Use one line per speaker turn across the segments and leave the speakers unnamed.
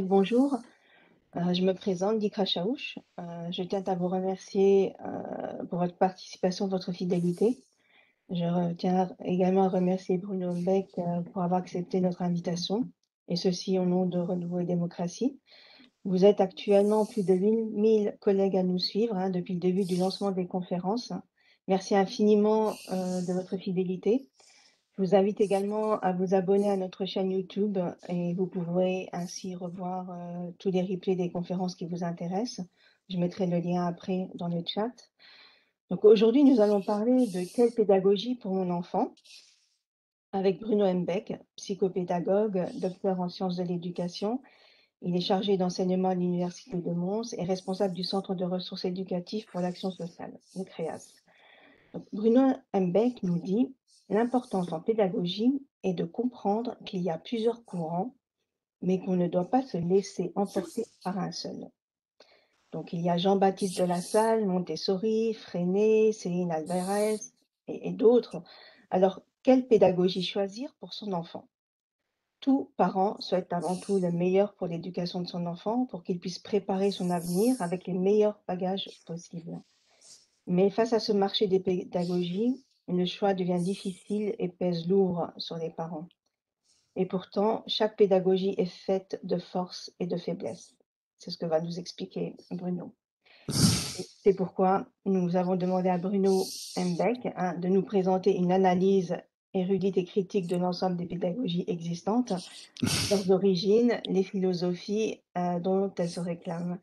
bonjour. Euh, je me présente, Dikra Chaouch. Euh, je tiens à vous remercier euh, pour votre participation, votre fidélité. Je tiens également à remercier Bruno Beck pour avoir accepté notre invitation, et ceci au nom de Renouveau et Démocratie. Vous êtes actuellement plus de 8000 collègues à nous suivre hein, depuis le début du lancement des conférences. Merci infiniment de votre fidélité. Je vous invite également à vous abonner à notre chaîne YouTube et vous pourrez ainsi revoir euh, tous les replays des conférences qui vous intéressent. Je mettrai le lien après dans le chat. Donc aujourd'hui, nous allons parler de quelle pédagogie pour mon enfant avec Bruno Embeck, psychopédagogue, docteur en sciences de l'éducation. Il est chargé d'enseignement à l'Université de Mons et responsable du Centre de ressources éducatives pour l'action sociale, le CREAS. Bruno Embeck nous dit L'importance en pédagogie est de comprendre qu'il y a plusieurs courants, mais qu'on ne doit pas se laisser emporter par un seul. Donc il y a Jean-Baptiste de la Salle, Montessori, Freinet, Céline Alvarez et, et d'autres. Alors, quelle pédagogie choisir pour son enfant Tout parent souhaite avant tout le meilleur pour l'éducation de son enfant, pour qu'il puisse préparer son avenir avec les meilleurs bagages possibles. Mais face à ce marché des pédagogies, le choix devient difficile et pèse lourd sur les parents. Et pourtant, chaque pédagogie est faite de force et de faiblesse. C'est ce que va nous expliquer Bruno. C'est pourquoi nous avons demandé à Bruno Mbeck hein, de nous présenter une analyse érudite et critique de l'ensemble des pédagogies existantes, leurs origines, les philosophies euh, dont elles se réclament,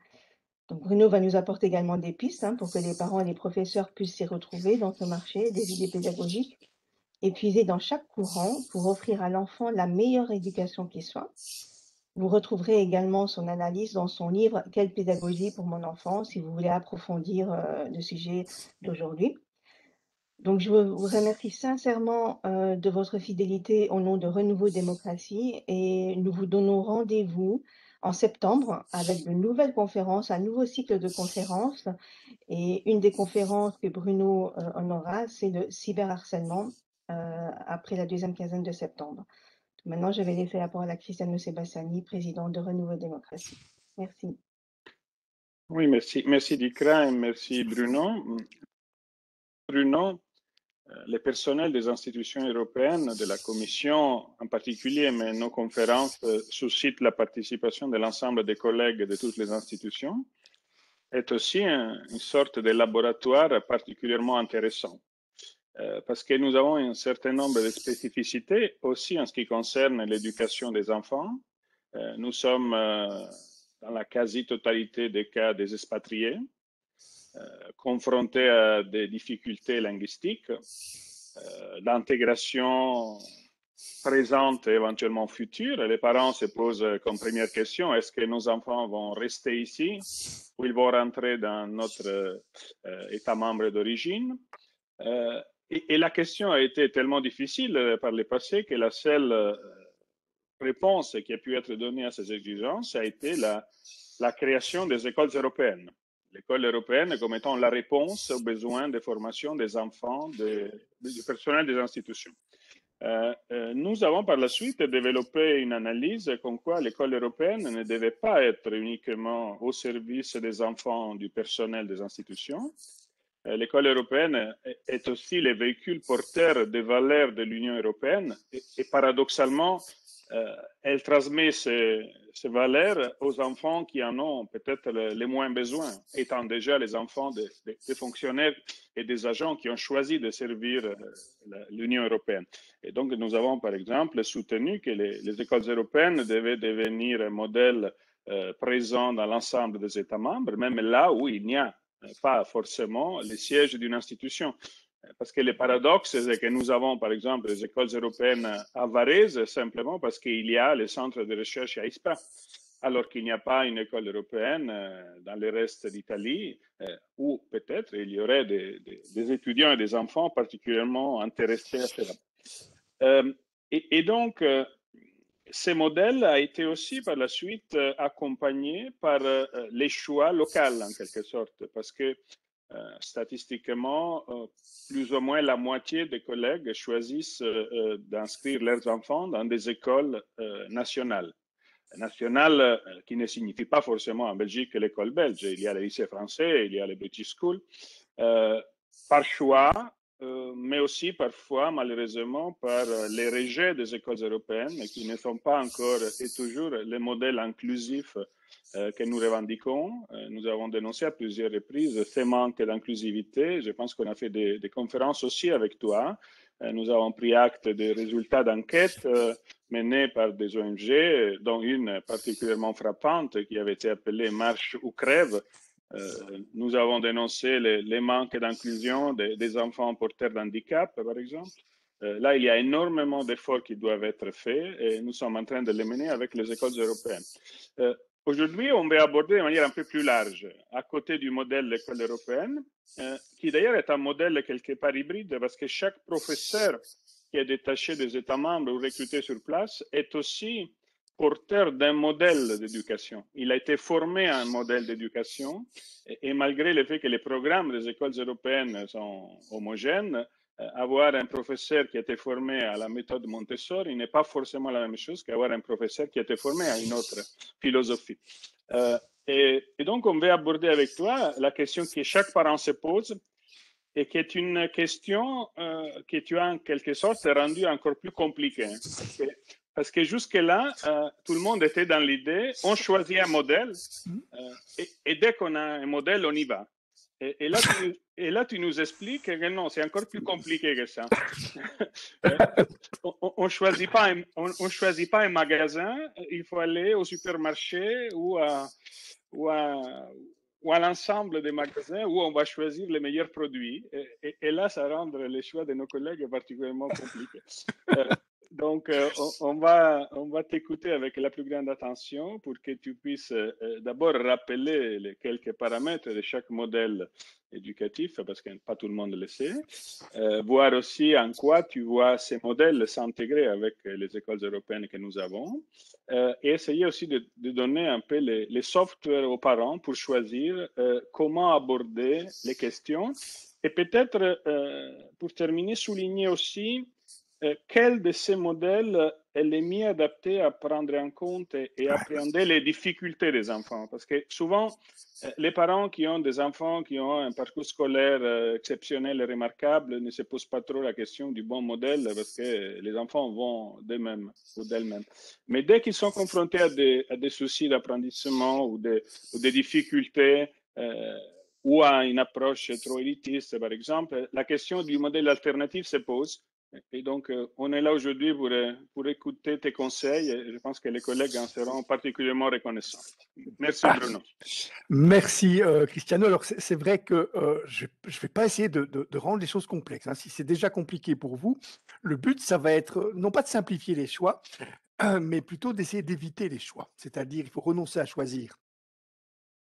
Bruno va nous apporter également des pistes hein, pour que les parents et les professeurs puissent s'y retrouver dans ce marché des idées pédagogiques et puiser dans chaque courant pour offrir à l'enfant la meilleure éducation qui soit. Vous retrouverez également son analyse dans son livre Quelle pédagogie pour mon enfant si vous voulez approfondir euh, le sujet d'aujourd'hui. Donc, je vous remercie sincèrement euh, de votre fidélité au nom de Renouveau Démocratie et nous vous donnons rendez-vous en septembre avec une nouvelle conférence un nouveau cycle de conférences. Et une des conférences que Bruno en euh, aura c'est le cyberharcèlement euh, après la deuxième quinzaine de septembre. Maintenant, je vais laisser la parole à Cristiano sebassani président de Renouveau Démocratie. Merci.
Oui, merci. Merci Dicra et merci Bruno. Bruno, le personnel des institutions européennes, de la Commission en particulier, mais nos conférences euh, suscitent la participation de l'ensemble des collègues de toutes les institutions, est aussi une sorte de laboratoire particulièrement intéressant. Euh, parce que nous avons un certain nombre de spécificités aussi en ce qui concerne l'éducation des enfants. Euh, nous sommes dans la quasi-totalité des cas des expatriés. Euh, confrontés à des difficultés linguistiques, d'intégration euh, présente et éventuellement future. Les parents se posent comme première question, est-ce que nos enfants vont rester ici ou ils vont rentrer dans notre euh, État membre d'origine et, la question a été tellement difficile par le passé que la seule réponse qui a pu être donnée à ces exigences a été la création des écoles européennes. L'école européenne comme étant la réponse aux besoins de formation des enfants, du personnel des institutions. Euh, euh, nous avons par la suite développé une analyse comme quoi l'école européenne ne devait pas être uniquement au service des enfants, du personnel des institutions. Euh, l'école européenne est aussi le véhicule porteur des valeurs de l'Union européenne et paradoxalement euh, elle transmet ces, valeurs aux enfants qui en ont peut-être les moins besoin, étant déjà les enfants des, fonctionnaires et des agents qui ont choisi de servir euh, l'Union européenne. Et donc, nous avons, par exemple, soutenu que les, écoles européennes devaient devenir un modèle euh, présent dans l'ensemble des États membres, même là où il n'y a pas forcément les sièges d'une institution. Parce que le paradoxe, c'est que nous avons, par exemple, les écoles européennes à Varese simplement parce qu'il y a les centres de recherche à ISPA, alors qu'il n'y a pas une école européenne euh, dans le reste d'Italie, euh, où peut-être il y aurait des, étudiants et des enfants particulièrement intéressés à cela. Euh, et, donc, ce modèle a été aussi par la suite accompagné par les choix locaux en quelque sorte, parce que euh, statistiquement, euh, plus ou moins la moitié des collègues choisissent euh, d'inscrire leurs enfants dans des écoles nationales. Nationales qui ne signifie pas forcément en Belgique l'école belge. Il y a les lycées français, il y a les British School. par choix, mais aussi parfois, malheureusement, par les rejets des écoles européennes qui ne sont pas encore et toujours les modèles inclusifs euh, que nous revendiquons. Euh, nous avons dénoncé à plusieurs reprises ces manques d'inclusivité. Je pense qu'on a fait des, conférences aussi avec toi. Euh, nous avons pris acte des résultats d'enquêtes menées par des ONG, dont une particulièrement frappante qui avait été appelée Marche ou Crève. nous avons dénoncé les, manques d'inclusion des, enfants porteurs d'handicap, par exemple. là, il y a énormément d'efforts qui doivent être faits et nous sommes en train de les mener avec les écoles européennes. Aujourd'hui, on va aborder de manière un peu plus large, à côté du modèle l'école européenne, euh, qui d'ailleurs est un modèle quelque part hybride, parce que chaque professeur qui est détaché des États membres ou recruté sur place est aussi porteur d'un modèle d'éducation. Il a été formé à un modèle d'éducation et, malgré le fait que les programmes des écoles européennes sont homogènes, euh, avoir un professeur qui été formé à la méthode Montessori n'est pas forcément la même chose qu'avoir un professeur qui été formé à une autre philosophie. Euh, et, donc, on va aborder avec toi la question que chaque parent se pose et qui est une question que tu as en quelque sorte rendue encore plus compliquée. Hein. parce que, jusque-là, euh, tout le monde était dans l'idée, on choisit un modèle mmh. et dès qu'on a un modèle, on y va. Et, là, tu nous, et, là, tu nous, expliques que non, c'est encore plus compliqué que ça. Euh, on ne choisit, pas un, on, choisit pas un magasin, il faut aller au supermarché ou à, ou à, l'ensemble des magasins où on va choisir les meilleurs produits. Et, et là, ça rend les choix de nos collègues particulièrement compliqués. Euh, donc, euh, on, va, on va t'écouter avec la plus grande attention pour que tu puisses euh, euh, d'abord rappeler les quelques paramètres de chaque modèle éducatif, parce que pas tout le monde le sait, voir aussi en quoi tu vois ces modèles s'intégrer avec les écoles européennes que nous avons, et essayer aussi de, donner un peu les, les softwares aux parents pour choisir comment aborder les questions. Et peut-être, pour terminer, souligner aussi euh, quel de ces modèles euh, est le mieux adapté à prendre en compte et à appréhender les difficultés des enfants Parce que souvent, euh, les parents qui ont des enfants qui ont un parcours scolaire exceptionnel et remarquable ne se posent pas trop la question du bon modèle parce que les enfants vont d'eux-mêmes ou d'elles-mêmes. Mais dès qu'ils sont confrontés à des, soucis d'apprentissement ou des, difficultés, ou à une approche trop élitiste, par exemple, la question du modèle alternatif se pose et donc, euh, on est là aujourd'hui pour, euh, pour écouter tes conseils je pense que les collègues en seront particulièrement reconnaissants. Merci ah, Bruno.
merci euh, Cristiano. Alors, c'est vrai que je ne vais pas essayer de, de, rendre les choses complexes. Hein. Si c'est déjà compliqué pour vous, le but, ça va être non pas de simplifier les choix, mais plutôt d'essayer d'éviter les choix. C'est-à-dire, il faut renoncer à choisir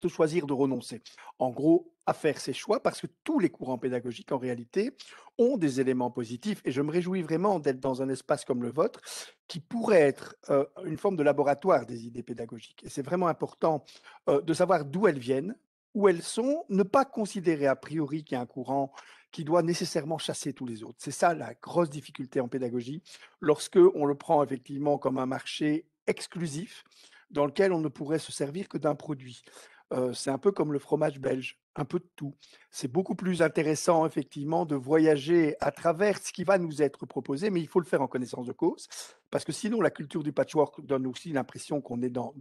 de choisir de renoncer. En gros, à faire ses choix parce que tous les courants pédagogiques, en réalité, ont des éléments positifs. Et je me réjouis vraiment d'être dans un espace comme le vôtre qui pourrait être euh, une forme de laboratoire des idées pédagogiques. Et c'est vraiment important euh, de savoir d'où elles viennent, où elles sont, ne pas considérer a priori qu'il y a un courant qui doit nécessairement chasser tous les autres. C'est ça la grosse difficulté en pédagogie, lorsque on le prend effectivement comme un marché exclusif dans lequel on ne pourrait se servir que d'un produit c'est un peu comme le fromage belge, un peu de tout. C'est beaucoup plus intéressant, effectivement, de voyager à travers ce qui va nous être proposé, mais il faut le faire en connaissance de cause, parce que sinon, la culture du patchwork donne aussi l'impression qu'on est dans,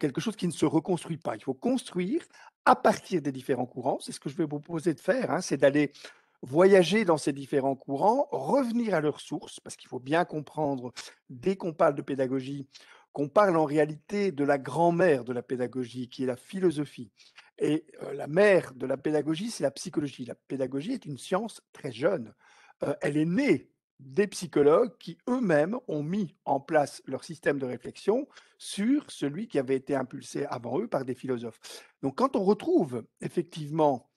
quelque chose qui ne se reconstruit pas. Il faut construire à partir des différents courants. C'est ce que je vais vous proposer de faire, hein, c'est d'aller voyager dans ces différents courants, revenir à leurs sources, parce qu'il faut bien comprendre, dès qu'on parle de pédagogie, on parle en réalité de la grand-mère de la pédagogie, qui est la philosophie. Et euh, la mère de la pédagogie, c'est la psychologie. La pédagogie est une science très jeune. Euh, elle est née des psychologues qui eux-mêmes ont mis en place leur système de réflexion sur celui qui avait été impulsé avant eux par des philosophes. Donc quand on retrouve effectivement,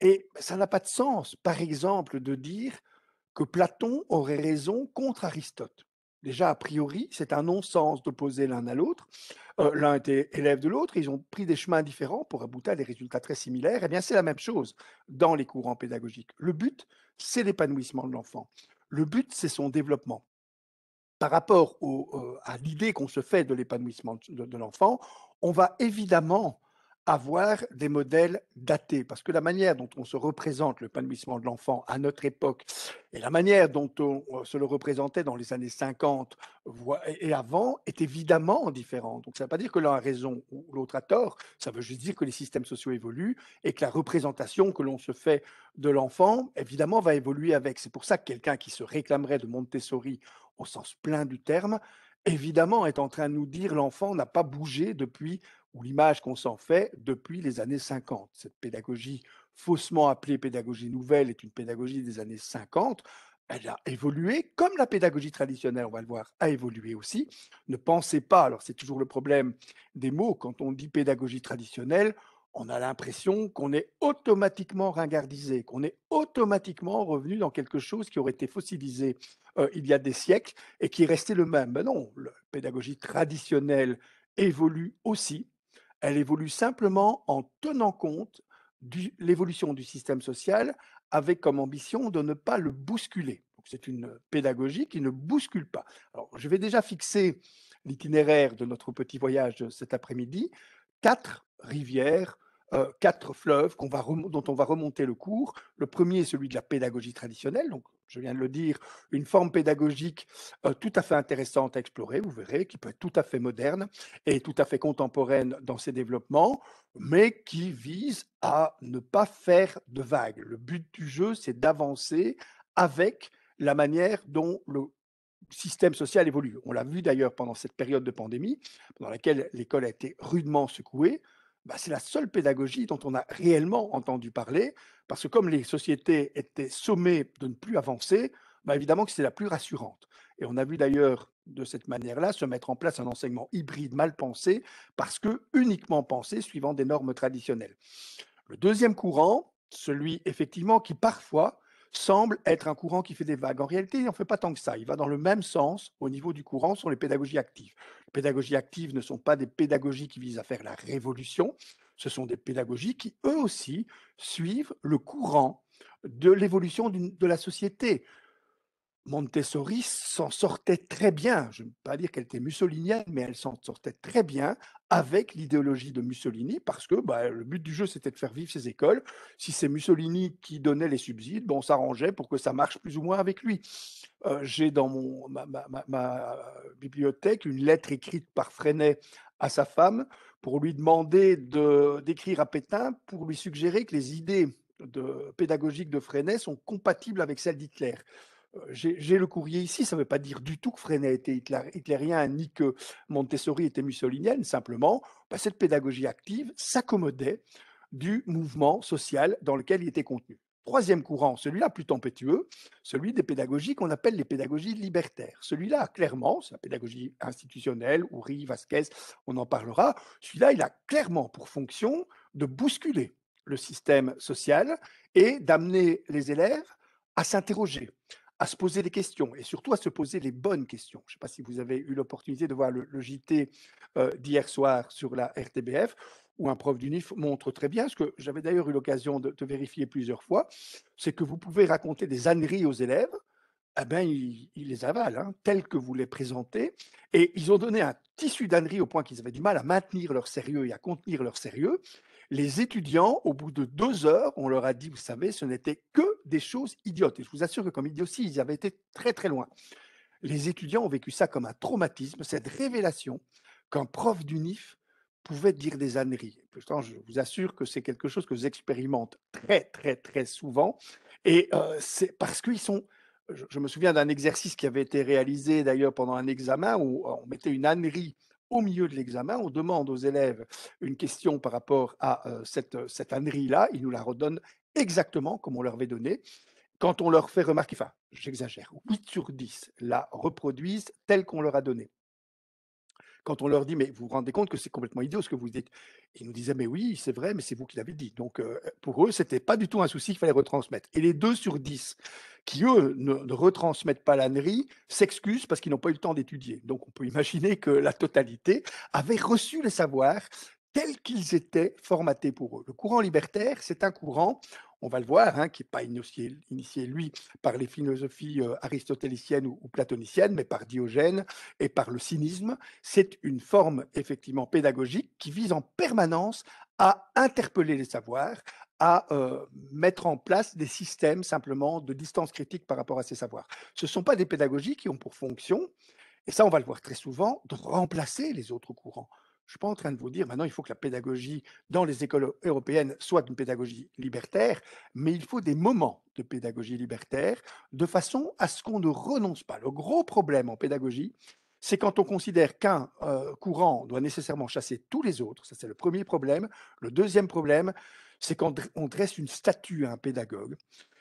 et ça n'a pas de sens, par exemple, de dire que Platon aurait raison contre Aristote. Déjà, a priori, c'est un non-sens d'opposer l'un à l'autre. Euh, l'un était élève de l'autre, ils ont pris des chemins différents pour aboutir à des résultats très similaires. Eh bien, c'est la même chose dans les courants pédagogiques. Le but, c'est l'épanouissement de l'enfant. Le but, c'est son développement. Par rapport euh, à l'idée qu'on se fait de l'épanouissement de l'enfant, on va évidemment avoir des modèles datés, parce que la manière dont on se représente l'épanouissement de l'enfant à notre époque et la manière dont on euh, se le représentait dans les années 50 et avant est évidemment différente. Donc ça ne veut pas dire que l'un a raison ou l'autre a tort, ça veut juste dire que les systèmes sociaux évoluent et que la représentation que l'on se fait de l'enfant, évidemment, va évoluer avec. C'est pour ça que quelqu'un qui se réclamerait de Montessori au sens plein du terme, évidemment, est en train de nous dire l'enfant n'a pas bougé depuis ou l'image qu'on s'en fait depuis les années 50. Cette pédagogie faussement appelée pédagogie nouvelle est une pédagogie des années 50. Elle a évolué, comme la pédagogie traditionnelle, on va le voir, a évolué aussi. Ne pensez pas, alors c'est toujours le problème des mots, quand on dit pédagogie traditionnelle, on a l'impression qu'on est automatiquement ringardisé, qu'on est automatiquement revenu dans quelque chose qui aurait été fossilisé euh, il y a des siècles et qui est resté le même. Ben non, la pédagogie traditionnelle évolue aussi, elle évolue simplement en tenant compte de l'évolution du système social avec comme ambition de ne pas le bousculer. C'est une pédagogie qui ne bouscule pas. Alors, je vais déjà fixer l'itinéraire de notre petit voyage cet après-midi. Quatre rivières euh, quatre fleuves dont on va remonter le cours. Le premier est celui de la pédagogie traditionnelle, donc je viens de le dire, une forme pédagogique euh, tout à fait intéressante à explorer, vous verrez, qui peut être tout à fait moderne et tout à fait contemporaine dans ses développements, mais qui vise à ne pas faire de vagues. Le but du jeu, c'est d'avancer avec la manière dont le système social évolue. On l'a vu d'ailleurs pendant cette période de pandémie, pendant laquelle l'école a été rudement secouée. Bah, c'est la seule pédagogie dont on a réellement entendu parler, parce que comme les sociétés étaient sommées de ne plus avancer, bah, évidemment que c'est la plus rassurante. Et on a vu d'ailleurs de cette manière-là se mettre en place un enseignement hybride mal pensé, parce que uniquement pensé suivant des normes traditionnelles. Le deuxième courant, celui effectivement qui parfois semble être un courant qui fait des vagues. En réalité, il n'en fait pas tant que ça. Il va dans le même sens au niveau du courant sur les pédagogies actives pédagogies actives ne sont pas des pédagogies qui visent à faire la révolution, ce sont des pédagogies qui, eux aussi, suivent le courant de l'évolution de la société. Montessori s'en sortait très bien. Je ne veux pas dire qu'elle était mussolinienne, mais elle s'en sortait très bien avec l'idéologie de Mussolini, parce que bah, le but du jeu, c'était de faire vivre ses écoles. Si c'est Mussolini qui donnait les subsides, bon, on s'arrangeait pour que ça marche plus ou moins avec lui. Euh, j'ai dans mon, ma, euh, bibliothèque une lettre écrite par Freinet à sa femme pour lui demander d'écrire à Pétain pour lui suggérer que les idées pédagogiques de Freinet sont compatibles avec celles d'Hitler j'ai le courrier ici, ça ne veut pas dire du tout que Freinet était hitlérien ni que Montessori était mussolinienne, simplement, bah, cette pédagogie active s'accommodait du mouvement social dans lequel il était contenu. Troisième courant, celui-là plus tempétueux, celui des pédagogies qu'on appelle les pédagogies libertaires. Celui-là, clairement, c'est la pédagogie institutionnelle, Ouri, Vasquez, on en parlera, celui-là, il a clairement pour fonction de bousculer le système social et d'amener les élèves à s'interroger, à se poser les questions et surtout à se poser les bonnes questions. Je ne sais pas si vous avez eu l'opportunité de voir le, JT euh, d'hier soir sur la RTBF, où un prof d'UNIF montre très bien, ce que j'avais d'ailleurs eu l'occasion de, vérifier plusieurs fois, c'est que vous pouvez raconter des âneries aux élèves, eh ben, ils, les avalent, hein, tels que vous les présentez, et ils ont donné un tissu d'âneries au point qu'ils avaient du mal à maintenir leur sérieux et à contenir leur sérieux, les étudiants, au bout de deux heures, on leur a dit, vous savez, ce n'était que des choses idiotes. Et je vous assure que comme idiotie, ils avaient été très très loin. Les étudiants ont vécu ça comme un traumatisme, cette révélation qu'un prof du NIF pouvait dire des âneries. je vous assure que c'est quelque chose que j'expérimente très très très souvent. Et euh, c'est parce qu'ils sont je, me souviens d'un exercice qui avait été réalisé d'ailleurs pendant un examen où euh, on mettait une ânerie au milieu de l'examen, on demande aux élèves une question par rapport à euh, cette, euh, cette ânerie-là, ils nous la redonnent exactement comme on leur avait donné. Quand on leur fait remarquer, enfin, j'exagère, 8 sur 10 la reproduisent telle qu'on leur a donnée quand on leur dit, mais vous vous rendez compte que c'est complètement idiot ce que vous dites Ils nous disaient, mais oui, c'est vrai, mais c'est vous qui l'avez dit. Donc, euh, pour eux, c'était pas du tout un souci qu'il fallait retransmettre. Et les 2 sur 10 qui, eux, ne, retransmettent pas l'ânerie, s'excusent parce qu'ils n'ont pas eu le temps d'étudier. Donc, on peut imaginer que la totalité avait reçu les savoirs tels qu'ils étaient formatés pour eux. Le courant libertaire, c'est un courant, on va le voir, hein, qui n'est pas initié, initié, lui, par les philosophies euh, aristotéliciennes ou, platoniciennes, mais par Diogène et par le cynisme. C'est une forme, effectivement, pédagogique qui vise en permanence à interpeller les savoirs, à euh, mettre en place des systèmes simplement de distance critique par rapport à ces savoirs. Ce ne sont pas des pédagogies qui ont pour fonction, et ça on va le voir très souvent, de remplacer les autres courants je ne suis pas en train de vous dire maintenant il faut que la pédagogie dans les écoles e, européennes soit une pédagogie libertaire, mais il faut des moments de pédagogie libertaire de façon à ce qu'on ne renonce pas. Le gros problème en pédagogie, c'est quand on considère qu'un euh, courant doit nécessairement chasser tous les autres. Ça, c'est le premier problème. Le deuxième problème, c'est quand on dresse une statue à un pédagogue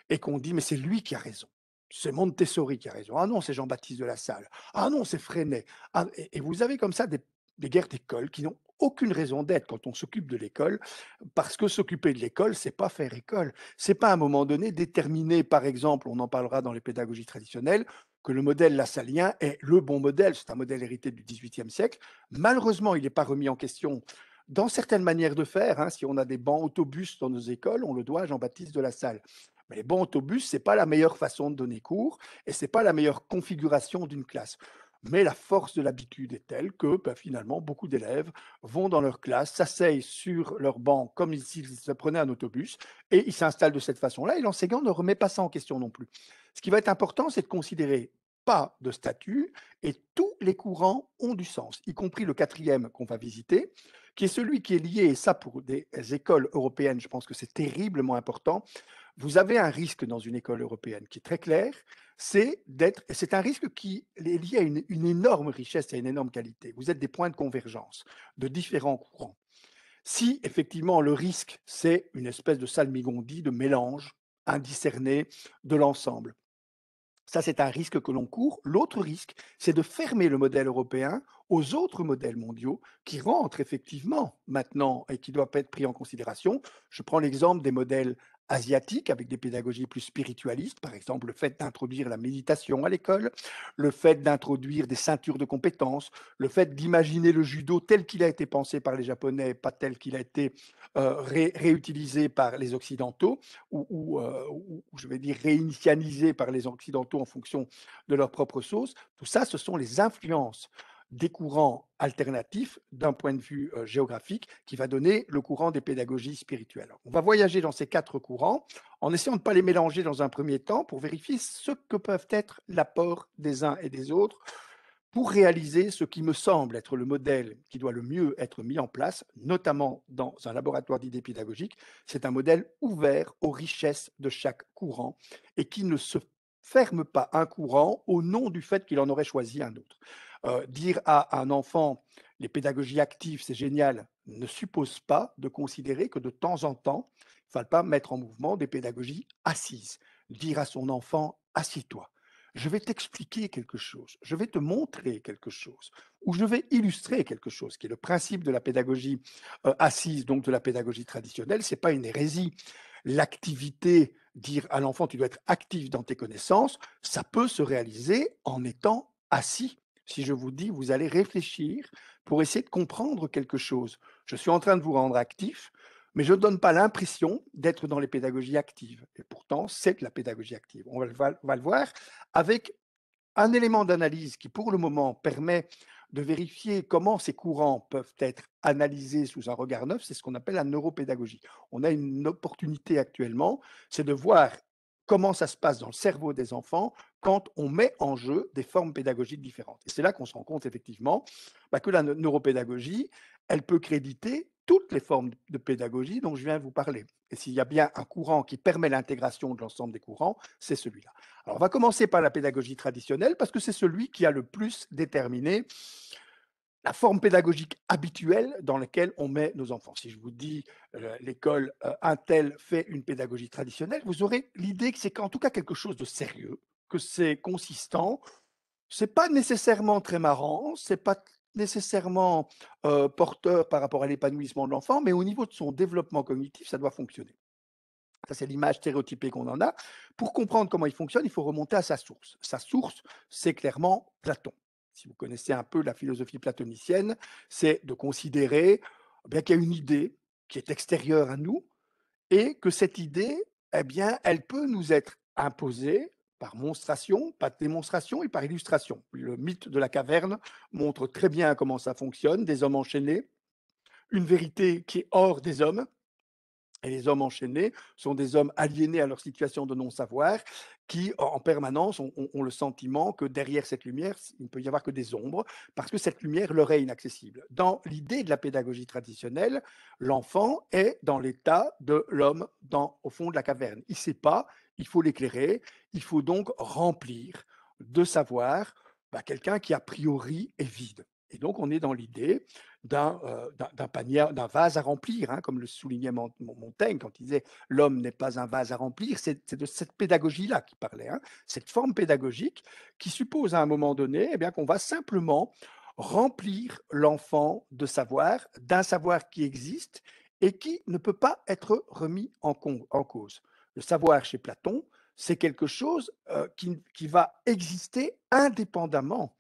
et qu'on dit mais c'est lui qui a raison. C'est Montessori qui a raison. Ah non, c'est Jean-Baptiste de la Salle. Ah non, c'est Freinet. Ah, et, et, vous avez comme ça des des guerres d'école qui n'ont aucune raison d'être quand on s'occupe de l'école, parce que s'occuper de l'école, c'est pas faire école. C'est pas à un moment donné déterminer, par exemple, on en parlera dans les pédagogies traditionnelles, que le modèle lassalien est le bon modèle. C'est un modèle hérité du XVIIIe siècle. Malheureusement, il n'est pas remis en question dans certaines manières de faire. Hein. si on a des bancs autobus dans nos écoles, on le doit à Jean-Baptiste de la Salle. Mais les bancs autobus, c'est pas la meilleure façon de donner cours et c'est pas la meilleure configuration d'une classe. Mais la force de l'habitude est telle que bah, finalement, beaucoup d'élèves vont dans leur classe, s'asseyent sur leur banc comme s'ils s'apprenaient un autobus et ils s'installent de cette façon-là. Et l'enseignant ne remet pas ça en question non plus. Ce qui va être important, c'est de considérer pas de statut et tous les courants ont du sens, y compris le quatrième qu'on va visiter, qui est celui qui est lié, et ça pour des écoles européennes, je pense que c'est terriblement important, vous avez un risque dans une école européenne qui est très clair, c'est d'être, c'est un risque qui est lié à une, énorme richesse et à une énorme qualité. Vous êtes des points de convergence de différents courants. Si effectivement le risque, c'est une espèce de salmigondie, de mélange indiscerné de l'ensemble, ça c'est un risque que l'on court. L'autre risque, c'est de fermer le modèle européen aux autres modèles mondiaux qui rentrent effectivement maintenant et qui doivent être pris en considération. Je prends l'exemple des modèles asiatiques avec des pédagogies plus spiritualistes, par exemple le fait d'introduire la méditation à l'école, le fait d'introduire des ceintures de compétences, le fait d'imaginer le judo tel qu'il a été pensé par les Japonais, pas tel qu'il a été euh, réutilisé par les Occidentaux, euh, ou, je vais dire réinitialisé par les Occidentaux en fonction de leur propre sauce. Tout ça, ce sont les influences des courants alternatifs d'un point de vue géographique qui va donner le courant des pédagogies spirituelles. On va voyager dans ces quatre courants en essayant de ne pas les mélanger dans un premier temps pour vérifier ce que peuvent être l'apport des uns et des autres pour réaliser ce qui me semble être le modèle qui doit le mieux être mis en place, notamment dans un laboratoire d'idées pédagogiques. C'est un modèle ouvert aux richesses de chaque courant et qui ne se ferme pas un courant au nom du fait qu'il en aurait choisi un autre dire à un enfant les pédagogies actives, c'est génial, ne suppose pas de considérer que de temps en temps, il ne faut pas mettre en mouvement des pédagogies assises. Dire à son enfant, assis-toi, je vais t'expliquer quelque chose, je vais te montrer quelque chose, ou je vais illustrer quelque chose, qui est le principe de la pédagogie assise, donc de la pédagogie traditionnelle, ce n'est pas une hérésie. L'activité, dire à l'enfant, tu dois être actif dans tes connaissances, ça peut se réaliser en étant assis si je vous dis, vous allez réfléchir pour essayer de comprendre quelque chose. Je suis en train de vous rendre actif, mais je ne donne pas l'impression d'être dans les pédagogies actives. Et pourtant, c'est la pédagogie active. On va, on va, le voir avec un élément d'analyse qui, pour le moment, permet de vérifier comment ces courants peuvent être analysés sous un regard neuf, c'est ce qu'on appelle la neuropédagogie. On a une opportunité actuellement, c'est de voir comment ça se passe dans le cerveau des enfants quand on met en jeu des formes pédagogiques différentes. Et c'est là qu'on se rend compte effectivement bah, que la neuropédagogie, elle peut créditer toutes les formes de pédagogie dont je viens de vous parler. Et s'il y a bien un courant qui permet l'intégration de l'ensemble des courants, c'est celui-là. Alors on va commencer par la pédagogie traditionnelle parce que c'est celui qui a le plus déterminé la forme pédagogique habituelle dans laquelle on met nos enfants. Si je vous dis l'école Intel fait une pédagogie traditionnelle, vous aurez l'idée que c'est en tout cas quelque chose de sérieux, que c'est consistant. n'est pas nécessairement très marrant, c'est pas nécessairement porteur par rapport à l'épanouissement de l'enfant, mais au niveau de son développement cognitif, ça doit fonctionner. Ça, c'est l'image stéréotypée qu'on en a. Pour comprendre comment il fonctionne, il faut remonter à sa source. Sa source, c'est clairement Platon si vous connaissez un peu la philosophie platonicienne, c'est de considérer eh bien qu'il y a une idée qui est extérieure à nous et que cette idée, eh bien, elle peut nous être imposée par monstration, par démonstration et par illustration. Le mythe de la caverne montre très bien comment ça fonctionne, des hommes enchaînés, une vérité qui est hors des hommes, et les hommes enchaînés sont des hommes aliénés à leur situation de non-savoir, qui en permanence ont, le sentiment que derrière cette lumière, il ne peut y avoir que des ombres, parce que cette lumière leur est inaccessible. Dans l'idée de la pédagogie traditionnelle, l'enfant est dans l'état de l'homme au fond de la caverne. Il ne sait pas, il faut l'éclairer, il faut donc remplir de savoir bah, quelqu'un qui a priori est vide. Et donc, on est dans l'idée d'un euh, d'un vase à remplir, hein, comme le soulignait Montaigne quand il disait l'homme n'est pas un vase à remplir. C'est de cette pédagogie-là qu'il parlait, hein, cette forme pédagogique qui suppose à un moment donné eh bien qu'on va simplement remplir l'enfant de savoir, d'un savoir qui existe et qui ne peut pas être remis en, cause. Le savoir chez Platon, c'est quelque chose euh, qui, qui va exister indépendamment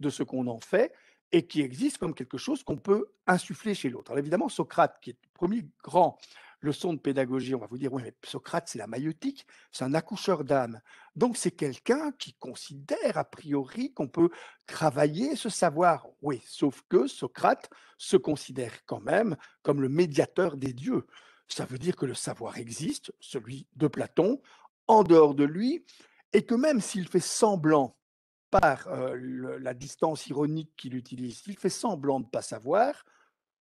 de ce qu'on en fait et qui existe comme quelque chose qu'on peut insuffler chez l'autre. évidemment, Socrate, qui est le premier grand leçon de pédagogie, on va vous dire, oui, mais Socrate, c'est la maïotique, c'est un accoucheur d'âme. Donc c'est quelqu'un qui considère a priori qu'on peut travailler ce savoir. Oui, sauf que Socrate se considère quand même comme le médiateur des dieux. Ça veut dire que le savoir existe, celui de Platon, en dehors de lui, et que même s'il fait semblant par la distance ironique qu'il utilise, il fait semblant de ne pas savoir,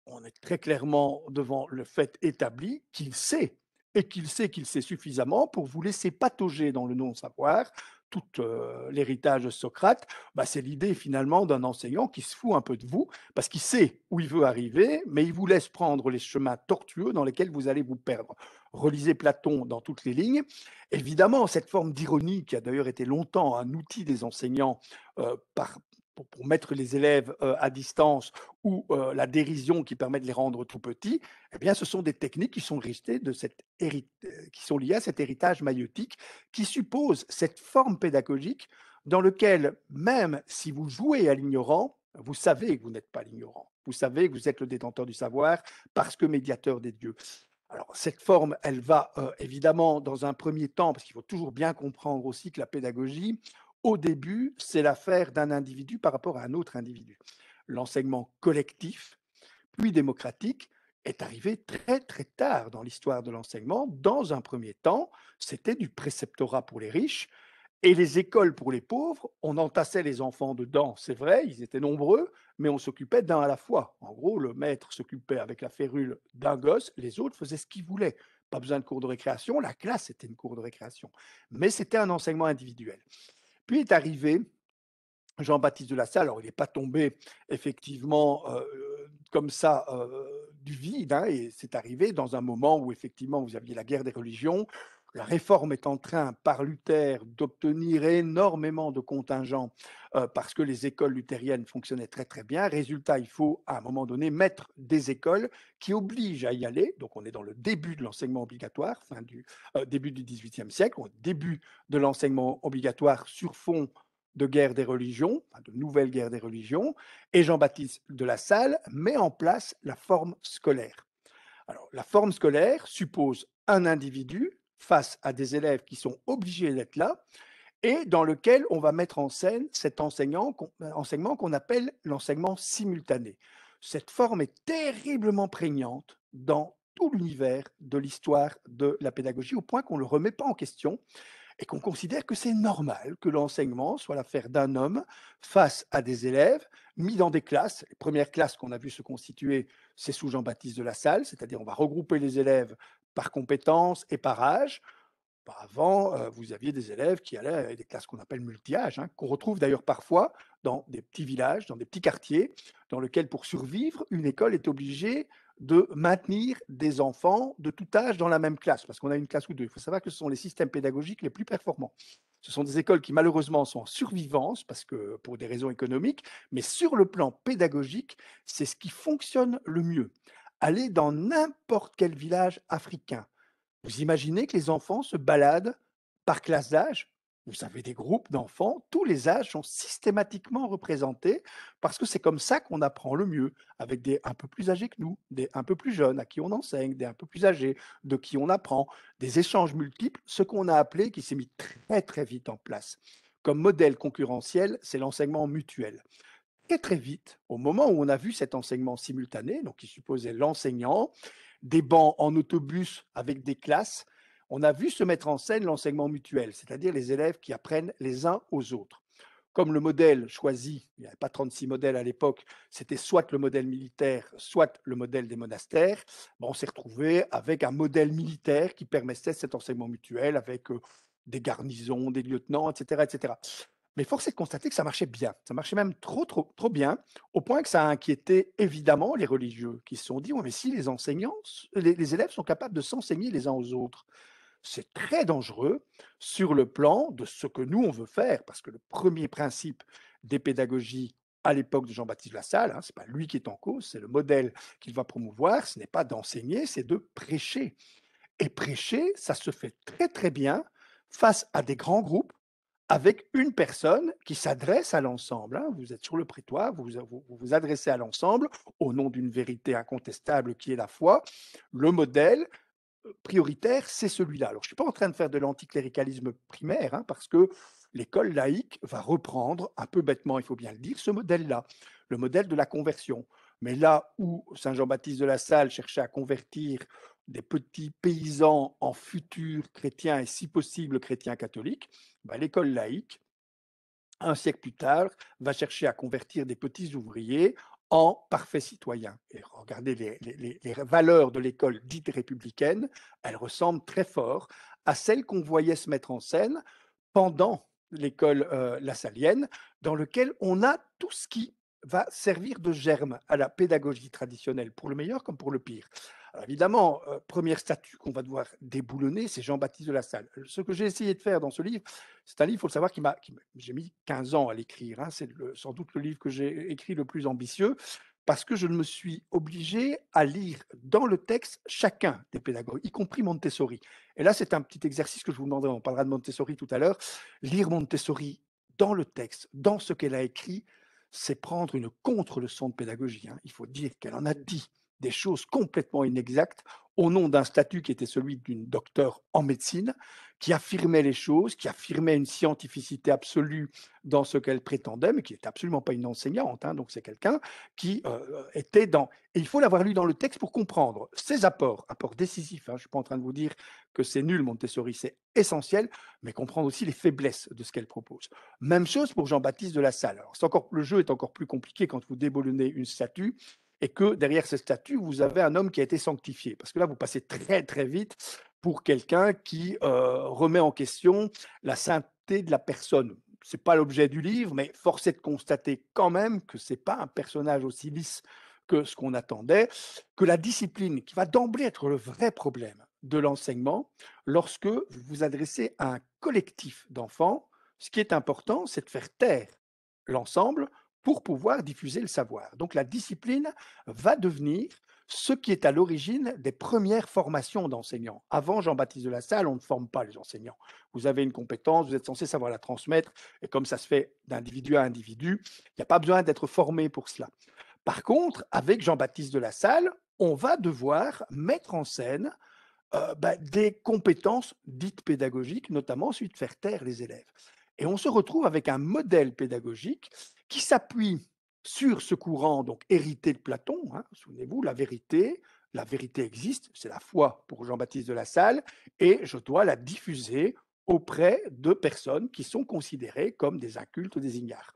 on est très clairement devant le fait établi qu'il sait et qu'il sait qu'il sait suffisamment pour vous laisser patauger dans le non-savoir tout l'héritage de Socrate, bah, c'est l'idée finalement d'un enseignant qui se fout un peu de vous, parce qu'il sait où il veut arriver, mais il vous laisse prendre les chemins tortueux dans lesquels vous allez vous perdre. Relisez Platon dans toutes les lignes. Évidemment, cette forme d'ironie, qui a d'ailleurs été longtemps un outil des enseignants par, pour, mettre les élèves euh, à distance ou euh, la dérision qui permet de les rendre tout petits, eh bien, ce sont des techniques qui sont, restées de cette euh, qui sont liées à cet héritage maïotique qui suppose cette forme pédagogique dans laquelle, même si vous jouez à l'ignorant, vous savez que vous n'êtes pas l'ignorant. Vous savez que vous êtes le détenteur du savoir parce que médiateur des dieux. Alors, cette forme, elle va évidemment dans un premier temps, parce qu'il faut toujours bien comprendre aussi que la pédagogie, au début, c'est l'affaire d'un individu par rapport à un autre individu. L'enseignement collectif, puis démocratique, est arrivé très très tard dans l'histoire de l'enseignement. Dans un premier temps, c'était du préceptorat pour les riches et les écoles pour les pauvres. On entassait les enfants dedans, c'est vrai, ils étaient nombreux, mais on s'occupait d'un à la fois. En gros, le maître s'occupait avec la férule d'un gosse, les autres faisaient ce qu'ils voulaient. Pas besoin de cours de récréation, la classe était une cour de récréation. Mais c'était un enseignement individuel. Puis est arrivé Jean-Baptiste de la Salle. Alors, il n'est pas tombé effectivement comme ça du vide, hein, et c'est arrivé dans un moment où effectivement vous aviez la guerre des religions, la réforme est en train, par Luther, d'obtenir énormément de contingents euh, parce que les écoles luthériennes fonctionnaient très très bien. Résultat, il faut à un moment donné mettre des écoles qui obligent à y aller. Donc on est dans le début de l'enseignement obligatoire, fin du euh, début du XVIIIe siècle, début de l'enseignement obligatoire sur fond de guerre des religions, de nouvelle guerre des religions, et Jean-Baptiste de la Salle met en place la forme scolaire. Alors, la forme scolaire suppose un individu, face à des élèves qui sont obligés d'être là et dans lequel on va mettre en scène cet euh, enseignement qu'on appelle l'enseignement simultané. Cette forme est terriblement prégnante dans tout l'univers de l'histoire de la pédagogie, au point qu'on ne le remet pas en question et qu'on considère que c'est normal que l'enseignement soit l'affaire d'un homme face à des élèves mis dans des classes. Les premières classes qu'on a vu se constituer, c'est sous Jean-Baptiste de la Salle, c'est-à-dire on va regrouper les élèves par compétence et par âge. Bah, avant, vous aviez des élèves qui allaient à des classes qu'on appelle multi âge hein, qu'on retrouve d'ailleurs parfois dans des petits villages, dans des petits quartiers, dans lesquels, pour survivre, une école est obligée de maintenir des enfants de tout âge dans la même classe, parce qu'on a une classe ou deux. Il faut savoir que ce sont les systèmes pédagogiques les plus performants. Ce sont des écoles qui malheureusement sont en survivance, parce que pour des raisons économiques, mais sur le plan pédagogique, c'est ce qui fonctionne le mieux. Allez dans n'importe quel village africain. Vous imaginez que les enfants se baladent par classe d'âge Vous avez des groupes d'enfants, tous les âges sont systématiquement représentés parce que c'est comme ça qu'on apprend le mieux, avec des un peu plus âgés que nous, des un peu plus jeunes à qui on enseigne, des un peu plus âgés de qui on apprend, des échanges multiples, ce qu'on a appelé, qui s'est mis très très vite en place. Comme modèle concurrentiel, c'est l'enseignement mutuel très vite, au moment où on a vu cet enseignement simultané, donc qui supposait l'enseignant, des bancs en autobus avec des classes, on a vu se mettre en scène l'enseignement mutuel, c'est-à-dire les élèves qui apprennent les uns aux autres. Comme le modèle choisi, il n'y avait pas 36 modèles à l'époque, c'était soit le modèle militaire, soit le modèle des monastères, ben, on s'est retrouvé avec un modèle militaire qui permettait cet enseignement mutuel avec euh, des garnisons, des lieutenants, etc. etc. Mais force est de constater que ça marchait bien. Ça marchait même trop, trop, trop bien, au point que ça a inquiété évidemment les religieux qui se sont dit, "Ouais, mais si les enseignants, les, élèves sont capables de s'enseigner les uns aux autres, c'est très dangereux sur le plan de ce que nous, on veut faire, parce que le premier principe des pédagogies à l'époque de Jean-Baptiste Lassalle, hein, ce n'est pas lui qui est en cause, c'est le modèle qu'il va promouvoir, ce n'est pas d'enseigner, c'est de prêcher. Et prêcher, ça se fait très très bien face à des grands groupes avec une personne qui s'adresse à l'ensemble. Hein. Vous êtes sur le prétoire, vous vous, adressez à l'ensemble au nom d'une vérité incontestable qui est la foi. Le modèle euh, prioritaire, c'est celui-là. Alors, je ne suis pas en train de faire de l'anticléricalisme primaire, hein, parce que l'école laïque va reprendre, un peu bêtement, il faut bien le dire, ce modèle-là, le modèle de la conversion. Mais là où Saint Jean-Baptiste de la Salle cherchait à convertir des petits paysans en futurs chrétiens et si possible chrétiens catholiques, bah, l'école laïque, un siècle plus tard, va chercher à convertir des petits ouvriers en parfaits citoyens. Et regardez les, valeurs de l'école dite républicaine, elles ressemblent très fort à celles qu'on voyait se mettre en scène pendant l'école euh, lassalienne, dans lequel on a tout ce qui va servir de germe à la pédagogie traditionnelle, pour le meilleur comme pour le pire évidemment, euh, première statue qu'on va devoir déboulonner, c'est Jean-Baptiste de La Salle. Euh, ce que j'ai essayé de faire dans ce livre, c'est un livre, il faut le savoir, qui m'a, j'ai mis 15 ans à l'écrire. Hein. c'est sans doute le livre que j'ai écrit le plus ambitieux parce que je me suis obligé à lire dans le texte chacun des pédagogues, y compris Montessori. Et là, c'est un petit exercice que je vous demanderai, on parlera de Montessori tout à l'heure. Lire Montessori dans le texte, dans ce qu'elle a écrit, c'est prendre une contre-leçon de pédagogie. Hein. Il faut dire qu'elle en a dit des choses complètement inexactes au nom d'un statut qui était celui d'une docteur en médecine, qui affirmait les choses, qui affirmait une scientificité absolue dans ce qu'elle prétendait, mais qui n'était absolument pas une enseignante. Hein, donc c'est quelqu'un qui euh, euh, était dans... Et il faut l'avoir lu dans le texte pour comprendre ses apports, apports décisifs. Hein. je ne suis pas en train de vous dire que c'est nul, Montessori, c'est essentiel, mais comprendre aussi les faiblesses de ce qu'elle propose. Même chose pour Jean-Baptiste de la Salle. Alors, encore, le jeu est encore plus compliqué quand vous déboulonnez une statue et que derrière ce statut, vous avez un homme qui a été sanctifié. Parce que là, vous passez très très vite pour quelqu'un qui euh, remet en question la sainteté de la personne. Ce n'est pas l'objet du livre, mais force est de constater quand même que ce n'est pas un personnage aussi lisse que ce qu'on attendait, que la discipline, qui va d'emblée être le vrai problème de l'enseignement, lorsque vous vous adressez à un collectif d'enfants, ce qui est important, c'est de faire taire l'ensemble pour pouvoir diffuser le savoir. Donc la discipline va devenir ce qui est à l'origine des premières formations d'enseignants. Avant Jean-Baptiste de la Salle, on ne forme pas les enseignants. Vous avez une compétence, vous êtes censé savoir la transmettre, et comme ça se fait d'individu à individu, il n'y a pas besoin d'être formé pour cela. Par contre, avec Jean-Baptiste de la Salle, on va devoir mettre en scène euh, ben, des compétences dites pédagogiques, notamment celui de faire taire les élèves. Et on se retrouve avec un modèle pédagogique qui s'appuie sur ce courant donc hérité de Platon. Hein, souvenez-vous, la vérité, la vérité existe, c'est la foi pour Jean-Baptiste de la Salle, et je dois la diffuser auprès de personnes qui sont considérées comme des incultes, des ignares.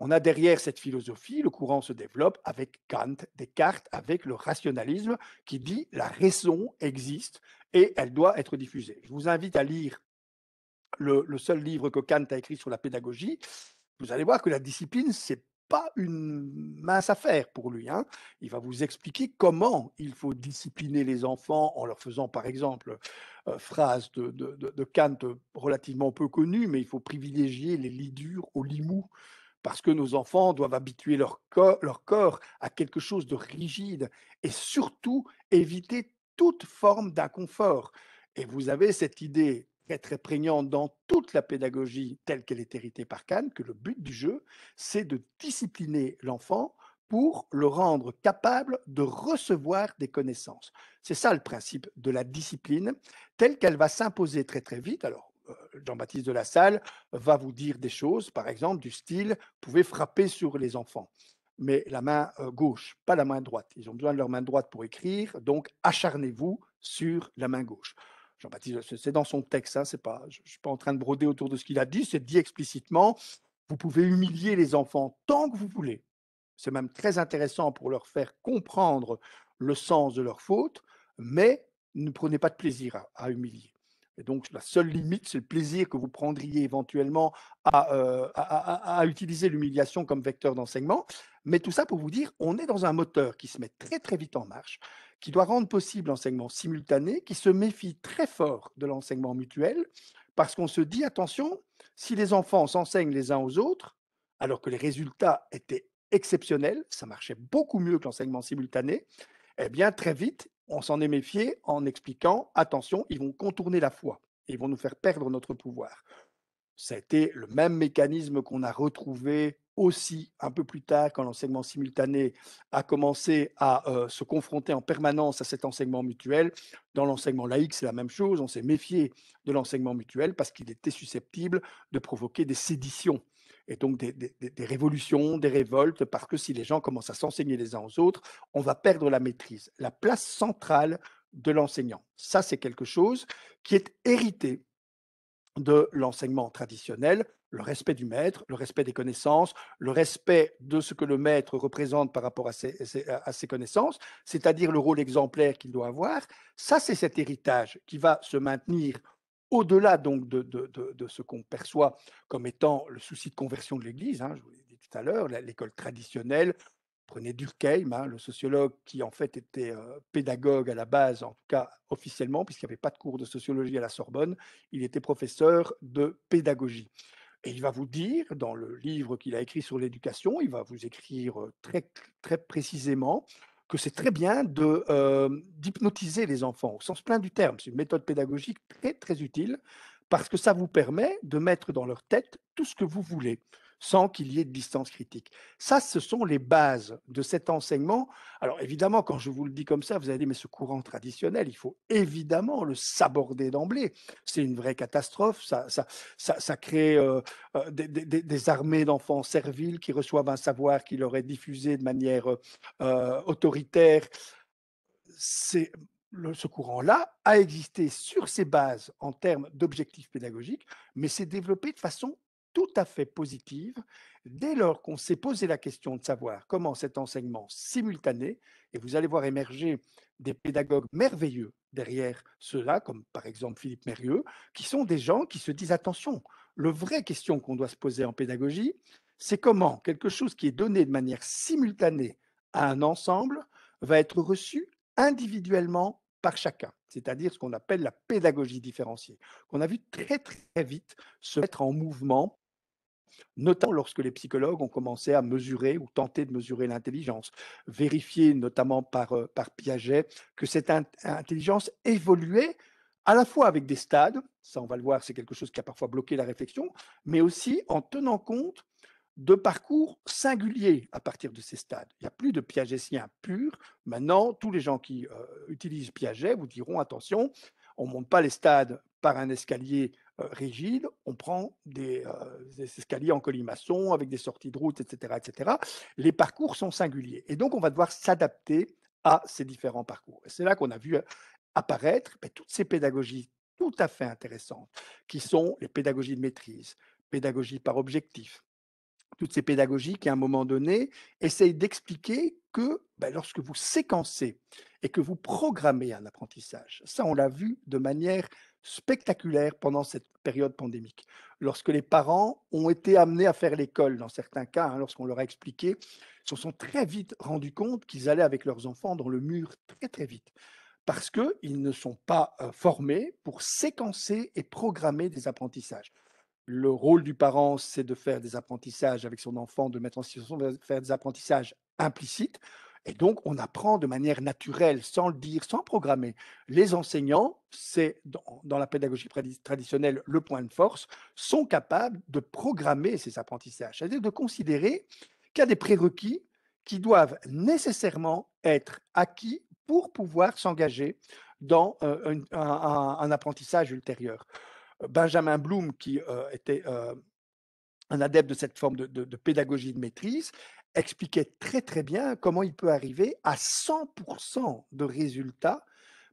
On a derrière cette philosophie, le courant se développe avec Kant, Descartes, avec le rationalisme qui dit la raison existe et elle doit être diffusée. Je vous invite à lire le seul livre que Kant a écrit sur la pédagogie, vous allez voir que la discipline, c'est pas une mince affaire pour lui. Hein. Il va vous expliquer comment il faut discipliner les enfants en leur faisant, par exemple, euh, phrase de, de, Kant relativement peu connue, mais il faut privilégier les lits durs aux lits mous parce que nos enfants doivent habituer leur corps, leur corps à quelque chose de rigide et surtout éviter toute forme d'inconfort. Et vous avez cette idée très très prégnant dans toute la pédagogie telle qu'elle est héritée par Cannes, que le but du jeu, c'est de discipliner l'enfant pour le rendre capable de recevoir des connaissances. C'est ça le principe de la discipline telle qu'elle va s'imposer très très vite. Alors, euh, Jean-Baptiste de la Salle va vous dire des choses, par exemple, du style vous pouvez frapper sur les enfants, mais la main euh, gauche, pas la main droite. Ils ont besoin de leur main droite pour écrire, donc acharnez-vous sur la main gauche jean c'est dans son texte, hein, je ne suis pas en train de broder autour de ce qu'il a dit, c'est dit explicitement, vous pouvez humilier les enfants tant que vous voulez. C'est même très intéressant pour leur faire comprendre le sens de leur faute, mais ne prenez pas de plaisir à humilier donc, la seule limite, c'est le plaisir que vous prendriez éventuellement euh, à, à utiliser l'humiliation comme vecteur d'enseignement. Mais tout ça pour vous dire, on est dans un moteur qui se met très, très vite en marche, qui doit rendre possible l'enseignement simultané, qui se méfie très fort de l'enseignement mutuel, parce qu'on se dit, attention, si les enfants s'enseignent les uns aux autres, alors que les résultats étaient exceptionnels, ça marchait beaucoup mieux que l'enseignement simultané, eh bien, très vite, on s'en est méfié en expliquant attention, ils vont contourner la foi, ils vont nous faire perdre notre pouvoir. C'était le même mécanisme qu'on a retrouvé aussi un peu plus tard quand l'enseignement simultané a commencé à euh, se confronter en permanence à cet enseignement mutuel. Dans l'enseignement laïque, c'est la même chose, on s'est méfié de l'enseignement mutuel parce qu'il était susceptible de provoquer des séditions et donc des, révolutions, des révoltes, parce que si les gens commencent à s'enseigner les uns aux autres, on va perdre la maîtrise, la place centrale de l'enseignant. Ça, c'est quelque chose qui est hérité de l'enseignement traditionnel, le respect du maître, le respect des connaissances, le respect de ce que le maître représente par rapport à ses connaissances, c'est-à-dire le rôle exemplaire qu'il doit avoir. Ça, c'est cet héritage qui va se maintenir au-delà donc de, ce qu'on perçoit comme étant le souci de conversion de l'Église, hein, je vous l'ai dit tout à l'heure, l'école traditionnelle, prenez Durkheim, hein, le sociologue qui en fait était euh, pédagogue à la base, en tout cas officiellement, puisqu'il n'y avait pas de cours de sociologie à la Sorbonne, il était professeur de pédagogie. Et il va vous dire, dans le livre qu'il a écrit sur l'éducation, il va vous écrire euh, très, très précisément que c'est très bien euh, d'hypnotiser les enfants, au sens plein du terme. C'est une méthode pédagogique très, très utile parce que ça vous permet de mettre dans leur tête tout ce que vous voulez sans qu'il y ait de distance critique. Ça, ce sont les bases de cet enseignement. Alors évidemment, quand je vous le dis comme ça, vous allez dire, mais ce courant traditionnel, il faut évidemment le saborder d'emblée. C'est une vraie catastrophe, ça, ça, ça, crée euh, euh, des, armées d'enfants serviles qui reçoivent un savoir qui leur est diffusé de manière euh, autoritaire. ce courant-là a existé sur ses bases en termes d'objectifs pédagogiques, mais s'est développé de façon tout à fait positive dès lors qu'on s'est posé la question de savoir comment cet enseignement simultané, et vous allez voir émerger des pédagogues merveilleux derrière cela, comme par exemple Philippe Mérieux, qui sont des gens qui se disent attention, le vrai question qu'on doit se poser en pédagogie, c'est comment quelque chose qui est donné de manière simultanée à un ensemble va être reçu individuellement par chacun, c'est-à-dire ce qu'on appelle la pédagogie différenciée, qu'on a vu très très vite se mettre en mouvement notamment lorsque les psychologues ont commencé à mesurer ou tenter de mesurer l'intelligence, vérifier notamment euh, par, Piaget que cette intelligence évoluait à la fois avec des stades, ça on va le voir, c'est quelque chose qui a parfois bloqué la réflexion, mais aussi en tenant compte de parcours singuliers à partir de ces stades. Il n'y a plus de Piagetien pur. Maintenant, tous les gens qui euh, utilisent Piaget vous diront attention, on ne monte pas les stades par un escalier euh, rigide, on prend euh, des, escaliers en colimaçon avec des sorties de route, etc., etc. Les parcours sont singuliers. Et donc, on va devoir s'adapter à ces différents parcours. Et c'est là qu'on a vu euh, apparaître ben, toutes ces pédagogies tout à fait intéressantes, qui sont les pédagogies de maîtrise, pédagogie par objectif, toutes ces pédagogies qui, à un moment donné, essayent d'expliquer que ben, lorsque vous séquencez et que vous programmez un apprentissage, ça on l'a vu de manière spectaculaire pendant cette période pandémique. Lorsque les parents ont été amenés à faire l'école, dans certains cas, hein, lorsqu'on leur a expliqué, ils se sont très vite rendus compte qu'ils allaient avec leurs enfants dans le mur très très vite, parce qu'ils ne sont pas formés pour séquencer et programmer des apprentissages. Le rôle du parent, c'est de faire des apprentissages avec son enfant, de mettre en situation de faire des apprentissages implicites. Et donc, on apprend de manière naturelle, sans le dire, sans programmer. Les enseignants, c'est dans, la pédagogie traditionnelle le point de force, sont capables de programmer ces apprentissages, c'est-à-dire de considérer qu'il y a des prérequis qui doivent nécessairement être acquis pour pouvoir s'engager dans euh, un, apprentissage ultérieur. Benjamin Bloom, qui euh, était... Euh, un adepte de cette forme de, pédagogie de maîtrise, expliquait très très bien comment il peut arriver à 100% de résultats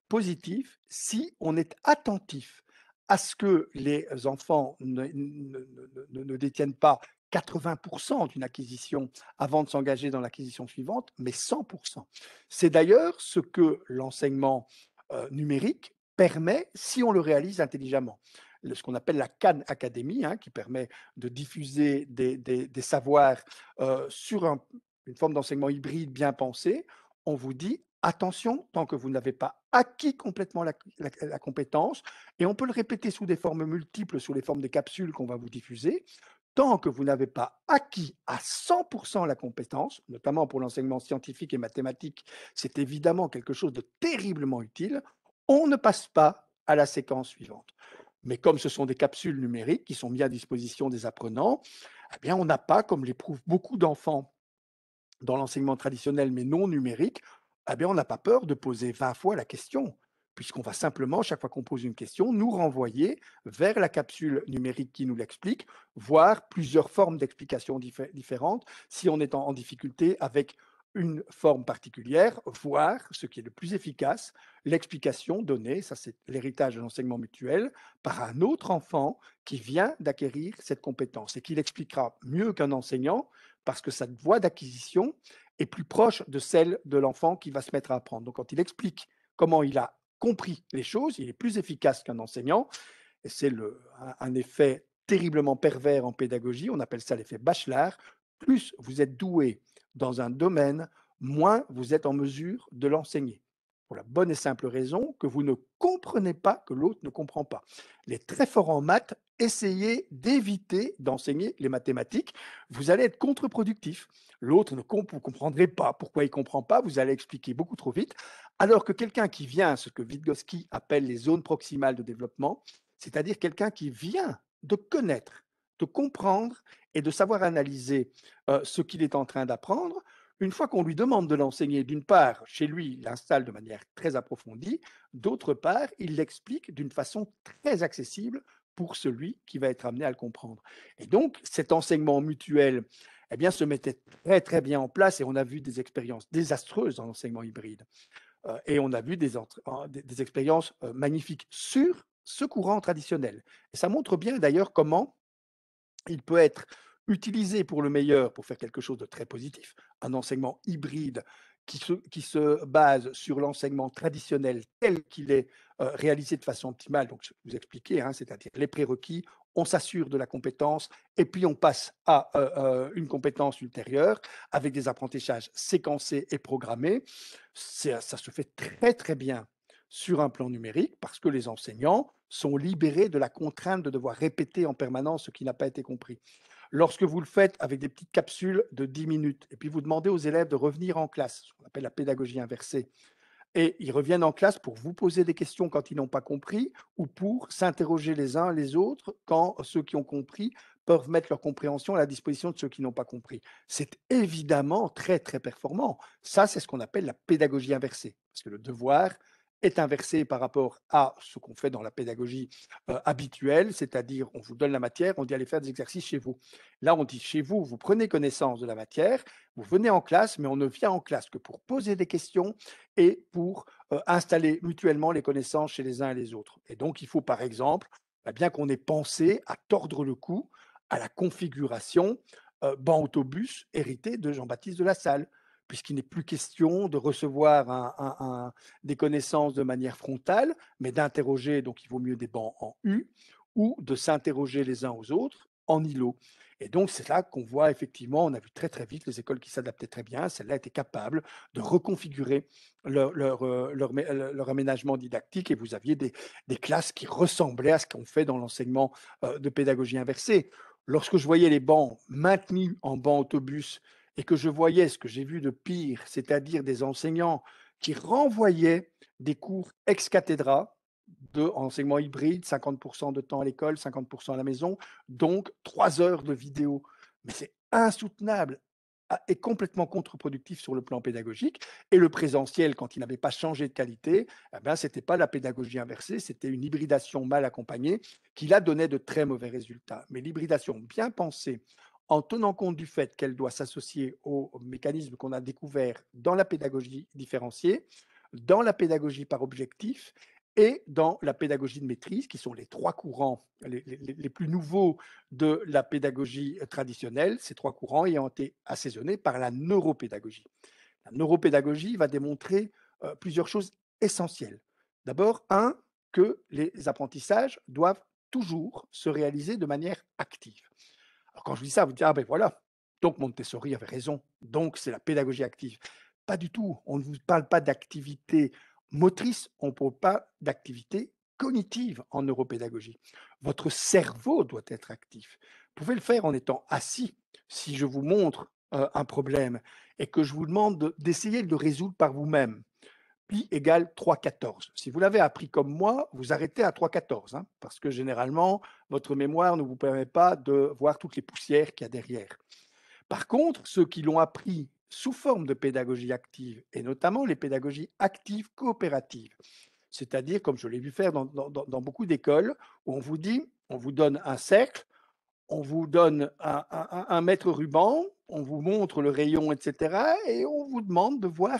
positifs si on est attentif à ce que les enfants ne, détiennent pas 80% d'une acquisition avant de s'engager dans l'acquisition suivante, mais 100%. C'est d'ailleurs ce que l'enseignement euh, numérique permet si on le réalise intelligemment ce qu'on appelle la Cannes Academy, hein, qui permet de diffuser des, savoirs euh, sur une forme d'enseignement hybride bien pensée, on vous dit attention, tant que vous n'avez pas acquis complètement la, la, compétence, et on peut le répéter sous des formes multiples, sous les formes des capsules qu'on va vous diffuser, tant que vous n'avez pas acquis à 100% la compétence, notamment pour l'enseignement scientifique et mathématique, c'est évidemment quelque chose de terriblement utile, on ne passe pas à la séquence suivante. Mais comme ce sont des capsules numériques qui sont mises à disposition des apprenants, eh bien, on n'a pas, comme l'éprouvent beaucoup d'enfants dans l'enseignement traditionnel mais non numérique, eh bien, on n'a pas peur de poser 20 fois la question, puisqu'on va simplement, chaque fois qu'on pose une question, nous renvoyer vers la capsule numérique qui nous l'explique, voire plusieurs formes d'explications différentes si on est en difficulté avec une forme particulière, voire, ce qui est le plus efficace, l'explication donnée, ça c'est l'héritage de l'enseignement mutuel, par un autre enfant qui vient d'acquérir cette compétence et qui l'expliquera mieux qu'un enseignant parce que sa voie d'acquisition est plus proche de celle de l'enfant qui va se mettre à apprendre. Donc quand il explique comment il a compris les choses, il est plus efficace qu'un enseignant et c'est un effet terriblement pervers en pédagogie, on appelle ça l'effet bachelard, plus vous êtes doué dans un domaine, moins vous êtes en mesure de l'enseigner. Pour la bonne et simple raison que vous ne comprenez pas que l'autre ne comprend pas. Les très forts en maths, essayez d'éviter d'enseigner les mathématiques. Vous allez être contre-productif. L'autre ne comprendra pas pourquoi il ne comprend pas. Vous allez expliquer beaucoup trop vite. Alors que quelqu'un qui vient, ce que Vygotsky appelle les zones proximales de développement, c'est-à-dire quelqu'un qui vient de connaître de comprendre et de savoir analyser ce qu'il est en train d'apprendre, une fois qu'on lui demande de l'enseigner, d'une part, chez lui, il l'installe de manière très approfondie, d'autre part, il l'explique d'une façon très accessible pour celui qui va être amené à le comprendre. Et donc, cet enseignement mutuel eh bien, se mettait très, très bien en place et on a vu des expériences désastreuses dans l'enseignement hybride. et on a vu des, expériences magnifiques sur ce courant traditionnel. Et ça montre bien d'ailleurs comment il peut être utilisé pour le meilleur, pour faire quelque chose de très positif, un enseignement hybride qui se, base sur l'enseignement traditionnel tel qu'il est euh, réalisé de façon optimale, donc je vous expliquer, hein, c'est-à-dire les prérequis, on s'assure de la compétence et puis on passe à euh, euh, une compétence ultérieure avec des apprentissages séquencés et programmés. Ça se fait très très bien sur un plan numérique parce que les enseignants sont libérés de la contrainte de devoir répéter en permanence ce qui n'a pas été compris. Lorsque vous le faites avec des petites capsules de 10 minutes, et puis vous demandez aux élèves de revenir en classe, ce qu'on appelle la pédagogie inversée, et ils reviennent en classe pour vous poser des questions quand ils n'ont pas compris, ou pour s'interroger les uns les autres quand ceux qui ont compris peuvent mettre leur compréhension à la disposition de ceux qui n'ont pas compris. C'est évidemment très, très performant. Ça, c'est ce qu'on appelle la pédagogie inversée, parce que le devoir est inversé par rapport à ce qu'on fait dans la pédagogie habituelle, c'est-à-dire on vous donne la matière, on dit allez faire des exercices chez vous. Là, on dit chez vous, vous prenez connaissance de la matière, vous venez en classe, mais on ne vient en classe que pour poser des questions et pour installer mutuellement les connaissances chez les uns et les autres. Et donc, il faut par exemple, bah, bien qu'on ait pensé à tordre le cou à la configuration banc autobus héritée de Jean-Baptiste de la Salle puisqu'il n'est plus question de recevoir des connaissances de manière frontale, mais d'interroger, donc il vaut mieux des bancs en U, ou de s'interroger les uns aux autres en îlot. Et donc, c'est là qu'on voit effectivement, on a vu très très vite les écoles qui s'adaptaient très bien, celles-là étaient capables de reconfigurer leur, euh, aménagement didactique et vous aviez des, des classes qui ressemblaient à ce qu'on fait dans l'enseignement euh, de pédagogie inversée. Lorsque je voyais les bancs maintenus en bancs autobus et que je voyais ce que j'ai vu de pire, c'est-à-dire des enseignants qui renvoyaient des cours ex cathédra de enseignement hybride, 50% de temps à l'école, 50% à la maison, donc trois heures de vidéo. Mais c'est insoutenable ah, et complètement contre-productif sur le plan pédagogique. Et le présentiel, quand il n'avait pas changé de qualité, eh ben, ce n'était pas la pédagogie inversée, c'était une hybridation mal accompagnée qui, la donnait de très mauvais résultats. Mais l'hybridation bien pensée en tenant compte du fait qu'elle doit s'associer aux mécanismes qu'on a découverts dans la pédagogie différenciée, dans la pédagogie par objectif et dans la pédagogie de maîtrise, qui sont les trois courants les, plus nouveaux de la pédagogie euh, traditionnelle, ces trois courants ayant été assaisonnés par la neuropédagogie. La neuropédagogie va démontrer euh, plusieurs choses essentielles. D'abord, un, que les apprentissages doivent toujours se réaliser de manière active quand je vous dis ça, vous dites, ah ben voilà, donc Montessori avait raison, donc c'est la pédagogie active. Pas du tout, on ne vous parle pas d'activité motrice, on ne parle pas d'activité cognitive en neuropédagogie. Votre mmh. cerveau doit être actif. Vous pouvez le faire en étant assis. Si je vous montre un problème et que je vous demande d'essayer de le résoudre par vous-même, pi égale 3,14. Si vous l'avez appris comme moi, vous arrêtez à 3,14, hein, parce que généralement, votre mémoire ne vous permet pas de voir toutes les poussières qu'il y a derrière. Par contre, ceux qui l'ont appris sous forme de pédagogie active, et notamment les pédagogies actives coopératives, c'est-à-dire comme je l'ai vu faire dans, beaucoup d'écoles, où on vous dit, on vous donne un cercle, on vous donne un, un mètre ruban, on vous montre le rayon, etc., et on vous demande de voir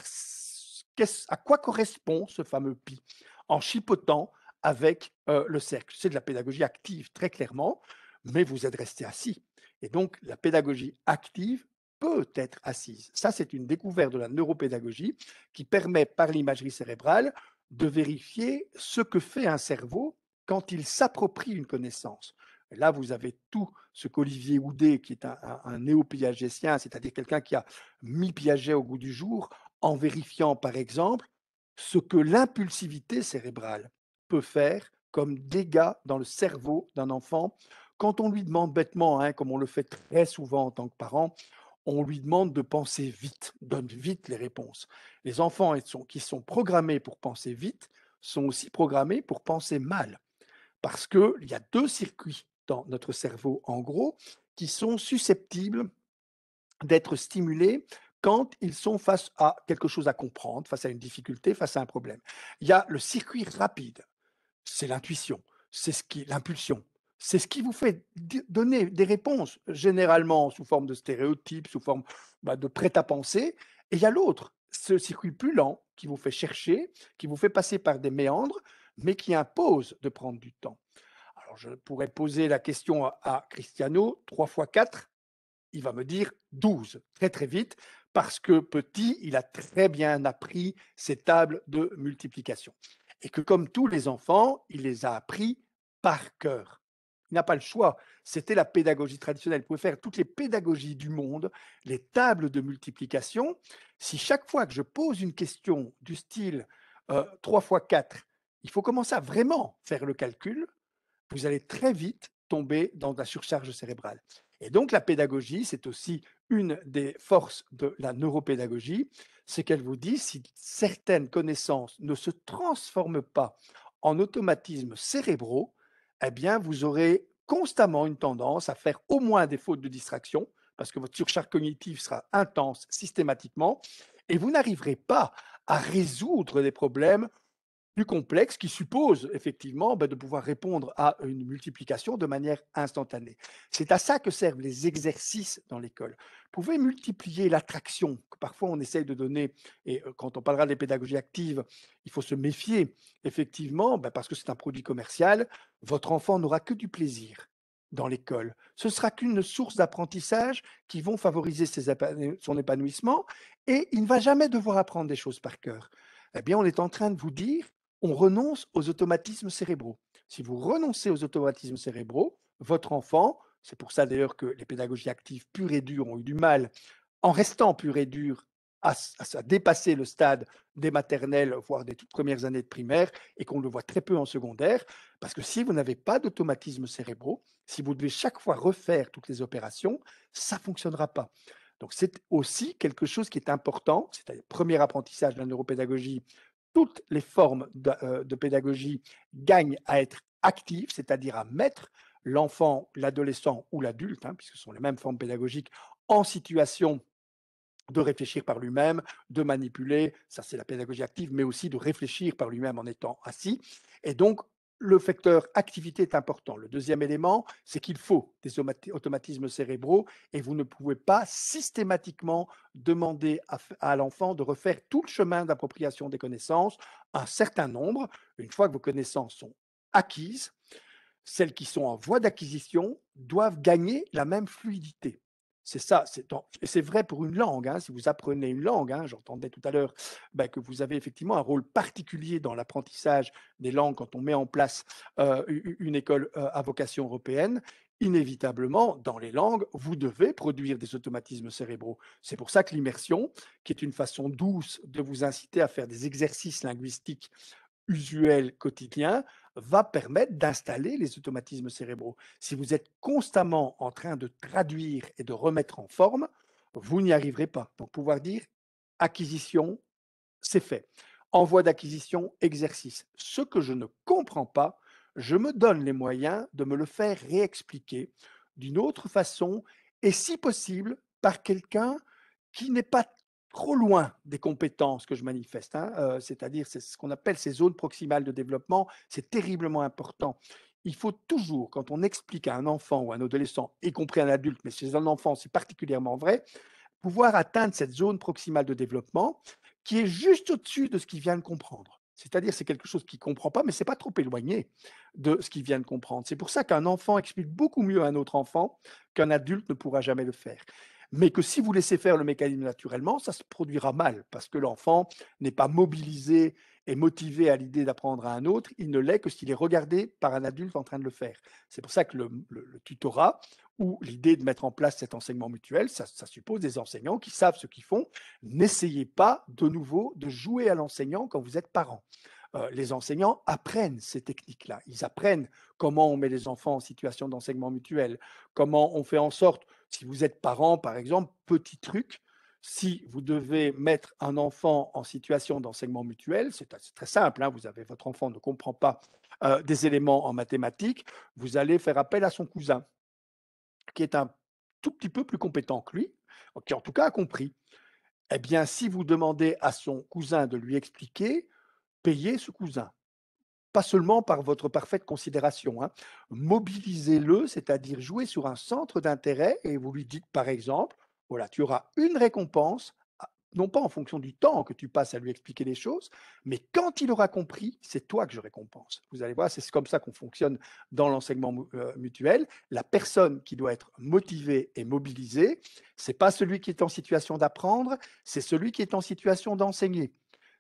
à quoi correspond ce fameux pi En chipotant avec euh, le cercle. C'est de la pédagogie active, très clairement, mais vous êtes resté assis. Et donc, la pédagogie active peut être assise. Ça, c'est une découverte de la neuropédagogie qui permet, par l'imagerie cérébrale, de vérifier ce que fait un cerveau quand il s'approprie une connaissance. là, vous avez tout ce qu'Olivier Houdet, qui est un, néo-piagétien, c'est-à-dire quelqu'un qui a mis Piaget au goût du jour, en vérifiant par exemple ce que l'impulsivité cérébrale peut faire comme dégâts dans le cerveau d'un enfant. Quand on lui demande bêtement, hein, comme on le fait très souvent en tant que parent, on lui demande de penser vite, donne vite les réponses. Les enfants qui sont programmés pour penser vite sont aussi programmés pour penser mal, parce qu'il y a deux circuits dans notre cerveau, en gros, qui sont susceptibles d'être stimulés quand ils sont face à quelque chose à comprendre, face à une difficulté, face à un problème. Il y a le circuit rapide, c'est l'intuition, c'est ce qui, l'impulsion, c'est ce qui vous fait donner des réponses, généralement sous forme de stéréotypes, sous forme bah, de prêt-à-penser. Et il y a l'autre, ce circuit plus lent qui vous fait chercher, qui vous fait passer par des méandres, mais qui impose de prendre du temps. Alors je pourrais poser la question à Cristiano, 3 x 4, il va me dire 12, très très vite, parce que petit, il a très bien appris ses tables de multiplication. Et que comme tous les enfants, il les a appris par cœur. Il n'a pas le choix. C'était la pédagogie traditionnelle. Vous pouvez faire toutes les pédagogies du monde, les tables de multiplication. Si chaque fois que je pose une question du style euh, 3 x 4, il faut commencer à vraiment faire le calcul, vous allez très vite tomber dans la surcharge cérébrale. Et donc la pédagogie, c'est aussi une des forces de la neuropédagogie, c'est qu'elle vous dit si certaines connaissances ne se transforment pas en automatismes cérébraux, eh bien, vous aurez constamment une tendance à faire au moins des fautes de distraction, parce que votre surcharge cognitive sera intense systématiquement, et vous n'arriverez pas à résoudre des problèmes complexe qui suppose effectivement ben, de pouvoir répondre à une multiplication de manière instantanée. C'est à ça que servent les exercices dans l'école. Vous pouvez multiplier l'attraction que parfois on essaye de donner, et euh, quand on parlera des pédagogies actives, il faut se méfier effectivement ben, parce que c'est un produit commercial. Votre enfant n'aura que du plaisir dans l'école. Ce sera qu'une source d'apprentissage qui vont favoriser ses son épanouissement et il ne va jamais devoir apprendre des choses par cœur eh bien, on est en train de vous dire on renonce aux automatismes cérébraux. Si vous renoncez aux automatismes cérébraux, votre enfant, c'est pour ça d'ailleurs que les pédagogies actives pures et dures ont eu du mal, en restant pures et dures, à, dépasser le stade des maternelles, voire des toutes premières années de primaire, et qu'on le voit très peu en secondaire, parce que si vous n'avez pas d'automatismes cérébraux, si vous devez chaque fois refaire toutes les opérations, ça ne fonctionnera pas. Donc c'est aussi quelque chose qui est important, c'est-à-dire premier apprentissage de la neuropédagogie toutes les formes euh, de, pédagogie gagnent à être actives, c'est-à-dire à mettre l'enfant, l'adolescent ou l'adulte, hein, puisque ce sont les mêmes formes pédagogiques, en situation de réfléchir par lui-même, de manipuler, ça c'est la pédagogie active, mais aussi de réfléchir par lui-même en étant assis. Et donc, le facteur activité est important. Le deuxième élément, c'est qu'il faut des automatismes cérébraux et vous ne pouvez pas systématiquement demander à, l'enfant de refaire tout le chemin d'appropriation des connaissances, un certain nombre, une fois que vos connaissances sont acquises, celles qui sont en voie d'acquisition doivent gagner la même fluidité. C'est ça. c'est vrai pour une langue. Hein, si vous apprenez une langue, hein, j'entendais tout à l'heure bah, que vous avez effectivement un rôle particulier dans l'apprentissage des langues quand on met en place une école à vocation européenne inévitablement, dans les langues, vous devez produire des automatismes cérébraux. C'est pour ça que l'immersion, qui est une façon douce de vous inciter à faire des exercices linguistiques usuel quotidien va permettre d'installer les automatismes cérébraux. Si vous êtes constamment en train de traduire et de remettre en forme, vous n'y arriverez pas. Pour pouvoir dire acquisition, c'est fait. Envoi d'acquisition, exercice. Ce que je ne comprends pas, je me donne les moyens de me le faire réexpliquer d'une autre façon et si possible par quelqu'un qui n'est pas trop loin des compétences que je manifeste, hein, euh, c'est-à-dire c'est ce qu'on appelle ces zones proximales de développement, c'est terriblement important. Il faut toujours, quand on explique à un enfant ou à un adolescent, y compris un adulte, mais chez un enfant c'est particulièrement vrai, pouvoir atteindre cette zone proximale de développement qui est juste au-dessus de ce qu'il vient de comprendre. C'est-à-dire c'est quelque chose qu'il ne comprend pas, mais ce n'est pas trop éloigné de ce qu'il vient de comprendre. C'est pour ça qu'un enfant explique beaucoup mieux à un autre enfant qu'un adulte ne pourra jamais le faire mais que si vous laissez faire le mécanisme naturellement, ça se produira mal, parce que l'enfant n'est pas mobilisé et motivé à l'idée d'apprendre à un autre, il ne l'est que s'il est regardé par un adulte en train de le faire. C'est pour ça que le, tutorat ou l'idée de mettre en place cet enseignement mutuel, ça, suppose des enseignants qui savent ce qu'ils font. N'essayez pas de nouveau de jouer à l'enseignant quand vous êtes parent. Euh, les enseignants apprennent ces techniques-là. Ils apprennent comment on met les enfants en situation d'enseignement mutuel, comment on fait en sorte si vous êtes parent, par exemple, petit truc, si vous devez mettre un enfant en situation d'enseignement mutuel, c'est très simple, hein, vous votre enfant ne comprend pas euh, des éléments en mathématiques, vous allez faire appel à son cousin, qui est un tout petit peu plus compétent que lui, qui en tout cas a compris. Eh bien, si vous demandez à son cousin de lui expliquer, payez ce cousin pas seulement par votre parfaite considération. Hein. Mobilisez-le, c'est-à-dire jouer sur un centre d'intérêt et vous lui dites par exemple, voilà, tu auras une récompense, ah, non pas en fonction du temps que tu passes à lui expliquer les choses, mais quand il aura compris, c'est toi que je récompense. Vous allez voir, c'est comme ça qu'on fonctionne dans l'enseignement euh, mutuel. La personne qui doit être motivée et mobilisée, c'est pas celui qui est en situation d'apprendre, c'est celui qui est en situation d'enseigner.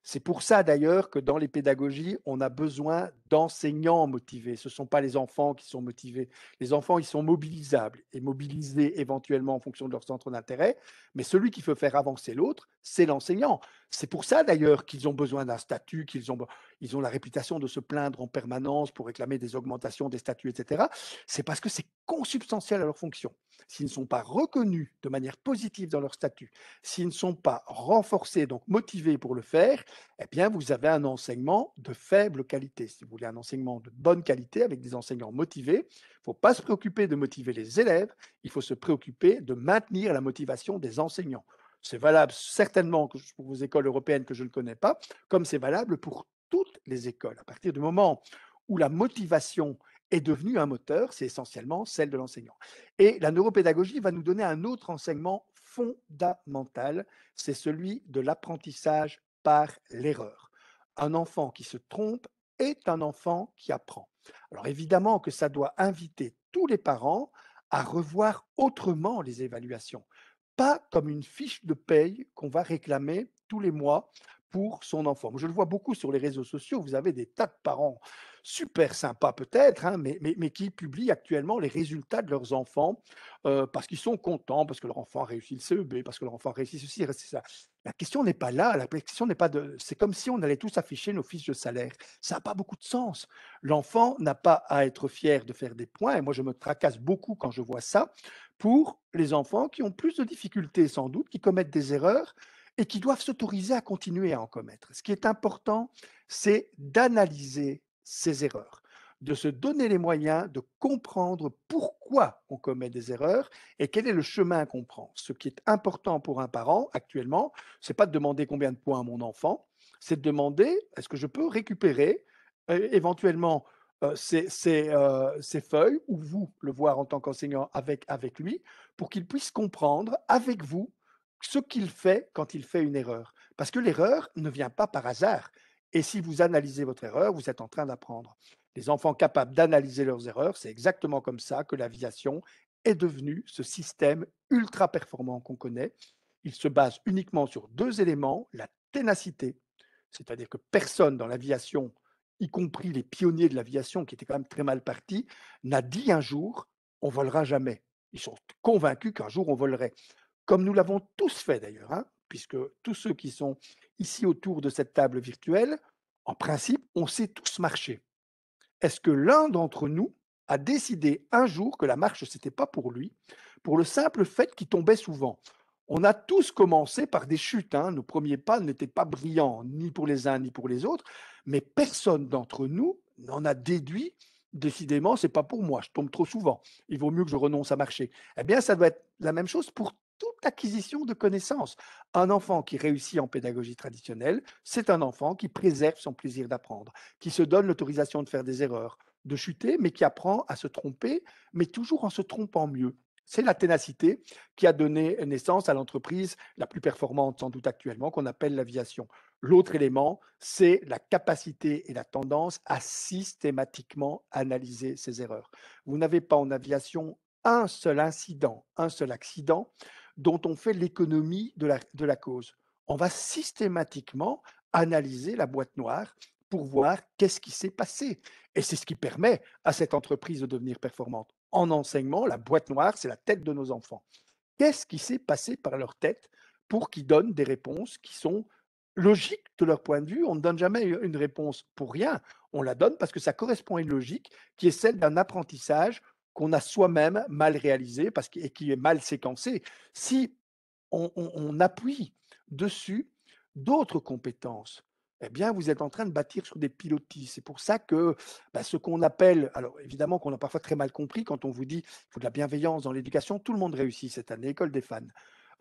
C'est pour ça d'ailleurs que dans les pédagogies, on a besoin d'enseignants motivés. Ce ne sont pas les enfants qui sont motivés. Les enfants, ils sont mobilisables et mobilisés éventuellement en fonction de leur centre d'intérêt. Mais celui qui veut faire avancer l'autre, c'est l'enseignant. C'est pour ça d'ailleurs qu'ils ont besoin d'un statut, qu'ils ont, ils ont la réputation de se plaindre en permanence pour réclamer des augmentations des statuts, etc. C'est parce que c'est consubstantiel à leur fonction. S'ils ne sont pas reconnus de manière positive dans leur statut, s'ils ne sont pas renforcés, donc motivés pour le faire, eh bien, vous avez un enseignement de faible qualité, si vous a un enseignement de bonne qualité avec des enseignants motivés, il ne faut pas se préoccuper de motiver les élèves, il faut se préoccuper de maintenir la motivation des enseignants. C'est valable certainement pour vos écoles européennes que je ne connais pas, comme c'est valable pour toutes les écoles. À partir du moment où la motivation est devenue un moteur, c'est essentiellement celle de l'enseignant. Et la neuropédagogie va nous donner un autre enseignement fondamental, c'est celui de l'apprentissage par l'erreur. Un enfant qui se trompe est un enfant qui apprend. Alors évidemment que ça doit inviter tous les parents à revoir autrement les évaluations, pas comme une fiche de paye qu'on va réclamer tous les mois pour son enfant. Je le vois beaucoup sur les réseaux sociaux, vous avez des tas de parents super sympas peut-être, hein, mais, mais, mais, qui publient actuellement les résultats de leurs enfants euh, parce qu'ils sont contents, parce que leur enfant a réussi le CEB, parce que leur enfant réussit réussi ceci, ça. La question n'est pas là, la n'est pas de. C'est comme si on allait tous afficher nos fiches de salaire. Ça n'a pas beaucoup de sens. L'enfant n'a pas à être fier de faire des points, et moi je me tracasse beaucoup quand je vois ça, pour les enfants qui ont plus de difficultés sans doute, qui commettent des erreurs et qui doivent s'autoriser à continuer à en commettre. Ce qui est important, c'est d'analyser ces erreurs de se donner les moyens de comprendre pourquoi on commet des erreurs et quel est le chemin qu'on prend. Ce qui est important pour un parent actuellement, ce n'est pas de demander combien de points à mon enfant, c'est de demander est-ce que je peux récupérer euh, éventuellement euh, euh, ces, feuilles ou vous le voir en tant qu'enseignant avec, avec lui pour qu'il puisse comprendre avec vous ce qu'il fait quand il fait une erreur. Parce que l'erreur ne vient pas par hasard. Et si vous analysez votre erreur, vous êtes en train d'apprendre les enfants capables d'analyser leurs erreurs, c'est exactement comme ça que l'aviation est devenue ce système ultra performant qu'on connaît. Il se base uniquement sur deux éléments, la ténacité, c'est-à-dire que personne dans l'aviation, y compris les pionniers de l'aviation qui étaient quand même très mal partis, n'a dit un jour on volera jamais. Ils sont convaincus qu'un jour on volerait, comme nous l'avons tous fait d'ailleurs, hein, puisque tous ceux qui sont ici autour de cette table virtuelle, en principe, on sait tous marcher. Est-ce que l'un d'entre nous a décidé un jour que la marche, n'était pas pour lui, pour le simple fait qu'il tombait souvent on a tous commencé par des chutes. Hein. Nos premiers pas n'étaient pas brillants, ni pour les uns, ni pour les autres. Mais personne d'entre nous n'en a déduit, décidément, c'est pas pour moi, je tombe trop souvent. Il vaut mieux que je renonce à marcher. Eh bien, ça doit être la même chose pour toute acquisition de connaissances. Un enfant qui réussit en pédagogie traditionnelle, c'est un enfant qui préserve son plaisir d'apprendre, qui se donne l'autorisation de faire des erreurs, de chuter, mais qui apprend à se tromper, mais toujours en se trompant mieux. C'est la ténacité qui a donné naissance à l'entreprise la plus performante sans doute actuellement, qu'on appelle l'aviation. L'autre élément, c'est la capacité et la tendance à systématiquement analyser ses erreurs. Vous n'avez pas en aviation un seul incident, un seul accident dont on fait l'économie de la, cause. On va systématiquement analyser la boîte noire pour voir qu'est-ce qui s'est passé. Et c'est ce qui permet à cette entreprise de devenir performante. En enseignement, la boîte noire, c'est la tête de nos enfants. Qu'est-ce qui s'est passé par leur tête pour qu'ils donnent des réponses qui sont logiques de leur point de vue On ne donne jamais une réponse pour rien. On la donne parce que ça correspond à une logique qui est celle d'un apprentissage qu'on a soi-même mal réalisé parce et qui est mal séquencé. Si on, appuie dessus d'autres compétences, eh bien, vous êtes en train de bâtir sur des pilotis. C'est pour ça que bah, ce qu'on appelle, alors évidemment qu'on a parfois très mal compris quand on vous dit qu'il faut de la bienveillance dans l'éducation, tout le monde réussit cette année, école des fans.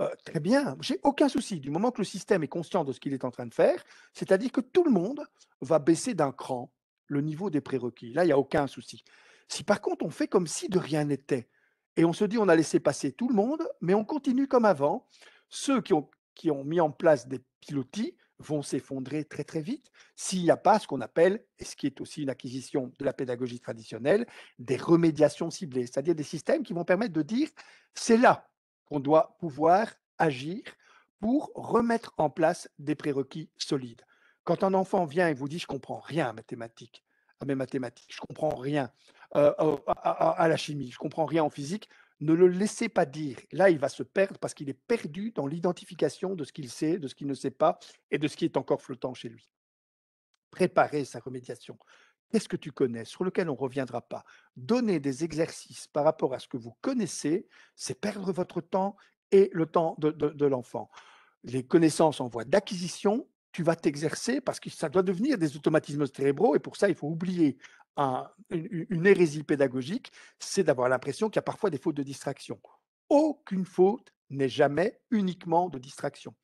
Euh, très bien, j'ai aucun souci. Du moment que le système est conscient de ce qu'il est en train de faire, c'est-à-dire que tout le monde va baisser d'un cran le niveau des prérequis. Là, il n'y a aucun souci. Si par contre on fait comme si de rien n'était, et on se dit on a laissé passer tout le monde, mais on continue comme avant, ceux qui ont, mis en place des pilotis vont s'effondrer très très vite s'il n'y a pas ce qu'on appelle, et ce qui est aussi une acquisition de la pédagogie traditionnelle, des remédiations ciblées, c'est-à-dire des systèmes qui vont permettre de dire c'est là qu'on doit pouvoir agir pour remettre en place des prérequis solides. Quand un enfant vient et vous dit je comprends rien à mathématiques, à ah, mes mathématiques, je comprends rien, euh, euh, à, la chimie, je comprends rien en physique. Ne le laissez pas dire. Là, il va se perdre parce qu'il est perdu dans l'identification de ce qu'il sait, de ce qu'il ne sait pas et de ce qui est encore flottant chez lui. Préparez sa remédiation. Qu'est-ce que tu connais, sur lequel on ne reviendra pas. Donner des exercices par rapport à ce que vous connaissez, c'est perdre votre temps et le temps de l'enfant. Les connaissances en voie d'acquisition, tu vas t'exercer parce que ça doit devenir des automatismes cérébraux et pour ça, il faut oublier une hérésie pédagogique, c'est d'avoir l'impression qu'il y a parfois des fautes de distraction. Aucune faute n'est jamais uniquement de distraction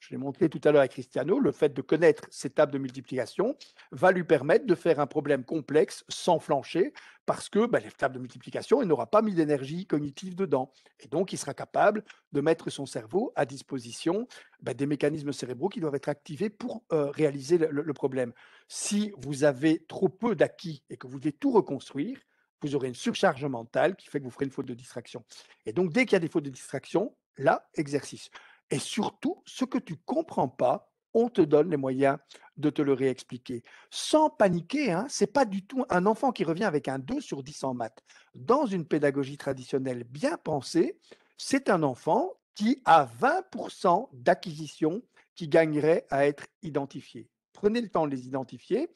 je l'ai montré tout à l'heure à Cristiano, le fait de connaître ces tables de multiplication va lui permettre de faire un problème complexe sans flancher, parce que bah, les tables de multiplication, il n'aura pas mis d'énergie cognitive dedans. Et donc, il sera capable de mettre son cerveau à disposition bah, des mécanismes cérébraux qui doivent être activés pour euh, réaliser le problème. Si vous avez trop peu d'acquis et que vous devez tout reconstruire, vous aurez une surcharge mentale qui fait que vous ferez une faute de distraction. Et donc, dès qu'il y a des fautes de distraction, là, exercice. Et surtout, ce que tu comprends pas, on te donne les moyens de te le réexpliquer. Sans paniquer, hein, ce n'est pas du tout un enfant qui revient avec un 2 sur 10 en maths. Dans une pédagogie traditionnelle bien pensée, c'est un enfant qui a 20% d'acquisition qui gagnerait à être identifié. Prenez le temps de les identifier.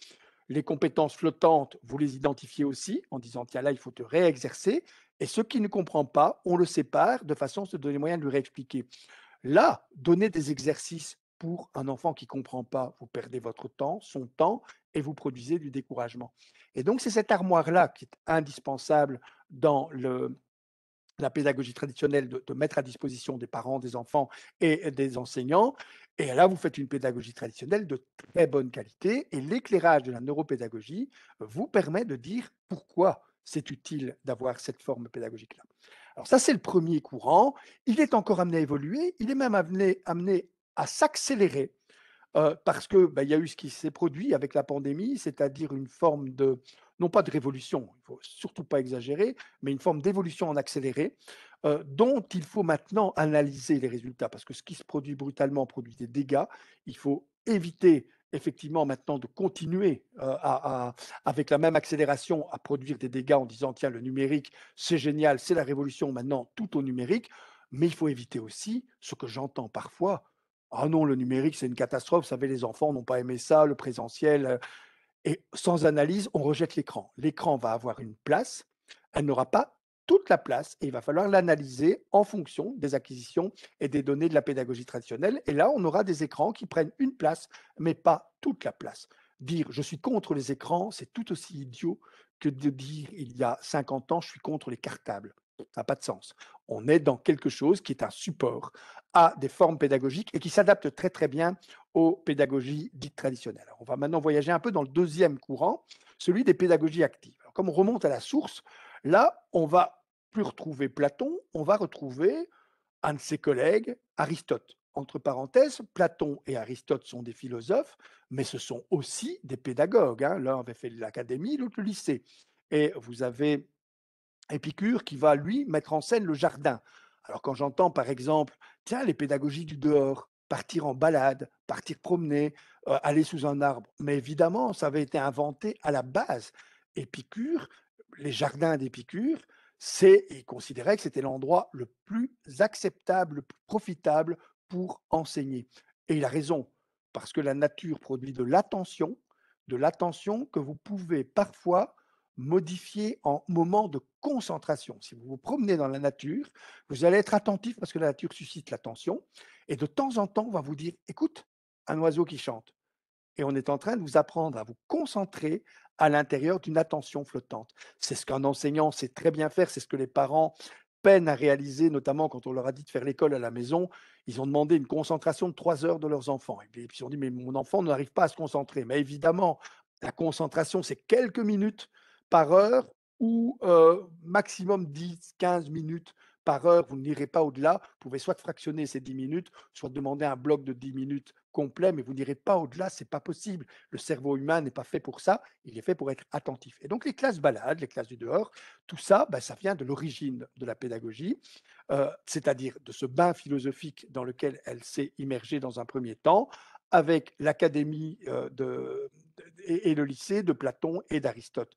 Les compétences flottantes, vous les identifiez aussi en disant, tiens là, il faut te réexercer. Et ce qui ne comprend pas, on le sépare de façon à se donner les moyens de lui réexpliquer. Là, donner des exercices pour un enfant qui ne comprend pas, vous perdez votre temps, son temps, et vous produisez du découragement. Et donc, c'est cette armoire-là qui est indispensable dans la pédagogie traditionnelle de, de, mettre à disposition des parents, des enfants et des enseignants. Et là, vous faites une pédagogie traditionnelle de très bonne qualité et l'éclairage de la neuropédagogie vous permet de dire pourquoi c'est utile d'avoir cette forme pédagogique-là. Alors ça, c'est le premier courant. Il est encore amené à évoluer, il est même amené, à s'accélérer. Euh, parce que bah, il y a eu ce qui s'est produit avec la pandémie, c'est-à-dire une forme de, non pas de révolution, il faut surtout pas exagérer, mais une forme d'évolution en accéléré, euh, dont il faut maintenant analyser les résultats, parce que ce qui se produit brutalement produit des dégâts. Il faut éviter effectivement maintenant de continuer euh, à, avec la même accélération à produire des dégâts en disant tiens le numérique c'est génial c'est la révolution maintenant tout au numérique mais il faut éviter aussi ce que j'entends parfois ah non le numérique c'est une catastrophe vous savez les enfants n'ont pas aimé ça le présentiel euh. et sans analyse on rejette l'écran l'écran va avoir une place elle n'aura pas toute la place et il va falloir l'analyser en fonction des acquisitions et des données de la pédagogie traditionnelle. Et là, on aura des écrans qui prennent une place, mais pas toute la place. Dire je suis contre les écrans, c'est tout aussi idiot que de dire il y a 50 ans je suis contre les cartables. Ça n'a pas de sens. On est dans quelque chose qui est un support à des formes pédagogiques et qui s'adapte très très bien aux pédagogies dites traditionnelles. on va maintenant voyager un peu dans le deuxième courant, celui des pédagogies actives. comme on remonte à la source, Là, on va plus retrouver Platon, on va retrouver un de ses collègues, Aristote. Entre parenthèses, Platon et Aristote sont des philosophes, mais ce sont aussi des pédagogues. Hein. L'un avait fait l'académie, l'autre le lycée. Et vous avez Épicure qui va, lui, mettre en scène le jardin. Alors quand j'entends, par exemple, tiens, les pédagogies du dehors, partir en balade, partir promener, euh, aller sous un arbre, mais évidemment, ça avait été inventé à la base. Épicure, les jardins d'Épicure, c'est, il considérait que c'était l'endroit le plus acceptable, le plus profitable pour enseigner. Et il a raison, parce que la nature produit de l'attention, de l'attention que vous pouvez parfois modifier en moment de concentration. Si vous vous promenez dans la nature, vous allez être attentif parce que la nature suscite l'attention. Et de temps en temps, on va vous dire, écoute, un oiseau qui chante. Et on est en train de vous apprendre à vous concentrer, à l'intérieur d'une attention flottante. C'est ce qu'un enseignant sait très bien faire, c'est ce que les parents peinent à réaliser, notamment quand on leur a dit de faire l'école à la maison. Ils ont demandé une concentration de trois heures de leurs enfants. Et puis ils ont dit, mais mon enfant n'arrive pas à se concentrer. Mais évidemment, la concentration, c'est quelques minutes par heure ou maximum 10-15 minutes par heure, vous n'irez pas au-delà. Vous pouvez soit fractionner ces 10 minutes, soit demander un bloc de 10 minutes complet, mais vous n'irez pas au-delà, c'est pas possible. Le cerveau humain n'est pas fait pour ça, il est fait pour être attentif. Et donc les classes balades, les classes du dehors, tout ça, ben, ça vient de l'origine de la pédagogie, euh, c'est-à-dire de ce bain philosophique dans lequel elle s'est immergée dans un premier temps, avec l'académie euh, de, et le lycée de Platon et d'Aristote.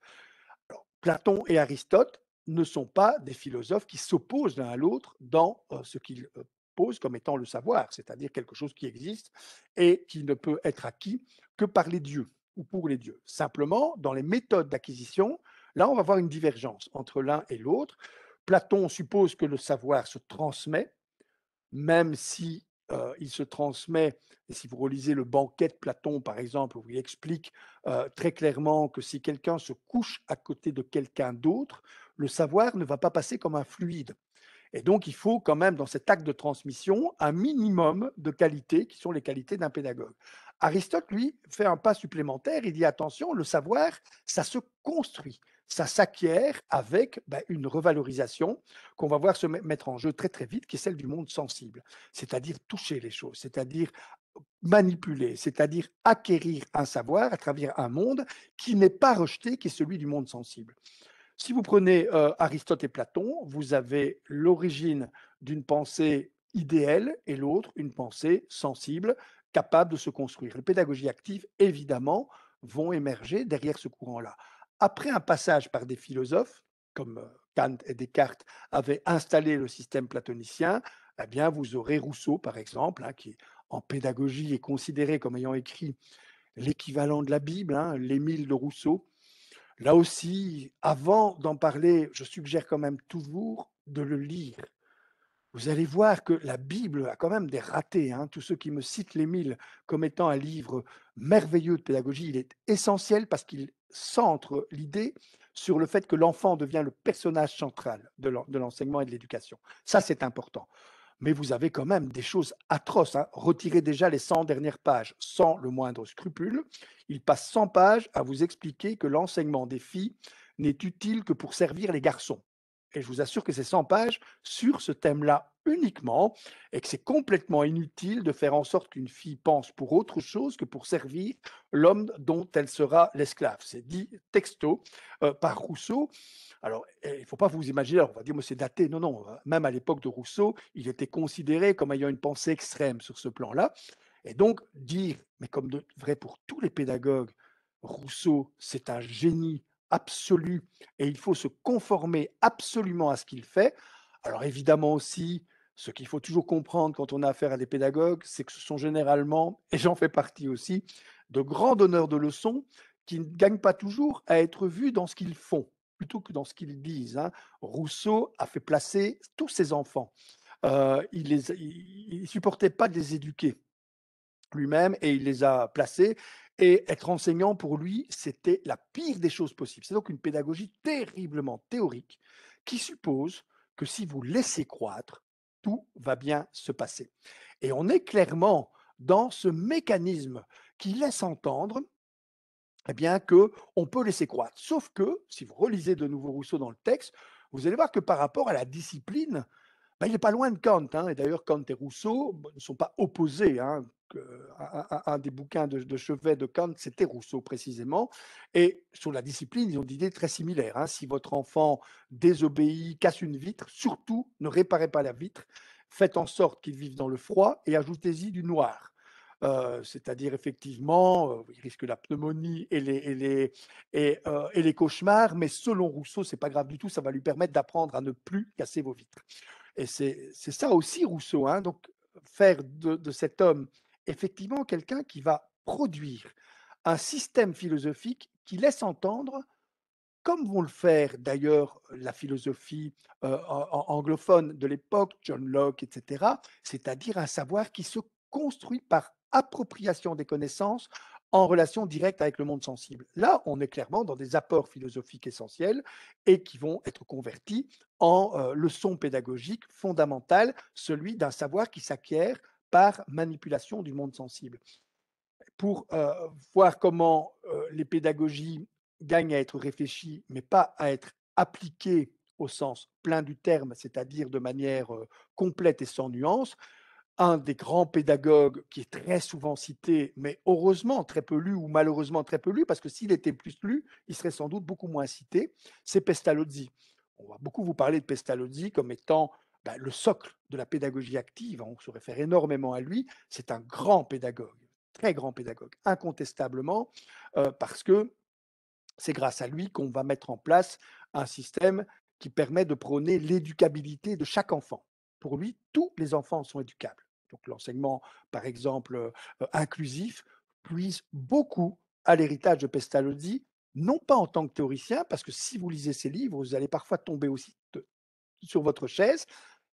Platon et Aristote ne sont pas des philosophes qui s'opposent l'un à l'autre dans euh, ce qu'ils pose comme étant le savoir, c'est-à-dire quelque chose qui existe et qui ne peut être acquis que par les dieux ou pour les dieux. Simplement, dans les méthodes d'acquisition, là, on va voir une divergence entre l'un et l'autre. Platon suppose que le savoir se transmet, même si euh, il se transmet, et si vous relisez le banquet de Platon, par exemple, où il explique euh, très clairement que si quelqu'un se couche à côté de quelqu'un d'autre, le savoir ne va pas passer comme un fluide. Et donc, il faut quand même, dans cet acte de transmission, un minimum de qualités qui sont les qualités d'un pédagogue. Aristote, lui, fait un pas supplémentaire. Il dit attention, le savoir, ça se construit, ça s'acquiert avec bah, une revalorisation qu'on va voir se mettre en jeu très très vite, qui est celle du monde sensible, c'est-à-dire toucher les choses, c'est-à-dire manipuler, c'est-à-dire acquérir un savoir à travers un monde qui n'est pas rejeté, qui est celui du monde sensible. Si vous prenez euh, Aristote et Platon, vous avez l'origine d'une pensée idéale et l'autre une pensée sensible, capable de se construire. Les pédagogies actives, évidemment, vont émerger derrière ce courant-là. Après un passage par des philosophes, comme euh, Kant et Descartes avaient installé le système platonicien, eh bien, vous aurez Rousseau, par exemple, hein, qui en pédagogie est considéré comme ayant écrit l'équivalent de la Bible, hein, l'Émile de Rousseau, Là aussi, avant d'en parler, je suggère quand même toujours de le lire. Vous allez voir que la Bible a quand même des ratés. Hein. Tous ceux qui me citent l'Émile comme étant un livre merveilleux de pédagogie, il est essentiel parce qu'il centre l'idée sur le fait que l'enfant devient le personnage central de l'enseignement et de l'éducation. Ça, c'est important mais vous avez quand même des choses atroces. Hein. Retirez déjà les 100 dernières pages sans le moindre scrupule. Il passe 100 pages à vous expliquer que l'enseignement des filles n'est utile que pour servir les garçons et je vous assure que c'est 100 pages sur ce thème-là uniquement, et que c'est complètement inutile de faire en sorte qu'une fille pense pour autre chose que pour servir l'homme dont elle sera l'esclave. C'est dit texto euh, par Rousseau. Alors, eh, il ne faut pas vous imaginer, on va dire, mais c'est daté. Non, non, euh, même à l'époque de Rousseau, il était considéré comme ayant une pensée extrême sur ce plan-là. Et donc, dire, mais comme de vrai pour tous les pédagogues, Rousseau, c'est un génie absolu et il faut se conformer absolument à ce qu'il fait. Alors évidemment aussi, ce qu'il faut toujours comprendre quand on a affaire à des pédagogues, c'est que ce sont généralement, et j'en fais partie aussi, de grands donneurs de leçons qui ne gagnent pas toujours à être vus dans ce qu'ils font plutôt que dans ce qu'ils disent. Hein. Rousseau a fait placer tous ses enfants. Euh, il ne supportait pas de les éduquer lui-même et il les a placés. Et être enseignant, pour lui, c'était la pire des choses possibles. C'est donc une pédagogie terriblement théorique qui suppose que si vous laissez croître, tout va bien se passer. Et on est clairement dans ce mécanisme qui laisse entendre eh bien, que on peut laisser croître. Sauf que, si vous relisez de nouveau Rousseau dans le texte, vous allez voir que par rapport à la discipline, ben, il n'est pas loin de Kant. Hein. Et d'ailleurs, Kant et Rousseau ne sont pas opposés. Hein un, des bouquins de, chevet de Kant, c'était Rousseau précisément. Et sur la discipline, ils ont des idées très similaires. Hein. Si votre enfant désobéit, casse une vitre, surtout ne réparez pas la vitre. Faites en sorte qu'il vive dans le froid et ajoutez-y du noir. Euh, c'est-à-dire effectivement, euh, il risque la pneumonie et les, euh, et les, cauchemars, mais selon Rousseau, c'est pas grave du tout, ça va lui permettre d'apprendre à ne plus casser vos vitres. Et c'est ça aussi Rousseau, hein. donc faire de, cet homme effectivement quelqu'un qui va produire un système philosophique qui laisse entendre, comme vont le faire d'ailleurs la philosophie anglophone de l'époque, John Locke, etc., c'est-à-dire un savoir qui se construit par appropriation des connaissances en relation directe avec le monde sensible. Là, on est clairement dans des apports philosophiques essentiels et qui vont être convertis en leçon pédagogique fondamentale, celui d'un savoir qui s'acquiert par manipulation du monde sensible. Pour euh, voir comment euh, les pédagogies gagnent à être réfléchies, mais pas à être appliquées au sens plein du terme, c'est-à-dire de manière euh, complète et sans nuance, un des grands pédagogues qui est très souvent cité, mais heureusement très peu lu ou malheureusement très peu lu, parce que s'il était plus lu, il serait sans doute beaucoup moins cité, c'est Pestalozzi. On va beaucoup vous parler de Pestalozzi comme étant bah, le socle de la pédagogie active, hein, on se réfère énormément à lui, c'est un grand pédagogue, très grand pédagogue, incontestablement, euh, parce que c'est grâce à lui qu'on va mettre en place un système qui permet de prôner l'éducabilité de chaque enfant. Pour lui, tous les enfants sont éducables. Donc l'enseignement, par exemple, euh, euh, inclusif, puise beaucoup à l'héritage de Pestalozzi, non pas en tant que théoricien, parce que si vous lisez ses livres, vous allez parfois tomber aussi sur votre chaise,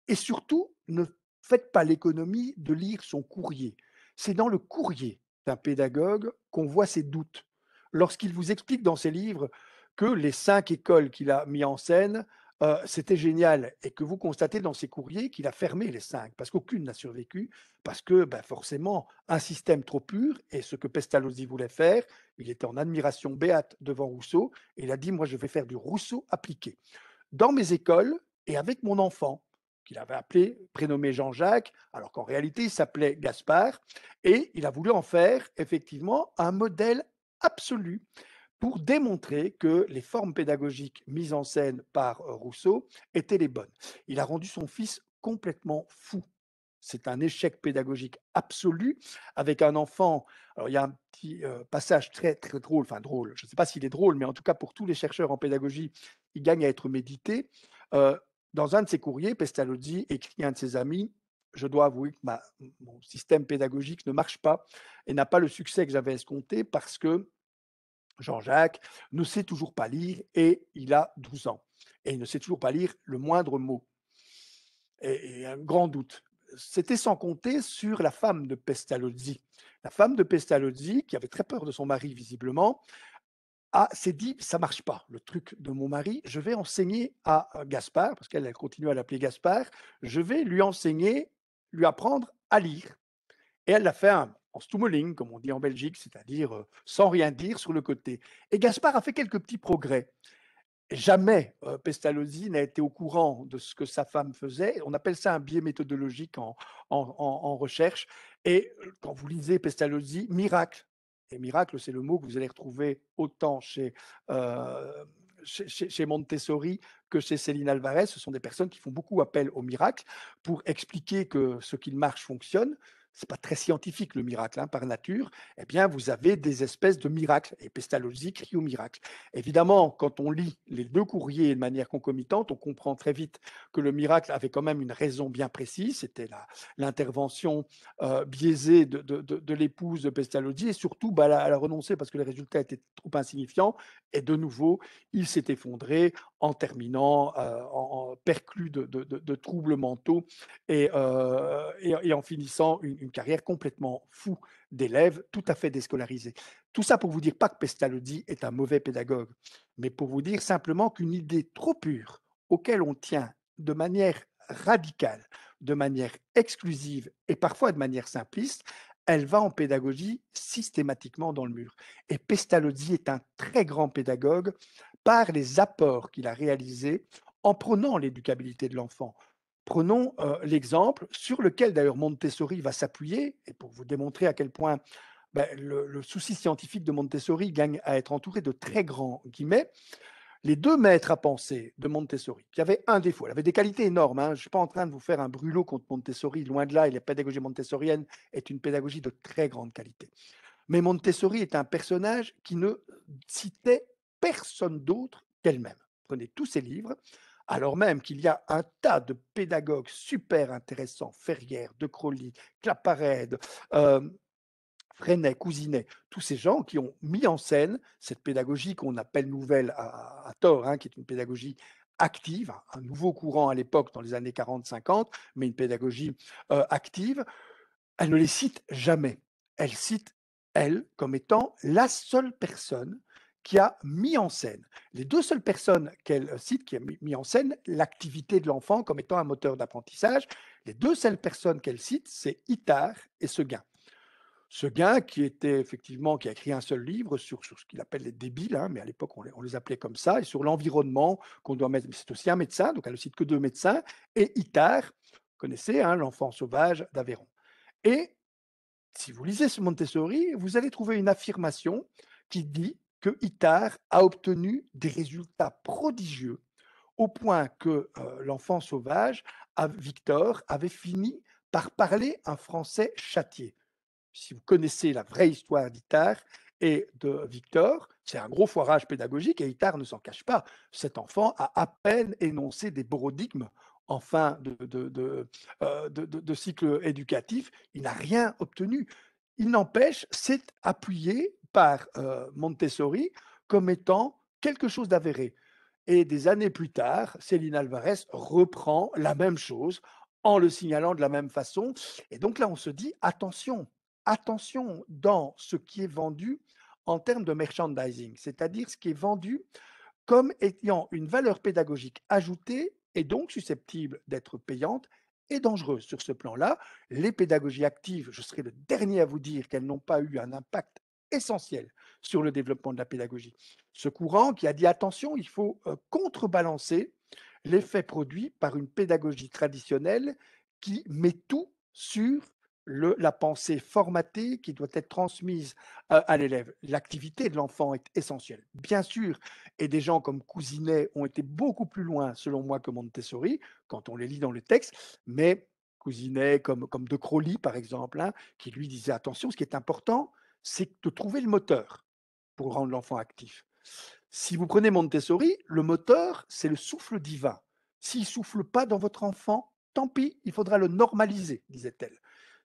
et surtout, ne faites pas l'économie de lire son courrier. C'est dans le courrier d'un pédagogue qu'on voit ses doutes. Lorsqu'il vous explique dans ses livres que les cinq écoles qu'il a mis en scène, euh, c'était génial, et que vous constatez dans ses courriers qu'il a fermé les cinq, parce qu'aucune n'a survécu, parce que ben, forcément, un système trop pur, et ce que Pestalozzi voulait faire, il était en admiration béate devant Rousseau, et il a dit, moi je vais faire du Rousseau appliqué. Dans mes écoles, et avec mon enfant, qu'il avait appelé, prénommé Jean-Jacques, alors qu'en réalité il s'appelait Gaspard, et il a voulu en faire effectivement un modèle absolu pour démontrer que les formes pédagogiques mises en scène par euh, Rousseau étaient les bonnes. Il a rendu son fils complètement fou. C'est un échec pédagogique absolu avec un enfant. Alors, il y a un petit euh, passage très, très drôle, enfin drôle, je ne sais pas s'il est drôle, mais en tout cas, pour tous les chercheurs en pédagogie, il gagne à être médité. Euh, dans un de ses courriers, Pestalozzi écrit à un de ses amis Je dois avouer que mon système pédagogique ne marche pas et n'a pas le succès que j'avais escompté parce que Jean-Jacques ne sait toujours pas lire et il a 12 ans. Et il ne sait toujours pas lire le moindre mot. et un grand doute. C'était sans compter sur la femme de Pestalozzi. La femme de Pestalozzi, qui avait très peur de son mari visiblement, ah, s'est dit, ça marche pas, le truc de mon mari. Je vais enseigner à euh, Gaspard, parce qu'elle continue à l'appeler Gaspard. Je vais lui enseigner, lui apprendre à lire. Et elle l'a fait en stummeling », comme on dit en Belgique, c'est-à-dire euh, sans rien dire sur le côté. Et Gaspard a fait quelques petits progrès. Jamais euh, Pestalozzi n'a été au courant de ce que sa femme faisait. On appelle ça un biais méthodologique en recherche. Et quand vous lisez Pestalozzi, miracle, et miracle, c'est le mot que vous allez retrouver autant euh, chez, chez, Montessori que chez Céline Alvarez. Ce sont des personnes qui font beaucoup appel au miracle pour expliquer que ce qu'il marche fonctionne, c'est pas très scientifique le miracle hein, par nature, eh bien vous avez des espèces de miracles et Pestalozzi crie au miracle. Évidemment, quand on lit les deux courriers de manière concomitante, on comprend très vite que le miracle avait quand même une raison bien précise, c'était l'intervention euh, biaisée de, l'épouse de Pestalozzi et surtout bah, elle a renoncé parce que les résultats étaient trop insignifiants et de nouveau il s'est effondré en terminant euh, en, perclus de, troubles mentaux et, euh, en finissant une, carrière complètement fou d'élèves tout à fait déscolarisés. Tout ça pour vous dire pas que Pestalozzi est un mauvais pédagogue, mais pour vous dire simplement qu'une idée trop pure auquel on tient de manière radicale, de manière exclusive et parfois de manière simpliste, elle va en pédagogie systématiquement dans le mur. Et Pestalozzi est un très grand pédagogue par les apports qu'il a réalisés en prenant l'éducabilité de l'enfant. Prenons euh, l'exemple sur lequel d'ailleurs Montessori va s'appuyer, et pour vous démontrer à quel point ben, le, le, souci scientifique de Montessori gagne à être entouré de très grands guillemets les deux maîtres à penser de Montessori, qui avait un défaut, elle avait des qualités énormes, hein. je ne suis pas en train de vous faire un brûlot contre Montessori, loin de là, et la pédagogie montessorienne est une pédagogie de très grande qualité. Mais Montessori est un personnage qui ne citait personne d'autre qu'elle-même. Prenez tous ses livres, alors même qu'il y a un tas de pédagogues super intéressants, Ferrière, De Claparède, euh, Freinet, Cousinet, tous ces gens qui ont mis en scène cette pédagogie qu'on appelle nouvelle à, tort, hein, qui est une pédagogie active, un nouveau courant à l'époque dans les années 40-50, mais une pédagogie euh, active, elle ne les cite jamais. Elle cite elle comme étant la seule personne qui a mis en scène, les deux seules personnes qu'elle euh, cite qui a mis en scène l'activité de l'enfant comme étant un moteur d'apprentissage, les deux seules personnes qu'elle cite, c'est Itard et Seguin ce gars qui était effectivement, qui a écrit un seul livre sur, ce qu'il appelle les débiles, mais à l'époque on, les appelait comme ça, et sur l'environnement qu'on doit mettre. C'est aussi un médecin, donc elle ne cite que deux médecins, et Itard, vous connaissez, hein, l'enfant sauvage d'Aveyron. Et si vous lisez ce Montessori, vous allez trouver une affirmation qui dit que Itard a obtenu des résultats prodigieux au point que euh, l'enfant sauvage, Victor, avait fini par parler un français châtié si vous connaissez la vraie histoire d'Itard et de Victor, c'est un gros foirage pédagogique et Itard ne s'en cache pas. Cet enfant a à peine énoncé des borodigmes en fin euh, de, de, cycle éducatif. Il n'a rien obtenu. Il n'empêche, c'est appuyé par euh, Montessori comme étant quelque chose d'avéré. Et des années plus tard, Céline Alvarez reprend la même chose en le signalant de la même façon. Et donc là, on se dit, attention, attention dans ce qui est vendu en termes de merchandising, c'est-à-dire ce qui est vendu comme ayant une valeur pédagogique ajoutée et donc susceptible d'être payante et dangereuse. Sur ce plan-là, les pédagogies actives, je serai le dernier à vous dire qu'elles n'ont pas eu un impact essentiel sur le développement de la pédagogie. Ce courant qui a dit attention, il faut euh, contrebalancer l'effet produit par une pédagogie traditionnelle qui met tout sur la pensée formatée qui doit être transmise euh, à, l'élève. L'activité de l'enfant est essentielle, bien sûr. Et des gens comme Cousinet ont été beaucoup plus loin, selon moi, que Montessori, quand on les lit dans le texte, mais Cousinet, comme, comme De Crowley, par exemple, hein, qui lui disait, attention, ce qui est important, c'est de trouver le moteur pour rendre l'enfant actif. Si vous prenez Montessori, le moteur, c'est le souffle divin. S'il souffle pas dans votre enfant, tant pis, il faudra le normaliser, disait-elle.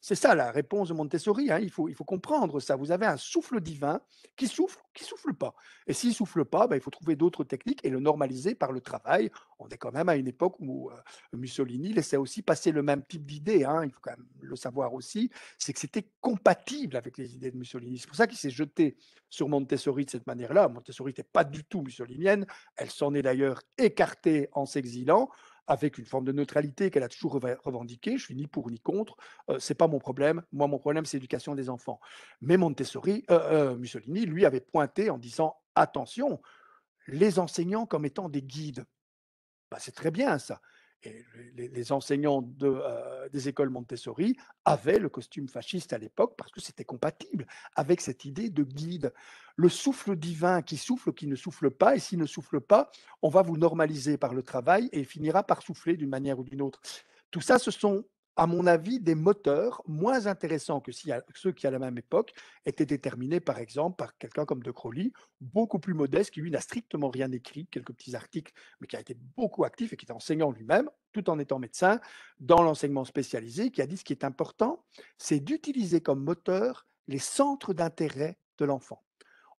C'est ça la réponse de Montessori. Hein, il, faut, comprendre ça. Vous avez un souffle divin qui souffle, qui souffle pas. Et s'il souffle pas, ben, il faut trouver d'autres techniques et le normaliser par le travail. On est quand même à une époque où euh, Mussolini laissait aussi passer le même type d'idée. Hein. Il faut quand même le savoir aussi. C'est que c'était compatible avec les idées de Mussolini. C'est pour ça qu'il s'est jeté sur Montessori de cette manière-là. Montessori n'était pas du tout mussolinienne. Elle s'en est d'ailleurs écartée en s'exilant avec une forme de neutralité qu'elle a toujours revendiquée. Je suis ni pour ni contre. Ce euh, c'est pas mon problème. Moi, mon problème, c'est l'éducation des enfants. Mais Montessori, euh, euh, Mussolini, lui, avait pointé en disant attention, les enseignants comme étant des guides. Bah, c'est très bien ça les, enseignants euh, des écoles Montessori avaient le costume fasciste à l'époque parce que c'était compatible avec cette idée de guide. Le souffle divin qui souffle, qui ne souffle pas, et s'il ne souffle pas, on va vous normaliser par le travail et finira par souffler d'une manière ou d'une autre. Tout ça, ce sont à mon avis, des moteurs moins intéressants que ceux qui, à la même époque, étaient déterminés, par exemple, par quelqu'un comme De Crowley, beaucoup plus modeste, qui, lui, n'a strictement rien écrit, quelques petits articles, mais qui a été beaucoup actif et qui est enseignant lui-même, tout en étant médecin, dans l'enseignement spécialisé, qui a dit ce qui est important, c'est d'utiliser comme moteur les centres d'intérêt de l'enfant.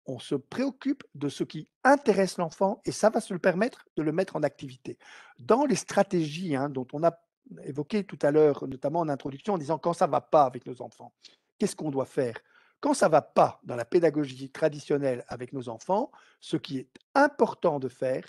On se préoccupe de ce qui intéresse l'enfant et ça va se le permettre de le mettre en activité. Dans les stratégies hein, dont on a évoqué tout à l'heure, notamment en introduction, en disant quand ça ne va pas avec nos enfants, qu'est-ce qu'on doit faire Quand ça ne va pas dans la pédagogie traditionnelle avec nos enfants, ce qui est important de faire,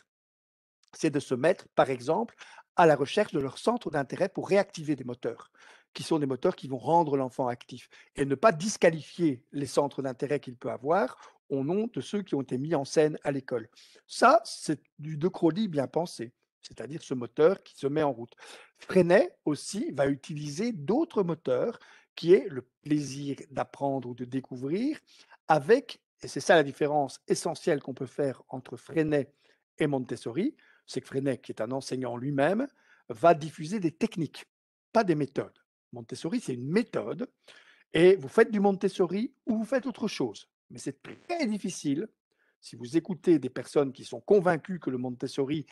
c'est de se mettre, par exemple, à la recherche de leur centre d'intérêt pour réactiver des moteurs, qui sont des moteurs qui vont rendre l'enfant actif, et ne pas disqualifier les centres d'intérêt qu'il peut avoir au nom de ceux qui ont été mis en scène à l'école. Ça, c'est du de bien pensé c'est-à-dire ce moteur qui se met en route. Freinet aussi va utiliser d'autres moteurs, qui est le plaisir d'apprendre ou de découvrir, avec, et c'est ça la différence essentielle qu'on peut faire entre Freinet et Montessori, c'est que Freinet, qui est un enseignant lui-même, va diffuser des techniques, pas des méthodes. Montessori, c'est une méthode, et vous faites du Montessori ou vous faites autre chose. Mais c'est très difficile, si vous écoutez des personnes qui sont convaincues que le Montessori,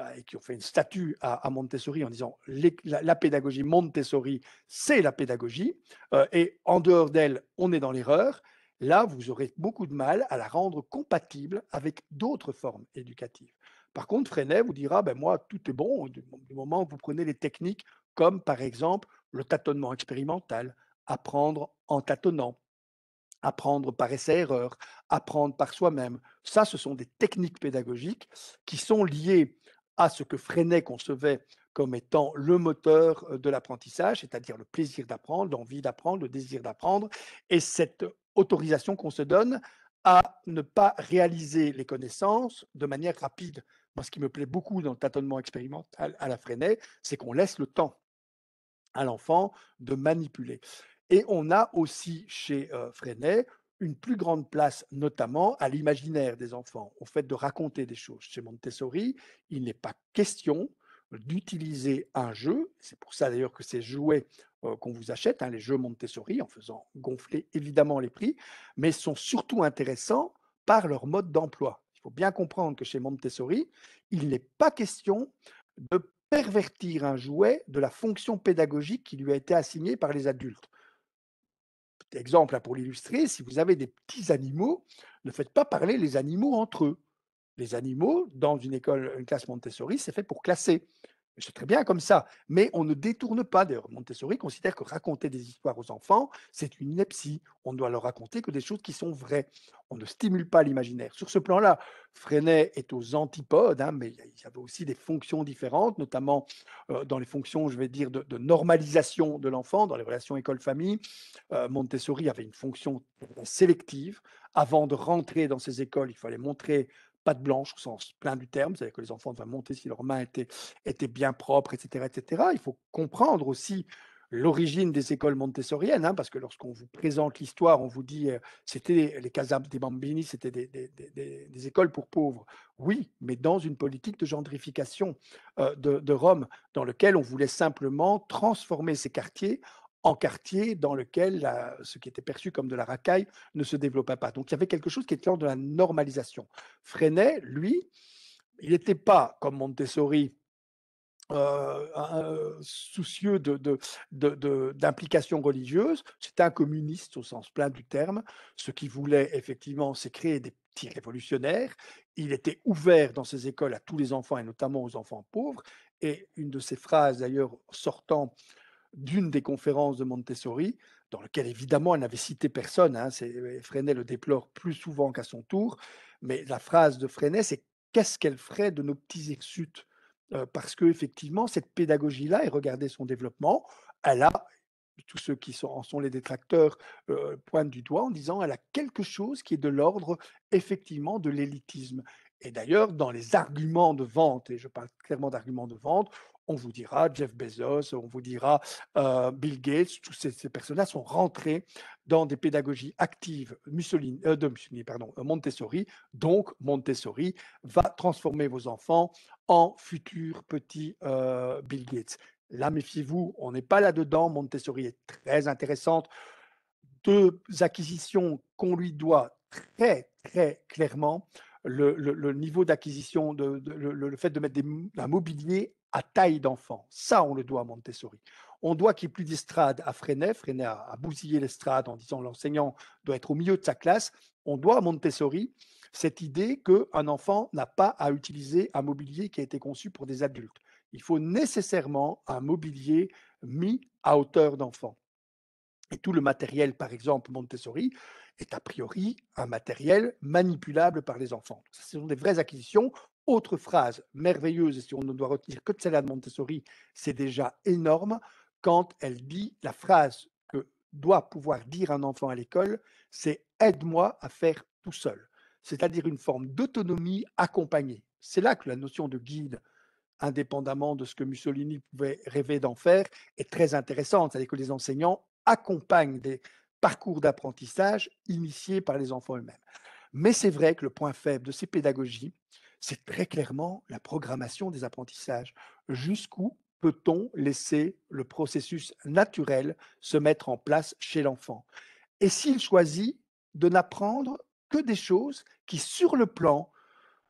euh, et qui ont fait une statue à, Montessori en disant la, pédagogie Montessori, c'est la pédagogie, euh, et en dehors d'elle, on est dans l'erreur, là, vous aurez beaucoup de mal à la rendre compatible avec d'autres formes éducatives. Par contre, Freinet vous dira, ben moi, tout est bon du, moment où vous prenez les techniques comme, par exemple, le tâtonnement expérimental, apprendre en tâtonnant, apprendre par essai-erreur, apprendre par soi-même. Ça, ce sont des techniques pédagogiques qui sont liées à ce que Freinet concevait comme étant le moteur de l'apprentissage, c'est-à-dire le plaisir d'apprendre, l'envie d'apprendre, le désir d'apprendre, et cette autorisation qu'on se donne à ne pas réaliser les connaissances de manière rapide. Moi, ce qui me plaît beaucoup dans le tâtonnement expérimental à la Freinet, c'est qu'on laisse le temps à l'enfant de manipuler. Et on a aussi chez Freinet une plus grande place notamment à l'imaginaire des enfants, au fait de raconter des choses. Chez Montessori, il n'est pas question d'utiliser un jeu, c'est pour ça d'ailleurs que ces jouets euh, qu'on vous achète, hein, les jeux Montessori, en faisant gonfler évidemment les prix, mais sont surtout intéressants par leur mode d'emploi. Il faut bien comprendre que chez Montessori, il n'est pas question de pervertir un jouet de la fonction pédagogique qui lui a été assignée par les adultes exemple pour l'illustrer, si vous avez des petits animaux, ne faites pas parler les animaux entre eux. Les animaux, dans une école, une classe Montessori, c'est fait pour classer. C'est très bien comme ça, mais on ne détourne pas. D'ailleurs, Montessori considère que raconter des histoires aux enfants, c'est une ineptie. On ne doit leur raconter que des choses qui sont vraies. On ne stimule pas l'imaginaire. Sur ce plan-là, Freinet est aux antipodes, hein, mais il y avait aussi des fonctions différentes, notamment euh, dans les fonctions, je vais dire, de, normalisation de l'enfant, dans les relations école-famille. Euh, Montessori avait une fonction sélective. Avant de rentrer dans ces écoles, il fallait montrer de blanche au sens plein du terme, c'est-à-dire que les enfants devaient monter si leurs mains étaient, étaient bien propres, etc., etc. Il faut comprendre aussi l'origine des écoles montessoriennes, hein, parce que lorsqu'on vous présente l'histoire, on vous dit que euh, c'était les casas des bambini, c'était des, des, écoles pour pauvres. Oui, mais dans une politique de gendrification euh, de, de, Rome, dans lequel on voulait simplement transformer ces quartiers en quartier dans lequel ce qui était perçu comme de la racaille ne se développa pas. Donc il y avait quelque chose qui était l'ordre de la normalisation. Freinet, lui, il n'était pas, comme Montessori, euh, soucieux d'implications de, de, de, religieuses. C'était un communiste au sens plein du terme. Ce qui voulait effectivement, c'est créer des petits révolutionnaires. Il était ouvert dans ses écoles à tous les enfants et notamment aux enfants pauvres. Et une de ses phrases d'ailleurs sortant d'une des conférences de Montessori, dans laquelle évidemment elle n'avait cité personne, hein, euh, Freinet le déplore plus souvent qu'à son tour, mais la phrase de Freinet, c'est qu'est-ce qu'elle ferait de nos petits exutes euh, Parce que effectivement, cette pédagogie-là, et regardez son développement, elle a, tous ceux qui sont, en sont les détracteurs euh, pointent du doigt en disant elle a quelque chose qui est de l'ordre effectivement de l'élitisme. Et d'ailleurs, dans les arguments de vente, et je parle clairement d'arguments de vente, on vous dira Jeff Bezos, on vous dira euh, Bill Gates, tous ces, ces personnes-là sont rentrés dans des pédagogies actives euh, de pardon, euh, Montessori. Donc, Montessori va transformer vos enfants en futurs petits Bill Gates. Là, méfiez-vous, on n'est pas là-dedans. Montessori est très intéressante. Deux acquisitions qu'on lui doit très, très clairement le, niveau d'acquisition, de, le, fait de mettre des, un mobilier à taille d'enfant. Ça, on le doit à Montessori. On doit qu'il n'y ait plus d'estrade à Freinet. Freinet a, bousillé l'estrade en disant l'enseignant doit être au milieu de sa classe. On doit à Montessori cette idée qu'un enfant n'a pas à utiliser un mobilier qui a été conçu pour des adultes. Il faut nécessairement un mobilier mis à hauteur d'enfant. Et tout le matériel, par exemple Montessori, est a priori un matériel manipulable par les enfants. Ce sont des vraies acquisitions. Autre phrase merveilleuse, et si on ne doit retenir que de celle de Montessori, c'est déjà énorme, quand elle dit la phrase que doit pouvoir dire un enfant à l'école, c'est aide-moi à faire tout seul, c'est-à-dire une forme d'autonomie accompagnée. C'est là que la notion de guide indépendamment de ce que Mussolini pouvait rêver d'en faire, est très intéressante. C'est-à-dire que les enseignants accompagne des parcours d'apprentissage initiés par les enfants eux-mêmes. Mais c'est vrai que le point faible de ces pédagogies, c'est très clairement la programmation des apprentissages. Jusqu'où peut-on laisser le processus naturel se mettre en place chez l'enfant Et s'il choisit de n'apprendre que des choses qui, sur le plan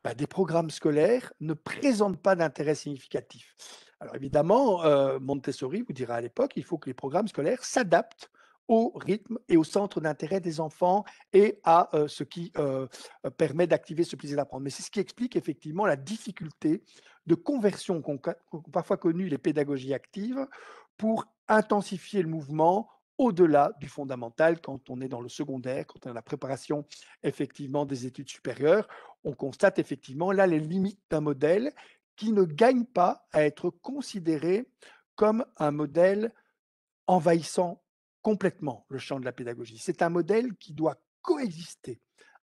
bah, des programmes scolaires, ne présentent pas d'intérêt significatif alors évidemment, euh, Montessori vous dira à l'époque, il faut que les programmes scolaires s'adaptent au rythme et au centre d'intérêt des enfants et à euh, ce qui euh, permet d'activer ce plaisir d'apprendre. Mais c'est ce qui explique effectivement la difficulté de conversion qu'ont parfois connue les pédagogies actives pour intensifier le mouvement au-delà du fondamental quand on est dans le secondaire, quand on est a la préparation effectivement des études supérieures. On constate effectivement là les limites d'un modèle qui ne gagne pas à être considéré comme un modèle envahissant complètement le champ de la pédagogie. C'est un modèle qui doit coexister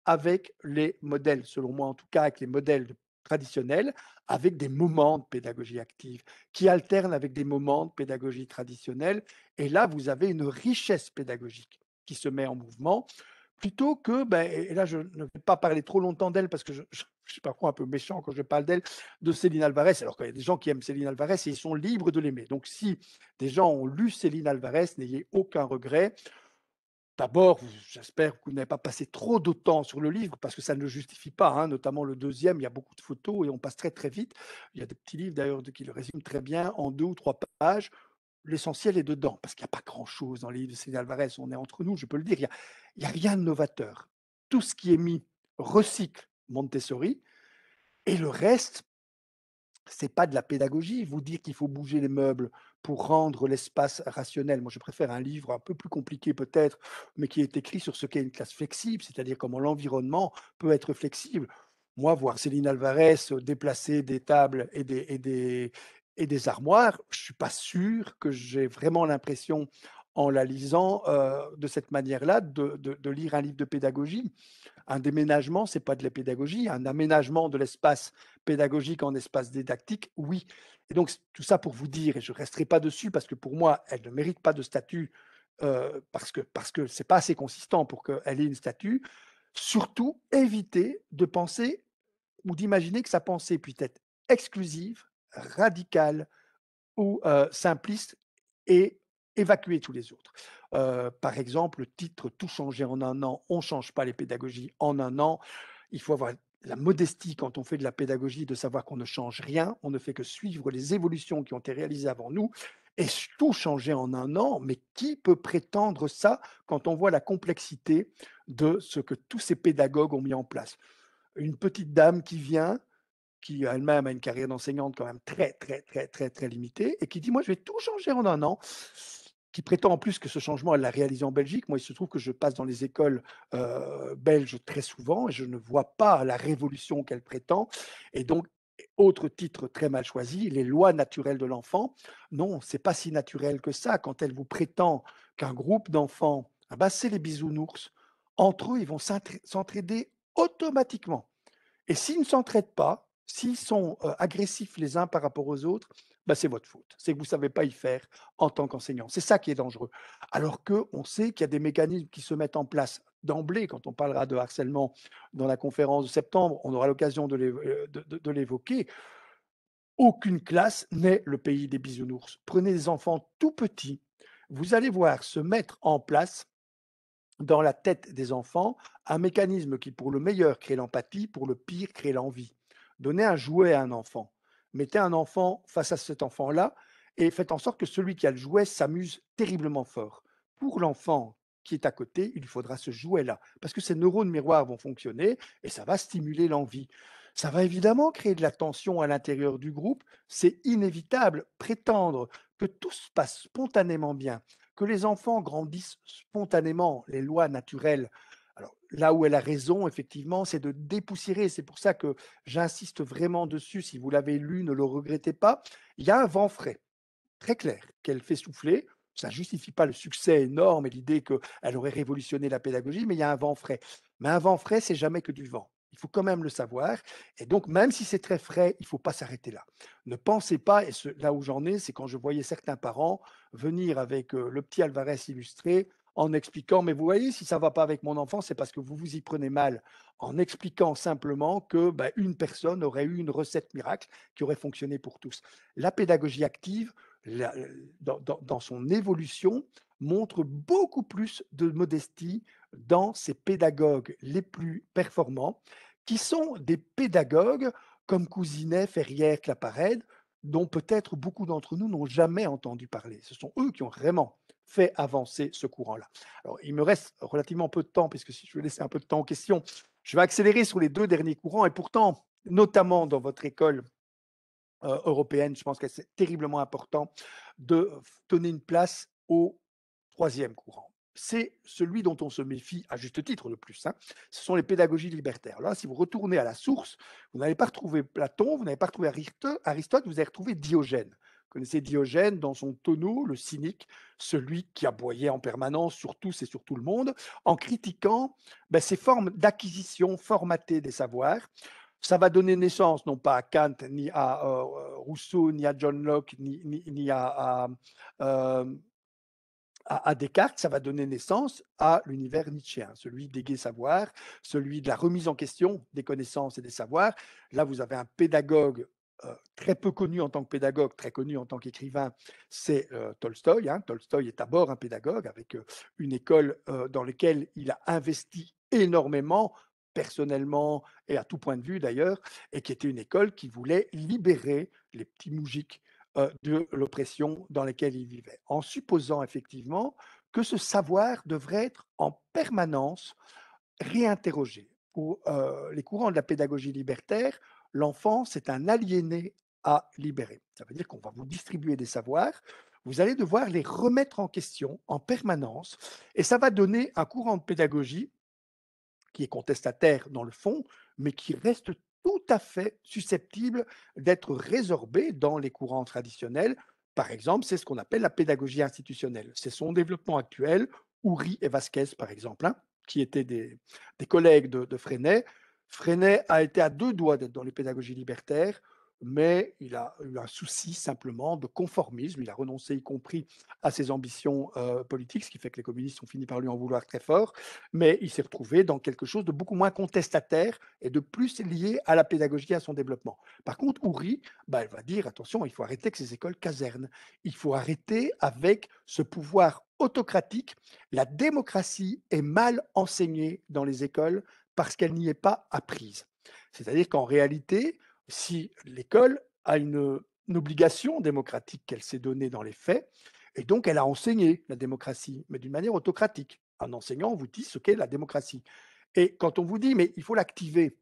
avec les modèles, selon moi en tout cas, avec les modèles traditionnels, avec des moments de pédagogie active qui alternent avec des moments de pédagogie traditionnelle. Et là, vous avez une richesse pédagogique qui se met en mouvement plutôt que, ben, et là je ne vais pas parler trop longtemps d'elle parce que je, suis parfois un peu méchant quand je parle d'elle, de Céline Alvarez, alors qu'il y a des gens qui aiment Céline Alvarez et ils sont libres de l'aimer. Donc si des gens ont lu Céline Alvarez, n'ayez aucun regret. D'abord, j'espère que vous n'avez pas passé trop de temps sur le livre parce que ça ne le justifie pas, hein. notamment le deuxième, il y a beaucoup de photos et on passe très très vite. Il y a des petits livres d'ailleurs qui le résument très bien en deux ou trois pages l'essentiel est dedans, parce qu'il n'y a pas grand-chose dans les livres de Céline Alvarez, on est entre nous, je peux le dire, il n'y a, rien de novateur. Tout ce qui est mis recycle Montessori, et le reste, c'est pas de la pédagogie. Vous dire qu'il faut bouger les meubles pour rendre l'espace rationnel. Moi, je préfère un livre un peu plus compliqué peut-être, mais qui est écrit sur ce qu'est une classe flexible, c'est-à-dire comment l'environnement peut être flexible moi, voir Céline Alvarez euh, déplacer des tables et des, et des armoires, je ne suis pas sûr que j'ai vraiment l'impression, en la lisant euh, de cette manière-là, de, lire un livre de pédagogie. Un déménagement, c'est pas de la pédagogie. Un aménagement de l'espace pédagogique en espace didactique, oui. Et donc, tout ça pour vous dire, et je ne resterai pas dessus parce que pour moi, elle ne mérite pas de statut euh, parce que parce que c'est pas assez consistant pour qu'elle ait une statue. Surtout, éviter de penser ou d'imaginer que sa pensée puisse être exclusive radicale ou simpliste et évacuer tous les autres. par exemple, le titre Tout changer en un an, on ne change pas les pédagogies en un an. Il faut avoir la modestie quand on fait de la pédagogie de savoir qu'on ne change rien, on ne fait que suivre les évolutions qui ont été réalisées avant nous Est-ce tout changer en un an, mais qui peut prétendre ça quand on voit la complexité de ce que tous ces pédagogues ont mis en place Une petite dame qui vient, qui elle-même a une carrière d'enseignante quand même très, très, très, très, très limitée, et qui dit, moi, je vais tout changer en un an, qui prétend en plus que ce changement, elle l'a réalisé en Belgique. Moi, il se trouve que je passe dans les écoles euh, belges très souvent, et je ne vois pas la révolution qu'elle prétend. Et donc, autre titre très mal choisi, les lois naturelles de l'enfant. Non, c'est pas si naturel que ça. Quand elle vous prétend qu'un groupe d'enfants, ah bah, c'est les bisounours, entre eux, ils vont s'entraider automatiquement. Et s'ils ne s'entraident pas, s'ils sont agressifs les uns par rapport aux autres, bah, c'est votre faute. C'est que vous ne savez pas y faire en tant qu'enseignant. C'est ça qui est dangereux. Alors qu'on sait qu'il y a des mécanismes qui se mettent en place d'emblée, quand on parlera de harcèlement dans la conférence de septembre, on aura l'occasion de euh, l'évoquer. Aucune classe n'est le pays des bisounours. Prenez des enfants tout petits, vous allez voir se mettre en place dans la tête des enfants un mécanisme qui, pour le meilleur, crée l'empathie, pour le pire, crée l'envie. Donnez un jouet à un enfant. Mettez un enfant face à cet enfant-là et faites en sorte que celui qui a le jouet s'amuse terriblement fort. Pour l'enfant qui est à côté, il faudra ce jouet-là, parce que ses neurones miroirs vont fonctionner et ça va stimuler l'envie. Ça va évidemment créer de la tension à l'intérieur du groupe, c'est inévitable. Prétendre que tout se passe spontanément bien, que les enfants grandissent spontanément, les lois naturelles alors là où elle a raison, effectivement, c'est de dépoussiérer. C'est pour ça que j'insiste vraiment dessus. Si vous l'avez lu, ne le regrettez pas. Il y a un vent frais, très clair, qu'elle fait souffler. Ça ne justifie pas le succès énorme et l'idée qu'elle aurait révolutionné la pédagogie, mais il y a un vent frais. Mais un vent frais, c'est jamais que du vent. Il faut quand même le savoir. Et donc, même si c'est très frais, il ne faut pas s'arrêter là. Ne pensez pas, et là où j'en ai, c'est quand je voyais certains parents venir avec euh, le petit Alvarez illustré, en expliquant, mais vous voyez, si ça ne va pas avec mon enfant, c'est parce que vous vous y prenez mal, en expliquant simplement que bah, une personne aurait eu une recette miracle qui aurait fonctionné pour tous. La pédagogie active, dans, son évolution, montre beaucoup plus de modestie dans ses pédagogues les plus performants, qui sont des pédagogues comme Cousinet, Ferrière, Claparède, dont peut-être beaucoup d'entre nous n'ont jamais entendu parler. Ce sont eux qui ont vraiment fait avancer ce courant-là. Alors, il me reste relativement peu de temps, puisque si je veux laisser un peu de temps aux questions, je vais accélérer sur les deux derniers courants. Et pourtant, notamment dans votre école euh, européenne, je pense que c'est terriblement important de donner une place au troisième courant. C'est celui dont on se méfie à juste titre le plus. Hein. Ce sont les pédagogies libertaires. Là, si vous retournez à la source, vous n'allez pas retrouver Platon, vous n'allez pas retrouver Aristote, vous allez retrouver Diogène connaissez Diogène dans son tonneau, le cynique, celui qui aboyait en permanence sur tous et sur tout le monde, en critiquant ben, ces formes d'acquisition formatées des savoirs. Ça va donner naissance non pas à Kant, ni à euh, euh, Rousseau, ni à John Locke, ni, euh, à, à, Descartes, ça va donner naissance à l'univers nietzschéen, celui des gays savoirs, celui de la remise en question des connaissances et des savoirs. Là, vous avez un pédagogue euh, très peu connu en tant que pédagogue, très connu en tant qu'écrivain, c'est euh, Tolstoï. Hein. Tolstoï est d'abord un pédagogue avec euh, une école dans laquelle il a investi énormément, personnellement et à tout point de vue d'ailleurs, et qui était une école qui voulait libérer les petits moujiks de l'oppression dans laquelle ils vivaient, en supposant effectivement que ce savoir devrait être en permanence réinterrogé. Pour les courants de la pédagogie libertaire, l'enfant, c'est un aliéné à libérer. Ça veut dire qu'on va vous distribuer des savoirs, vous allez devoir les remettre en question en permanence, et ça va donner un courant de pédagogie qui est contestataire dans le fond, mais qui reste tout à fait susceptible d'être résorbé dans les courants traditionnels. Par exemple, c'est ce qu'on appelle la pédagogie institutionnelle. C'est son développement actuel. Uri et Vasquez, par exemple, hein, qui étaient des, collègues de, de Freinet, Freinet a été à deux doigts d'être dans les pédagogies libertaires, mais il a eu un souci simplement de conformisme. Il a renoncé, y compris, à ses ambitions euh, politiques, ce qui fait que les communistes ont fini par lui en vouloir très fort. Mais il s'est retrouvé dans quelque chose de beaucoup moins contestataire et de plus lié à la pédagogie et à son développement. Par contre, Houry, bah, elle va dire attention, il faut arrêter que ces écoles casernent. Il faut arrêter avec ce pouvoir autocratique. La démocratie est mal enseignée dans les écoles parce qu'elle n'y est pas apprise. C'est-à-dire qu'en réalité, si l'école a une, obligation démocratique qu'elle s'est donnée dans les faits, et donc elle a enseigné la démocratie, mais d'une manière autocratique. Un enseignant vous dit ce qu'est la démocratie. Et quand on vous dit, mais il faut l'activer,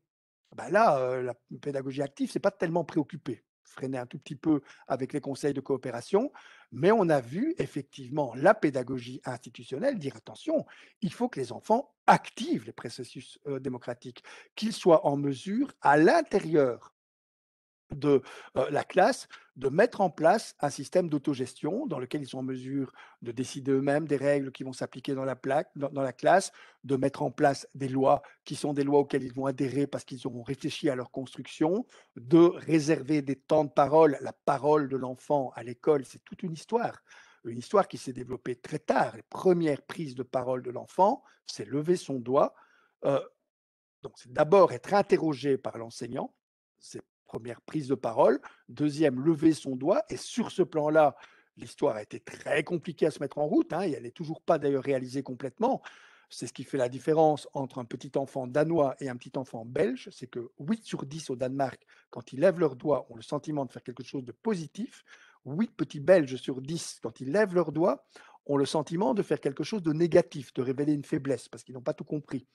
bah là, euh, la pédagogie active, n'est pas tellement préoccupé. Freiner un tout petit peu avec les conseils de coopération. Mais on a vu effectivement la pédagogie institutionnelle dire attention, il faut que les enfants activent les processus euh, démocratiques, qu'ils soient en mesure, à l'intérieur de la classe de mettre en place un système d'autogestion dans lequel ils sont en mesure de décider eux-mêmes des règles qui vont s'appliquer dans la, classe, de mettre en place des lois qui sont des lois auxquelles ils vont adhérer parce qu'ils auront réfléchi à leur construction, de réserver des temps de parole, la parole de l'enfant à l'école, c'est toute une histoire. Une histoire qui s'est développée très tard. Les premières prises de parole de l'enfant, c'est lever son doigt. donc, c'est d'abord être interrogé par l'enseignant, c'est Première prise de parole. Deuxième, lever son doigt. Et sur ce plan-là, l'histoire a été très compliquée à se mettre en route, hein, et elle n'est toujours pas d'ailleurs réalisée complètement. C'est ce qui fait la différence entre un petit enfant danois et un petit enfant belge, c'est que 8 sur 10 au Danemark, quand ils lèvent leur doigt, ont le sentiment de faire quelque chose de positif. 8 petits Belges sur 10, quand ils lèvent leur doigt, ont le sentiment de faire quelque chose de négatif, de révéler une faiblesse, parce qu'ils n'ont pas tout compris.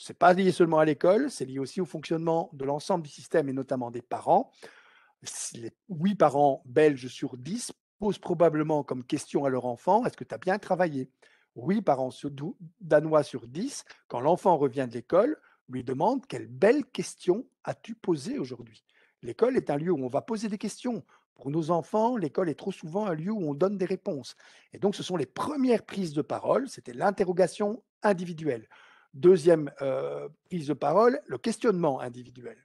Ce n'est pas lié seulement à l'école, c'est lié aussi au fonctionnement de l'ensemble du système et notamment des parents. Les 8 parents belges sur dix posent probablement comme question à leur enfant Est-ce que tu as bien travaillé Oui, parents danois sur 10, quand l'enfant revient de l'école, lui demande Quelle belle question as-tu posée aujourd'hui L'école est un lieu où on va poser des questions. Pour nos enfants, l'école est trop souvent un lieu où on donne des réponses. Et donc, ce sont les premières prises de parole, c'était l'interrogation individuelle. Deuxième euh, prise de parole, le questionnement individuel.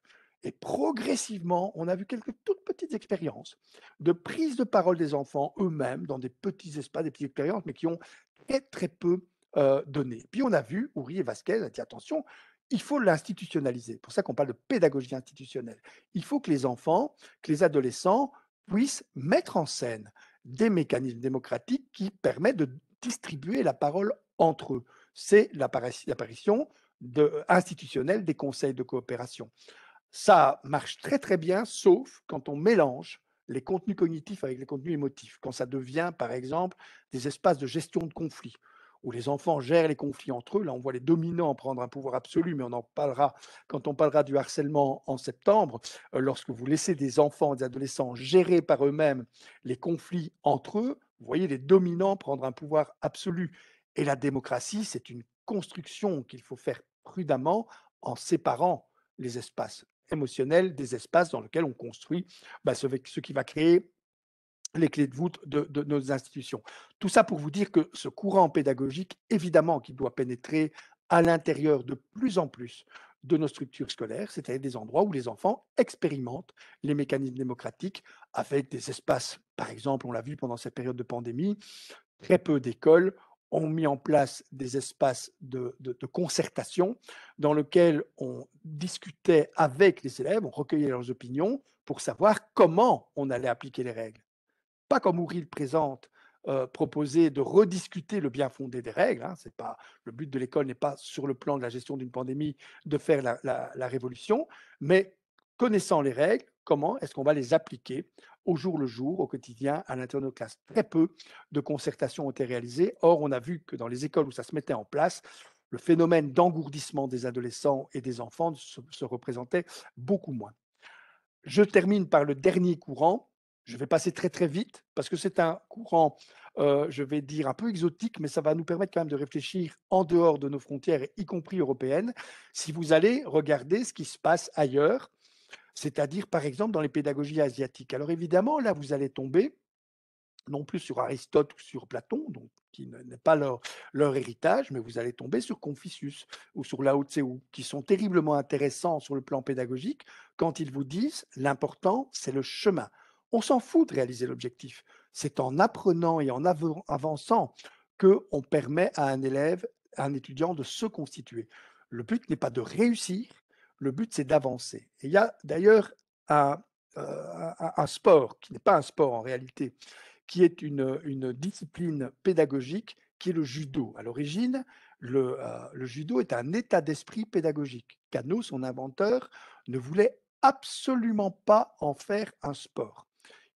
Et progressivement, on a vu quelques toutes petites expériences de prise de parole des enfants eux-mêmes dans des petits espaces, des petites expériences, mais qui ont très très peu euh, donné. Puis on a vu, Ouri et Vasquez a dit attention, il faut l'institutionnaliser. C'est pour ça qu'on parle de pédagogie institutionnelle. Il faut que les enfants, que les adolescents puissent mettre en scène des mécanismes démocratiques qui permettent de distribuer la parole entre eux c'est l'apparition euh, institutionnelle des conseils de coopération. Ça marche très très bien, sauf quand on mélange les contenus cognitifs avec les contenus émotifs, quand ça devient par exemple des espaces de gestion de conflits où les enfants gèrent les conflits entre eux. Là, on voit les dominants prendre un pouvoir absolu, mais on en parlera quand on parlera du harcèlement en septembre. Euh, lorsque vous laissez des enfants, des adolescents gérer par eux-mêmes les conflits entre eux, vous voyez les dominants prendre un pouvoir absolu. Et la démocratie, c'est une construction qu'il faut faire prudemment en séparant les espaces émotionnels des espaces dans lesquels on construit bah, ce, qui va créer les clés de voûte de, de, nos institutions. Tout ça pour vous dire que ce courant pédagogique, évidemment, qui doit pénétrer à l'intérieur de plus en plus de nos structures scolaires, c'est-à-dire des endroits où les enfants expérimentent les mécanismes démocratiques avec des espaces, par exemple, on l'a vu pendant cette période de pandémie, très peu d'écoles ont mis en place des espaces de, concertation dans lesquels on discutait avec les élèves, on recueillait leurs opinions pour savoir comment on allait appliquer les règles. Pas comme Oury le présente, euh, proposer de rediscuter le bien fondé des règles. Hein, c'est pas le but de l'école n'est pas sur le plan de la gestion d'une pandémie de faire la révolution, mais connaissant les règles, comment est-ce qu'on va les appliquer au jour le jour, au quotidien, à l'intérieur de nos classes. Très peu de concertations ont été réalisées. Or, on a vu que dans les écoles où ça se mettait en place, le phénomène d'engourdissement des adolescents et des enfants se, représentait beaucoup moins. Je termine par le dernier courant. Je vais passer très très vite parce que c'est un courant, euh, je vais dire, un peu exotique, mais ça va nous permettre quand même de réfléchir en dehors de nos frontières, y compris européennes, si vous allez regarder ce qui se passe ailleurs c'est-à-dire par exemple dans les pédagogies asiatiques. Alors évidemment, là, vous allez tomber non plus sur Aristote ou sur Platon, donc, qui n'est pas leur, héritage, mais vous allez tomber sur Confucius ou sur Lao Tseu, qui sont terriblement intéressants sur le plan pédagogique quand ils vous disent l'important, c'est le chemin. On s'en fout de réaliser l'objectif. C'est en apprenant et en avançant qu'on permet à un élève, à un étudiant de se constituer. Le but n'est pas de réussir, le but, c'est d'avancer. il y a d'ailleurs euh, un, sport, qui n'est pas un sport en réalité, qui est une, discipline pédagogique, qui est le judo. À l'origine, le, euh, judo est un état d'esprit pédagogique. Kano, son inventeur, ne voulait absolument pas en faire un sport.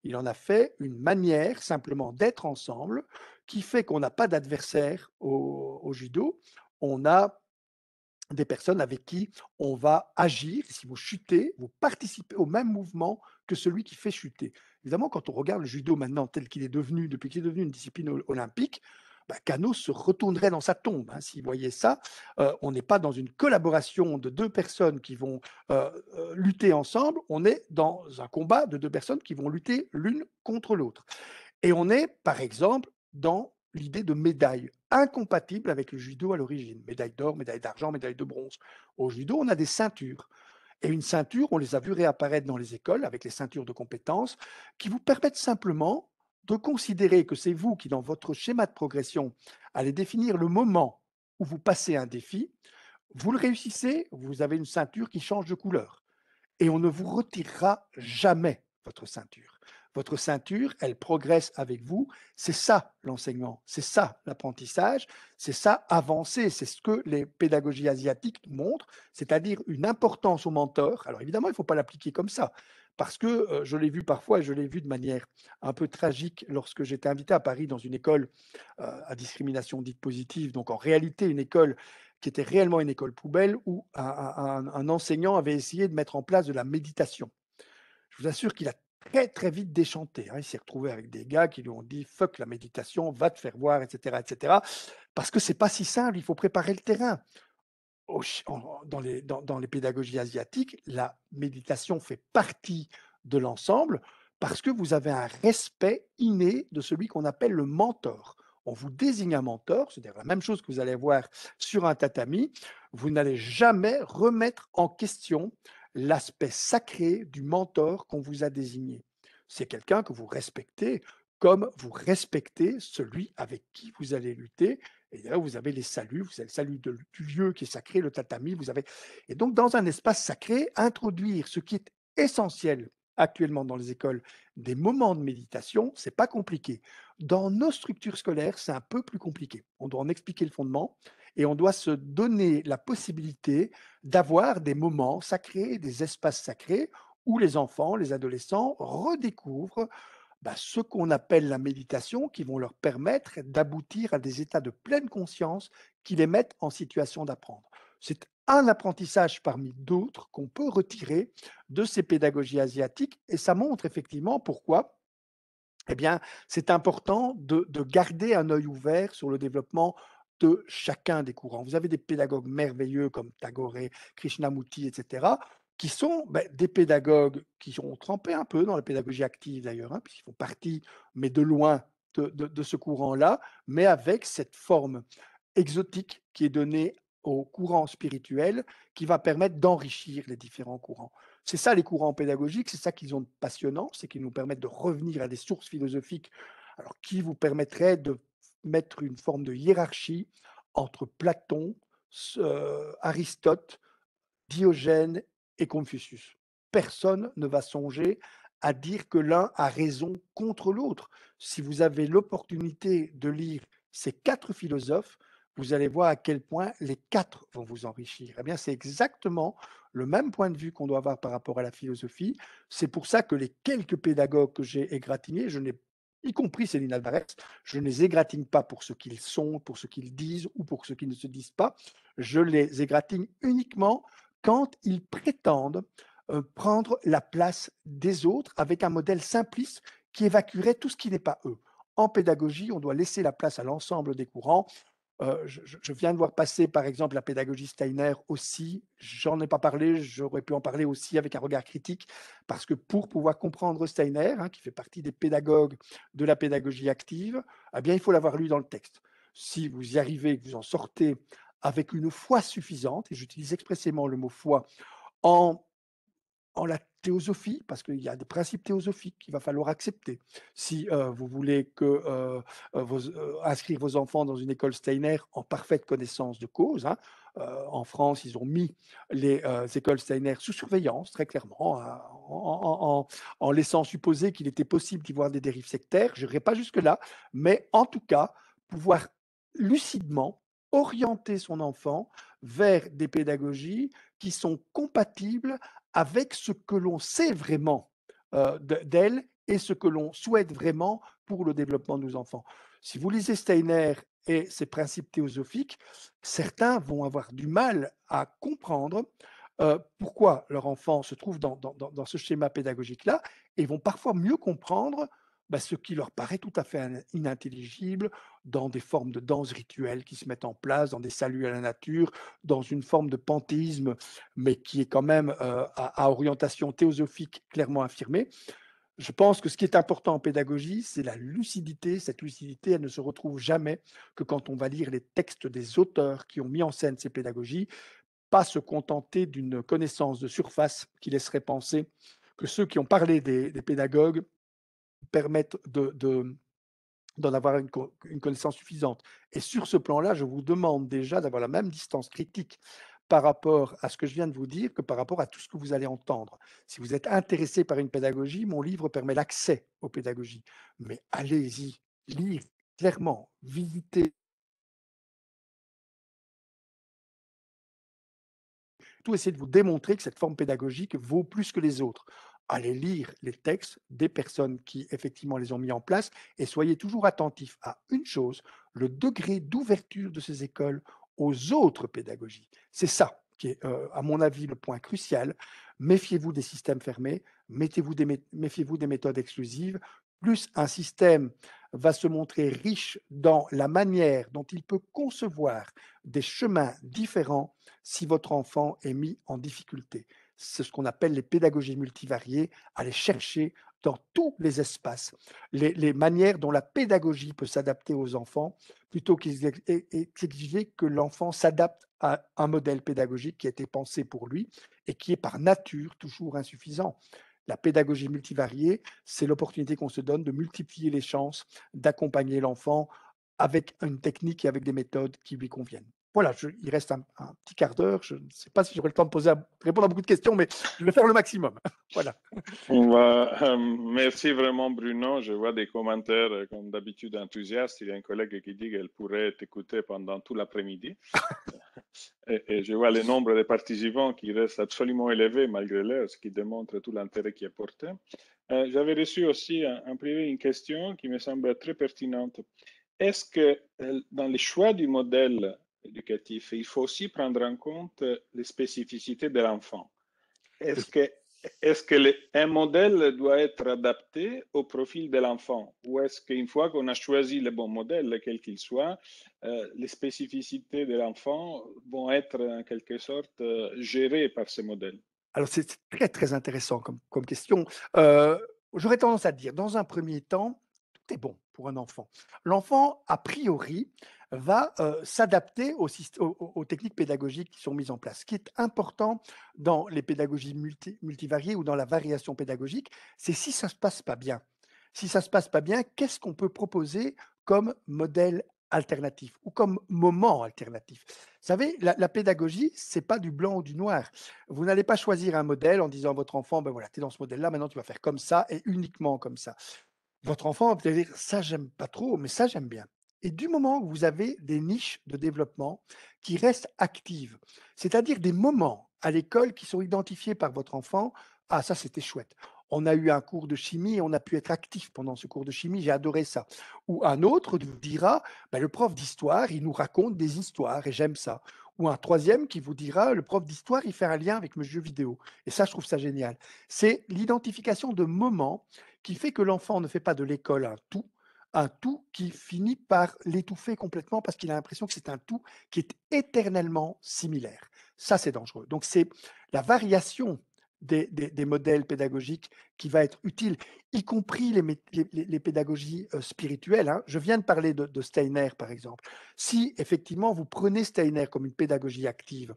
Il en a fait une manière simplement d'être ensemble qui fait qu'on n'a pas d'adversaire au, au judo. On a des personnes avec qui on va agir. Si vous chutez, vous participez au même mouvement que celui qui fait chuter. Évidemment, quand on regarde le judo maintenant tel qu'il est devenu, depuis qu'il est devenu une discipline olympique, bah, Cano se retournerait dans sa tombe. Si vous voyez ça, euh, on n'est pas dans une collaboration de deux personnes qui vont euh, euh, lutter ensemble, on est dans un combat de deux personnes qui vont lutter l'une contre l'autre. Et on est, par exemple, dans l'idée de médaille incompatible avec le judo à l'origine. Médaille d'or, médaille d'argent, médaille de bronze. Au judo, on a des ceintures. Et une ceinture, on les a vu réapparaître dans les écoles avec les ceintures de compétences qui vous permettent simplement de considérer que c'est vous qui, dans votre schéma de progression, allez définir le moment où vous passez un défi. Vous le réussissez, vous avez une ceinture qui change de couleur. Et on ne vous retirera jamais votre ceinture votre ceinture, elle progresse avec vous. C'est ça l'enseignement, c'est ça l'apprentissage, c'est ça avancer, c'est ce que les pédagogies asiatiques montrent, c'est-à-dire une importance au mentor. Alors évidemment, il ne faut pas l'appliquer comme ça, parce que euh, je l'ai vu parfois, et je l'ai vu de manière un peu tragique lorsque j'étais invité à Paris dans une école euh, à discrimination dite positive, donc en réalité une école qui était réellement une école poubelle, où un, un enseignant avait essayé de mettre en place de la méditation. Je vous assure qu'il a très très vite déchanté. Hein. Il s'est retrouvé avec des gars qui lui ont dit fuck la méditation, va te faire voir, etc., etc. Parce que ce n'est pas si simple. Il faut préparer le terrain. dans, les, dans, dans les pédagogies asiatiques, la méditation fait partie de l'ensemble parce que vous avez un respect inné de celui qu'on appelle le mentor. On vous désigne un mentor, c'est-à-dire la même chose que vous allez voir sur un tatami. Vous n'allez jamais remettre en question l'aspect sacré du mentor qu'on vous a désigné. C'est quelqu'un que vous respectez comme vous respectez celui avec qui vous allez lutter. Et là, vous avez les saluts, vous avez le salut de, du lieu qui est sacré, le tatami, vous avez... Et donc, dans un espace sacré, introduire ce qui est essentiel actuellement dans les écoles, des moments de méditation, c'est pas compliqué. Dans nos structures scolaires, c'est un peu plus compliqué. On doit en expliquer le fondement, et on doit se donner la possibilité d'avoir des moments sacrés, des espaces sacrés où les enfants, les adolescents redécouvrent bah, ce qu'on appelle la méditation, qui vont leur permettre d'aboutir à des états de pleine conscience qui les mettent en situation d'apprendre. C'est un apprentissage parmi d'autres qu'on peut retirer de ces pédagogies asiatiques et ça montre effectivement pourquoi eh bien, c'est important de, de, garder un œil ouvert sur le développement de chacun des courants. Vous avez des pédagogues merveilleux comme Tagore, Krishnamurti, etc., qui sont ben, des pédagogues qui ont trempé un peu dans la pédagogie active d'ailleurs, hein, puisqu'ils font partie, mais de loin, de, ce courant-là, mais avec cette forme exotique qui est donnée au courant spirituel qui va permettre d'enrichir les différents courants. C'est ça les courants pédagogiques, c'est ça qu'ils ont de passionnant, c'est qu'ils nous permettent de revenir à des sources philosophiques alors, qui vous permettraient de mettre une forme de hiérarchie entre Platon, euh, Aristote, Diogène et Confucius. Personne ne va songer à dire que l'un a raison contre l'autre. Si vous avez l'opportunité de lire ces quatre philosophes, vous allez voir à quel point les quatre vont vous enrichir. Eh bien, c'est exactement le même point de vue qu'on doit avoir par rapport à la philosophie. C'est pour ça que les quelques pédagogues que j'ai égratignés, je n'ai y compris Céline Alvarez, je ne les égratigne pas pour ce qu'ils sont, pour ce qu'ils disent ou pour ce qu'ils ne se disent pas. Je les égratigne uniquement quand ils prétendent euh, prendre la place des autres avec un modèle simpliste qui évacuerait tout ce qui n'est pas eux. En pédagogie, on doit laisser la place à l'ensemble des courants. Euh, je, viens de voir passer, par exemple, la pédagogie Steiner aussi. J'en ai pas parlé, j'aurais pu en parler aussi avec un regard critique, parce que pour pouvoir comprendre Steiner, hein, qui fait partie des pédagogues de la pédagogie active, eh bien, il faut l'avoir lu dans le texte. Si vous y arrivez, que vous en sortez avec une foi suffisante, et j'utilise expressément le mot foi, en en la théosophie, parce qu'il y a des principes théosophiques qu'il va falloir accepter. Si euh, vous voulez que, euh, euh, inscrire vos enfants dans une école Steiner en parfaite connaissance de cause, hein, en France, ils ont mis les écoles Steiner sous surveillance, très clairement, hein, en, en, laissant supposer qu'il était possible d'y voir des dérives sectaires. Je n'irai pas jusque-là, mais en tout cas, pouvoir lucidement orienter son enfant vers des pédagogies qui sont compatibles avec ce que l'on sait vraiment euh, d'elle et ce que l'on souhaite vraiment pour le développement de nos enfants. Si vous lisez Steiner et ses principes théosophiques, certains vont avoir du mal à comprendre euh, pourquoi leur enfant se trouve dans ce schéma pédagogique-là et vont parfois mieux comprendre bah, ce qui leur paraît tout à fait inintelligible dans des formes de danse rituelles qui se mettent en place, dans des saluts à la nature, dans une forme de panthéisme, mais qui est quand même euh, à, orientation théosophique clairement affirmée. Je pense que ce qui est important en pédagogie, c'est la lucidité. Cette lucidité, elle ne se retrouve jamais que quand on va lire les textes des auteurs qui ont mis en scène ces pédagogies, pas se contenter d'une connaissance de surface qui laisserait penser que ceux qui ont parlé des pédagogues permettre de, d'en avoir une, connaissance suffisante. Et sur ce plan-là, je vous demande déjà d'avoir la même distance critique par rapport à ce que je viens de vous dire que par rapport à tout ce que vous allez entendre. Si vous êtes intéressé par une pédagogie, mon livre permet l'accès aux pédagogies. Mais allez-y, lire clairement, visitez. Tout essayer de vous démontrer que cette forme pédagogique vaut plus que les autres allez lire les textes des personnes qui effectivement les ont mis en place et soyez toujours attentifs à une chose, le degré d'ouverture de ces écoles aux autres pédagogies. C'est ça qui est, euh, à mon avis, le point crucial. Méfiez-vous des systèmes fermés, méfiez-vous des méthodes exclusives. Plus un système va se montrer riche dans la manière dont il peut concevoir des chemins différents si votre enfant est mis en difficulté c'est ce qu'on appelle les pédagogies multivariées, aller chercher dans tous les espaces les, manières dont la pédagogie peut s'adapter aux enfants, plutôt qu'exiger que l'enfant s'adapte à un modèle pédagogique qui a été pensé pour lui et qui est par nature toujours insuffisant. La pédagogie multivariée, c'est l'opportunité qu'on se donne de multiplier les chances d'accompagner l'enfant avec une technique et avec des méthodes qui lui conviennent voilà, il reste un, petit quart d'heure. Je ne sais pas si j'aurai le temps de poser répondre à beaucoup de questions, mais je vais faire le maximum. voilà.
Euh, merci vraiment, Bruno. Je vois des commentaires, euh, comme d'habitude, enthousiastes. Il y a un collègue qui dit qu'elle pourrait t'écouter pendant tout l'après-midi. et, je vois le nombre de participants qui reste absolument élevé malgré l'heure, ce qui démontre tout l'intérêt qui est porté. Euh, j'avais reçu aussi en privé une question qui me semble très pertinente. Est-ce que dans les choix du modèle éducatif. Il faut aussi prendre en compte euh, les spécificités de l'enfant. Est-ce que, est-ce que un modèle doit être adapté au profil de l'enfant ou est-ce qu'une fois qu'on a choisi le bon modèle, quel qu'il soit, euh, les spécificités de l'enfant vont être en quelque sorte euh, gérées par ce modèle
Alors c'est très très intéressant comme, comme question. j'aurais tendance à dire, dans un premier temps, tout est bon pour un enfant. L'enfant, a priori, va s'adapter aux, techniques pédagogiques qui sont mises en place. Ce qui est important dans les pédagogies multi, multivariées ou dans la variation pédagogique, c'est si ça ne se passe pas bien. Si ça ne se passe pas bien, qu'est-ce qu'on peut proposer comme modèle alternatif ou comme moment alternatif. Vous savez, la, la pédagogie, c'est pas du blanc ou du noir. Vous n'allez pas choisir un modèle en disant à votre enfant, ben voilà, tu es dans ce modèle-là, maintenant tu vas faire comme ça et uniquement comme ça. Votre enfant va peut-être dire, ça j'aime pas trop, mais ça j'aime bien. Et du moment où vous avez des niches de développement qui restent actives, c'est-à-dire des moments à l'école qui sont identifiés par votre enfant, ah ça c'était chouette. On a eu un cours de chimie, on a pu être actif pendant ce cours de chimie, j'ai adoré ça. Ou un autre vous dira, bah, le prof d'histoire, il nous raconte des histoires et j'aime ça ou un troisième qui vous dira le prof d'histoire, il fait un lien avec mes jeux vidéo. Et ça, je trouve ça génial. C'est l'identification de moments qui fait que l'enfant ne fait pas de l'école un tout, un tout qui finit par l'étouffer complètement parce qu'il a l'impression que c'est un tout qui est éternellement similaire. Ça, c'est dangereux. Donc, c'est la variation des, modèles pédagogiques qui va être utile, y compris les, pédagogies euh, spirituelles. Hein. Je viens de parler de, Steiner, par exemple. Si effectivement vous prenez Steiner comme une pédagogie active,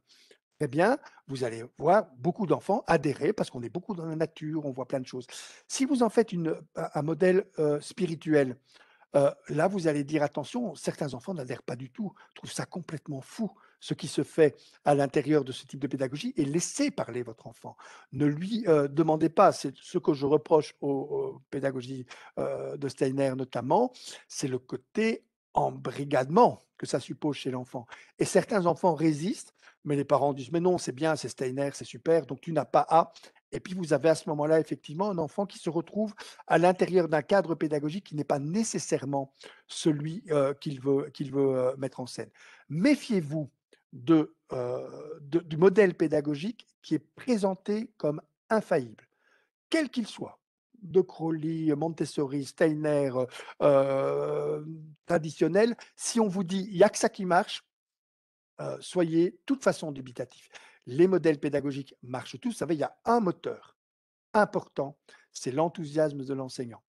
eh bien, vous allez voir beaucoup d'enfants adhérer parce qu'on est beaucoup dans la nature, on voit plein de choses. Si vous en faites une, un modèle euh, spirituel, euh, là, vous allez dire attention, certains enfants n'adhèrent pas du tout, trouvent ça complètement fou ce qui se fait à l'intérieur de ce type de pédagogie et laissez parler votre enfant. Ne lui euh, demandez pas, c'est ce que je reproche aux, pédagogies de Steiner notamment, c'est le côté brigadement que ça suppose chez l'enfant. Et certains enfants résistent, mais les parents disent Mais non, c'est bien, c'est Steiner, c'est super, donc tu n'as pas à. Et puis vous avez à ce moment-là effectivement un enfant qui se retrouve à l'intérieur d'un cadre pédagogique qui n'est pas nécessairement celui euh, qu'il veut, qu'il veut euh, mettre en scène. Méfiez-vous euh, du modèle pédagogique qui est présenté comme infaillible, quel qu'il soit de Crowley, Montessori, Steiner euh, traditionnel, si on vous dit il n'y a que ça qui marche, euh, soyez de toute façon dubitatif. Les modèles pédagogiques marchent tous. Vous savez, il y a un moteur important, c'est l'enthousiasme de l'enseignant.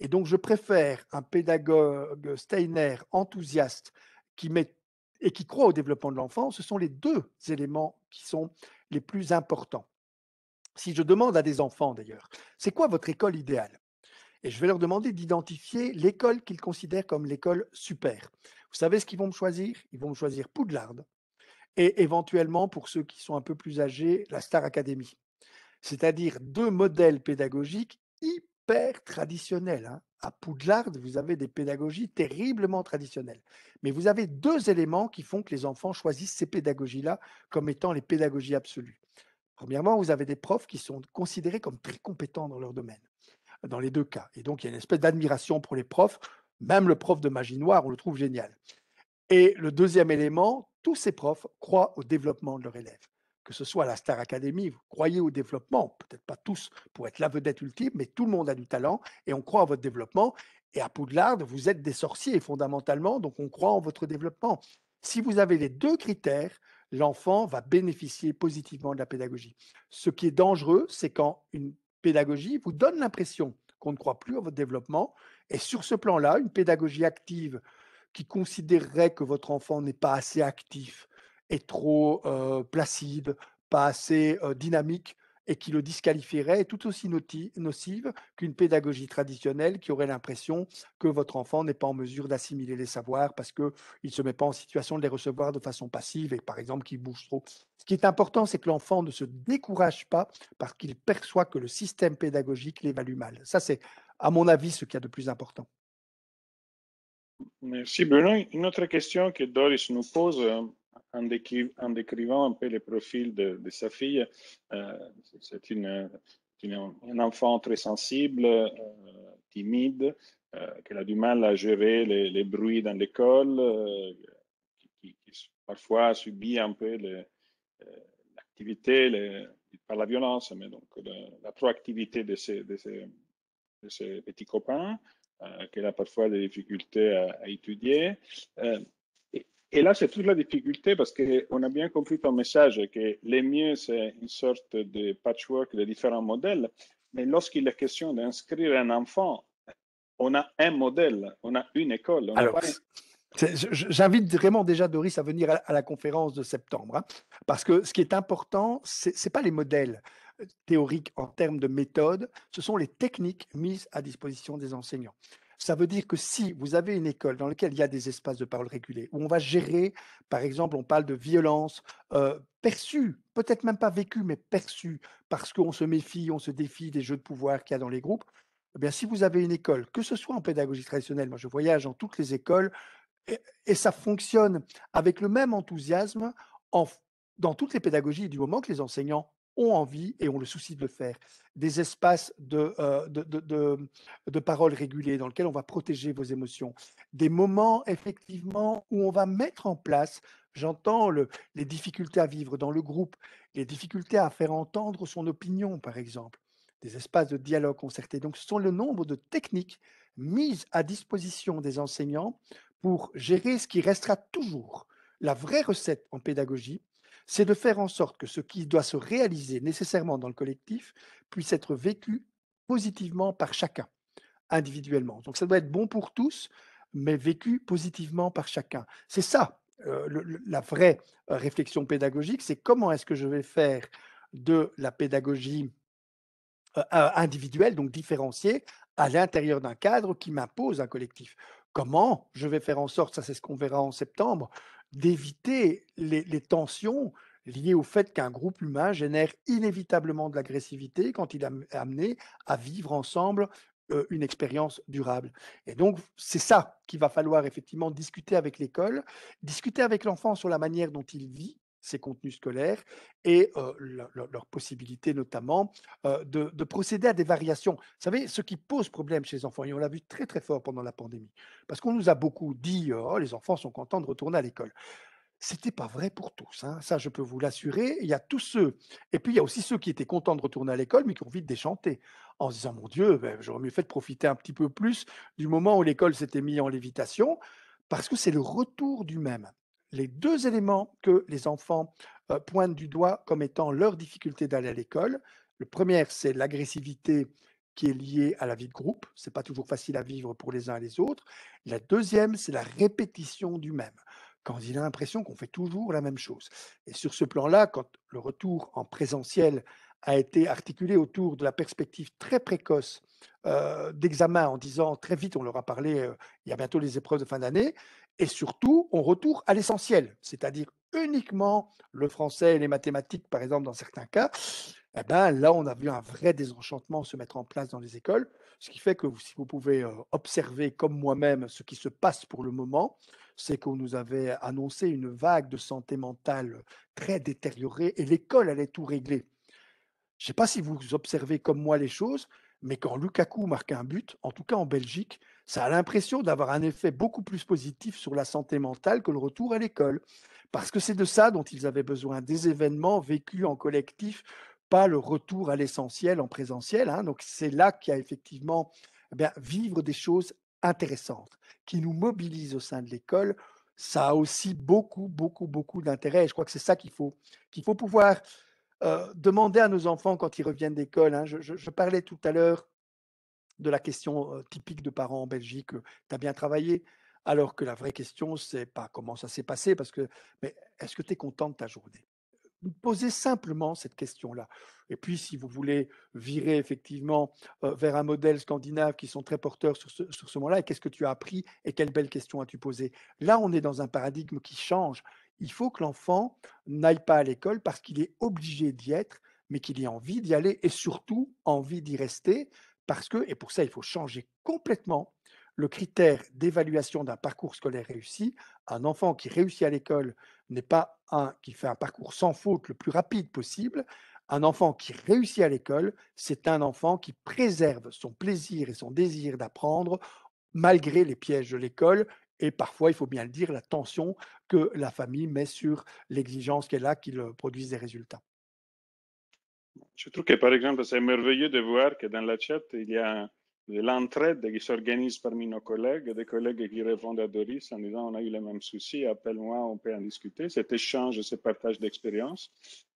Et donc, je préfère un pédagogue Steiner enthousiaste qui met et qui croit au développement de l'enfant. Ce sont les deux éléments qui sont les plus importants si je demande à des enfants d'ailleurs, c'est quoi votre école idéale Et je vais leur demander d'identifier l'école qu'ils considèrent comme l'école super. Vous savez ce qu'ils vont me choisir Ils vont me choisir Poudlard et éventuellement, pour ceux qui sont un peu plus âgés, la Star Academy. C'est-à-dire deux modèles pédagogiques hyper traditionnels. Hein. À Poudlard, vous avez des pédagogies terriblement traditionnelles. Mais vous avez deux éléments qui font que les enfants choisissent ces pédagogies-là comme étant les pédagogies absolues. Premièrement, vous avez des profs qui sont considérés comme très compétents dans leur domaine, dans les deux cas. Et donc, il y a une espèce d'admiration pour les profs. Même le prof de magie noire, on le trouve génial. Et le deuxième élément, tous ces profs croient au développement de leurs élèves. Que ce soit la Star Academy, vous croyez au développement, peut-être pas tous pour être la vedette ultime, mais tout le monde a du talent et on croit à votre développement. Et à Poudlard, vous êtes des sorciers fondamentalement, donc on croit en votre développement. Si vous avez les deux critères, l'enfant va bénéficier positivement de la pédagogie. Ce qui est dangereux, c'est quand une pédagogie vous donne l'impression qu'on ne croit plus à votre développement. Et sur ce plan-là, une pédagogie active qui considérerait que votre enfant n'est pas assez actif, est trop euh, placide, pas assez euh, dynamique, et qui le disqualifierait est tout aussi nocive qu'une pédagogie traditionnelle qui aurait l'impression que votre enfant n'est pas en mesure d'assimiler les savoirs parce qu'il ne se met pas en situation de les recevoir de façon passive et par exemple qu'il bouge trop. Ce qui est important, c'est que l'enfant ne se décourage pas parce qu'il perçoit que le système pédagogique l'évalue mal. Ça, c'est à mon avis ce qu'il y a de plus important.
Merci Benoît. Une autre question que Doris nous pose euh, en, décrivant un peu le profil de, sa fille, euh, c'est une, enfant très sensible, euh, timide, euh, qu'elle a du mal à gérer les, bruits dans l'école, euh, qui, parfois subit un peu l'activité par la violence, mais donc la, proactivité de ses, petits copains, qu'elle a parfois des difficultés à, à étudier. Et là, c'est toute la difficulté parce qu'on a bien compris ton message que le mieux, c'est une sorte de patchwork de différents modèles. Mais lorsqu'il est question d'inscrire un enfant, on a un modèle, on a une école. Alors,
J'invite vraiment déjà Doris à venir à, la conférence de septembre, hein, parce que ce qui est important, ce n'est pas les modèles euh, théoriques en termes de méthode, ce sont les techniques mises à disposition des enseignants. Ça veut dire que si vous avez une école dans laquelle il y a des espaces de parole régulés, où on va gérer, par exemple, on parle de violence euh, perçue, peut-être même pas vécue, mais perçue, parce qu'on se méfie, on se défie des jeux de pouvoir qu'il y a dans les groupes, eh bien, si vous avez une école, que ce soit en pédagogie traditionnelle, moi je voyage dans toutes les écoles, et, ça fonctionne avec le même enthousiasme dans toutes les pédagogies du moment que les enseignants ont envie et ont le souci de le faire. Des espaces de, euh, de, de, de, parole dans lesquels on va protéger vos émotions. Des moments, effectivement, où on va mettre en place, j'entends les difficultés à vivre dans le groupe, les difficultés à faire entendre son opinion, par exemple. Des espaces de dialogue concerté. Donc, ce sont le nombre de techniques mises à disposition des enseignants pour gérer ce qui restera toujours la vraie recette en pédagogie, c'est de faire en sorte que ce qui doit se réaliser nécessairement dans le collectif puisse être vécu positivement par chacun, individuellement. Donc ça doit être bon pour tous, mais vécu positivement par chacun. C'est ça euh, la vraie euh, réflexion pédagogique, c'est comment est-ce que je vais faire de la pédagogie euh, individuelle, donc différenciée, à l'intérieur d'un cadre qui m'impose un collectif. Comment je vais faire en sorte, ça c'est ce qu'on verra en septembre, d'éviter les, tensions liées au fait qu'un groupe humain génère inévitablement de l'agressivité quand il est amené à vivre ensemble euh, une expérience durable. Et donc, c'est ça qu'il va falloir effectivement discuter avec l'école, discuter avec l'enfant sur la manière dont il vit, ces contenus scolaires et leur, possibilité notamment de, procéder à des variations. Vous savez, ce qui pose problème chez les enfants, et on l'a vu très très fort pendant la pandémie, parce qu'on nous a beaucoup dit, oh, les enfants sont contents de retourner à l'école. C'était pas vrai pour tous, hein, ça je peux vous l'assurer. Il y a tous ceux, et puis il y a aussi ceux qui étaient contents de retourner à l'école, mais qui ont vite déchanté en se disant Mon Dieu, ben, j'aurais mieux fait de profiter un petit peu plus du moment où l'école s'était mise en lévitation, parce que c'est le retour du même les deux éléments que les enfants euh, pointent du doigt comme étant leur difficulté d'aller à l'école. Le premier, c'est l'agressivité qui est liée à la vie de groupe. Ce n'est pas toujours facile à vivre pour les uns et les autres. La deuxième, c'est la répétition du même quand il a l'impression qu'on fait toujours la même chose. Et sur ce plan-là, quand le retour en présentiel a été articulé autour de la perspective très précoce euh, d'examen en disant très vite, on leur a parlé, euh, il y a bientôt les épreuves de fin d'année, et surtout, on retourne à l'essentiel, c'est-à-dire uniquement le français et les mathématiques, par exemple, dans certains cas. Eh ben, là, on a vu un vrai désenchantement se mettre en place dans les écoles, ce qui fait que si vous pouvez euh, observer comme moi-même ce qui se passe pour le moment, c'est qu'on nous avait annoncé une vague de santé mentale très détériorée et l'école allait tout régler. Je ne sais pas si vous observez comme moi les choses, mais quand Lukaku marque un but, en tout cas en Belgique, ça a l'impression d'avoir un effet beaucoup plus positif sur la santé mentale que le retour à l'école, parce que c'est de ça dont ils avaient besoin, des événements vécus en collectif, pas le retour à l'essentiel en présentiel. Hein. Donc c'est là qu'il y a effectivement eh vivre des choses intéressantes qui nous mobilisent au sein de l'école ça a aussi beaucoup, beaucoup, beaucoup d'intérêt. je crois que c'est ça qu'il faut, qu'il faut pouvoir euh, demander à nos enfants quand ils reviennent d'école. Hein. je, parlais tout à l'heure de la question typique de parents en Belgique, tu as bien travaillé, alors que la vraie question, c'est pas comment ça s'est passé, parce que, mais est-ce que tu es content de ta journée Posez simplement cette question-là. Et puis, si vous voulez virer effectivement vers un modèle scandinave qui sont très porteurs sur ce, sur ce moment-là, qu'est-ce que tu as appris et quelles belles questions as-tu posées Là, on est dans un paradigme qui change. Il faut que l'enfant n'aille pas à l'école parce qu'il est obligé d'y être, mais qu'il ait envie d'y aller et surtout envie d'y rester parce que, et pour ça, il faut changer complètement le critère d'évaluation d'un parcours scolaire réussi. Un enfant qui réussit à l'école n'est pas un qui fait un parcours sans faute le plus rapide possible. Un enfant qui réussit à l'école, c'est un enfant qui préserve son plaisir et son désir d'apprendre malgré les pièges de l'école et parfois, il faut bien le dire, la tension que la famille met sur l'exigence qu'elle a qu'il produise des résultats.
Je trouve que, par exemple, c'est merveilleux de voir que dans la chat, il y a de l'entraide qui s'organise parmi nos collègues, des collègues qui répondent à Doris en disant on a eu les mêmes soucis, appelle-moi, on peut en discuter. Cet échange, ce partage d'expérience,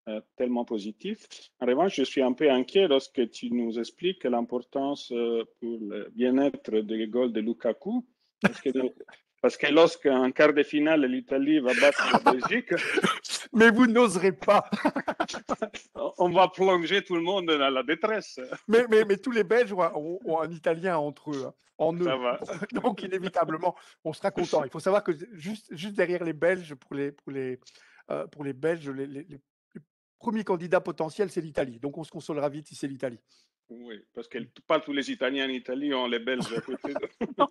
euh, tellement positif. En revanche, je suis un peu inquiet lorsque tu nous expliques l'importance euh, pour le bien-être des l'École de Lukaku. Parce que, parce que lorsqu'en quart de finale, l'Italie va battre la Belgique,
mais vous n'oserez pas.
On va plonger tout le monde dans la détresse.
Mais, mais, mais tous les Belges ont, un italien entre eux, hein, en Donc, inévitablement, on sera content. Il faut savoir que juste, juste derrière les Belges, pour les, pour les, euh, pour les Belges, les, les, les premiers candidats potentiels, c'est l'Italie. Donc, on se consolera vite si c'est l'Italie.
Oui, parce que pas tous les Italiens en Italie ont les Belges à côté. non,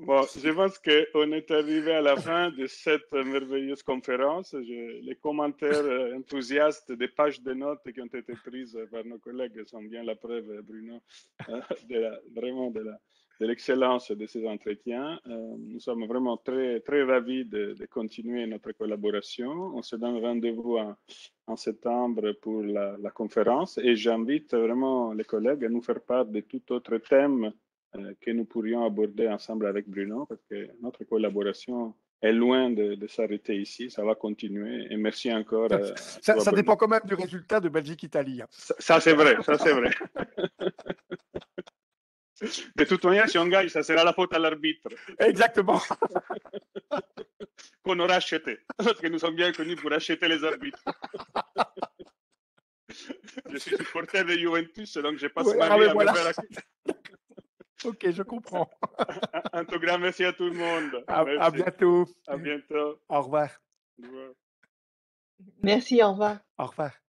bon, je pense qu'on est arrivé à la fin de cette merveilleuse conférence. les commentaires euh, enthousiastes des pages de notes qui ont été prises par nos collègues sont bien la preuve, Bruno, euh, de vraiment de de l'excellence de ces entretiens. Euh, nous sommes vraiment très, très ravis de, continuer notre collaboration. On se donne rendez-vous en, septembre pour la, la conférence et j'invite vraiment les collègues à nous faire part de tout autre thème euh, que nous pourrions aborder ensemble avec Bruno, parce que notre collaboration est loin de, s'arrêter ici. Ça va continuer. Et merci encore. Ça, euh, ça, dépend
quand même du résultat de Belgique-Italie. Hein.
Ça, c'est vrai. Ça, c'est vrai. de toute si on gagne, ça sera la faute à l'arbitre. Exactement. Qu'on aura acheté. Parce que nous sommes bien connus pour acheter les arbitres. je suis supporter de Juventus, donc je passe ma ah, vie à me
Ok, je comprends.
un, tout grand merci à tout le monde. À, bientôt. À bientôt.
Au revoir.
Merci, au revoir. Au revoir.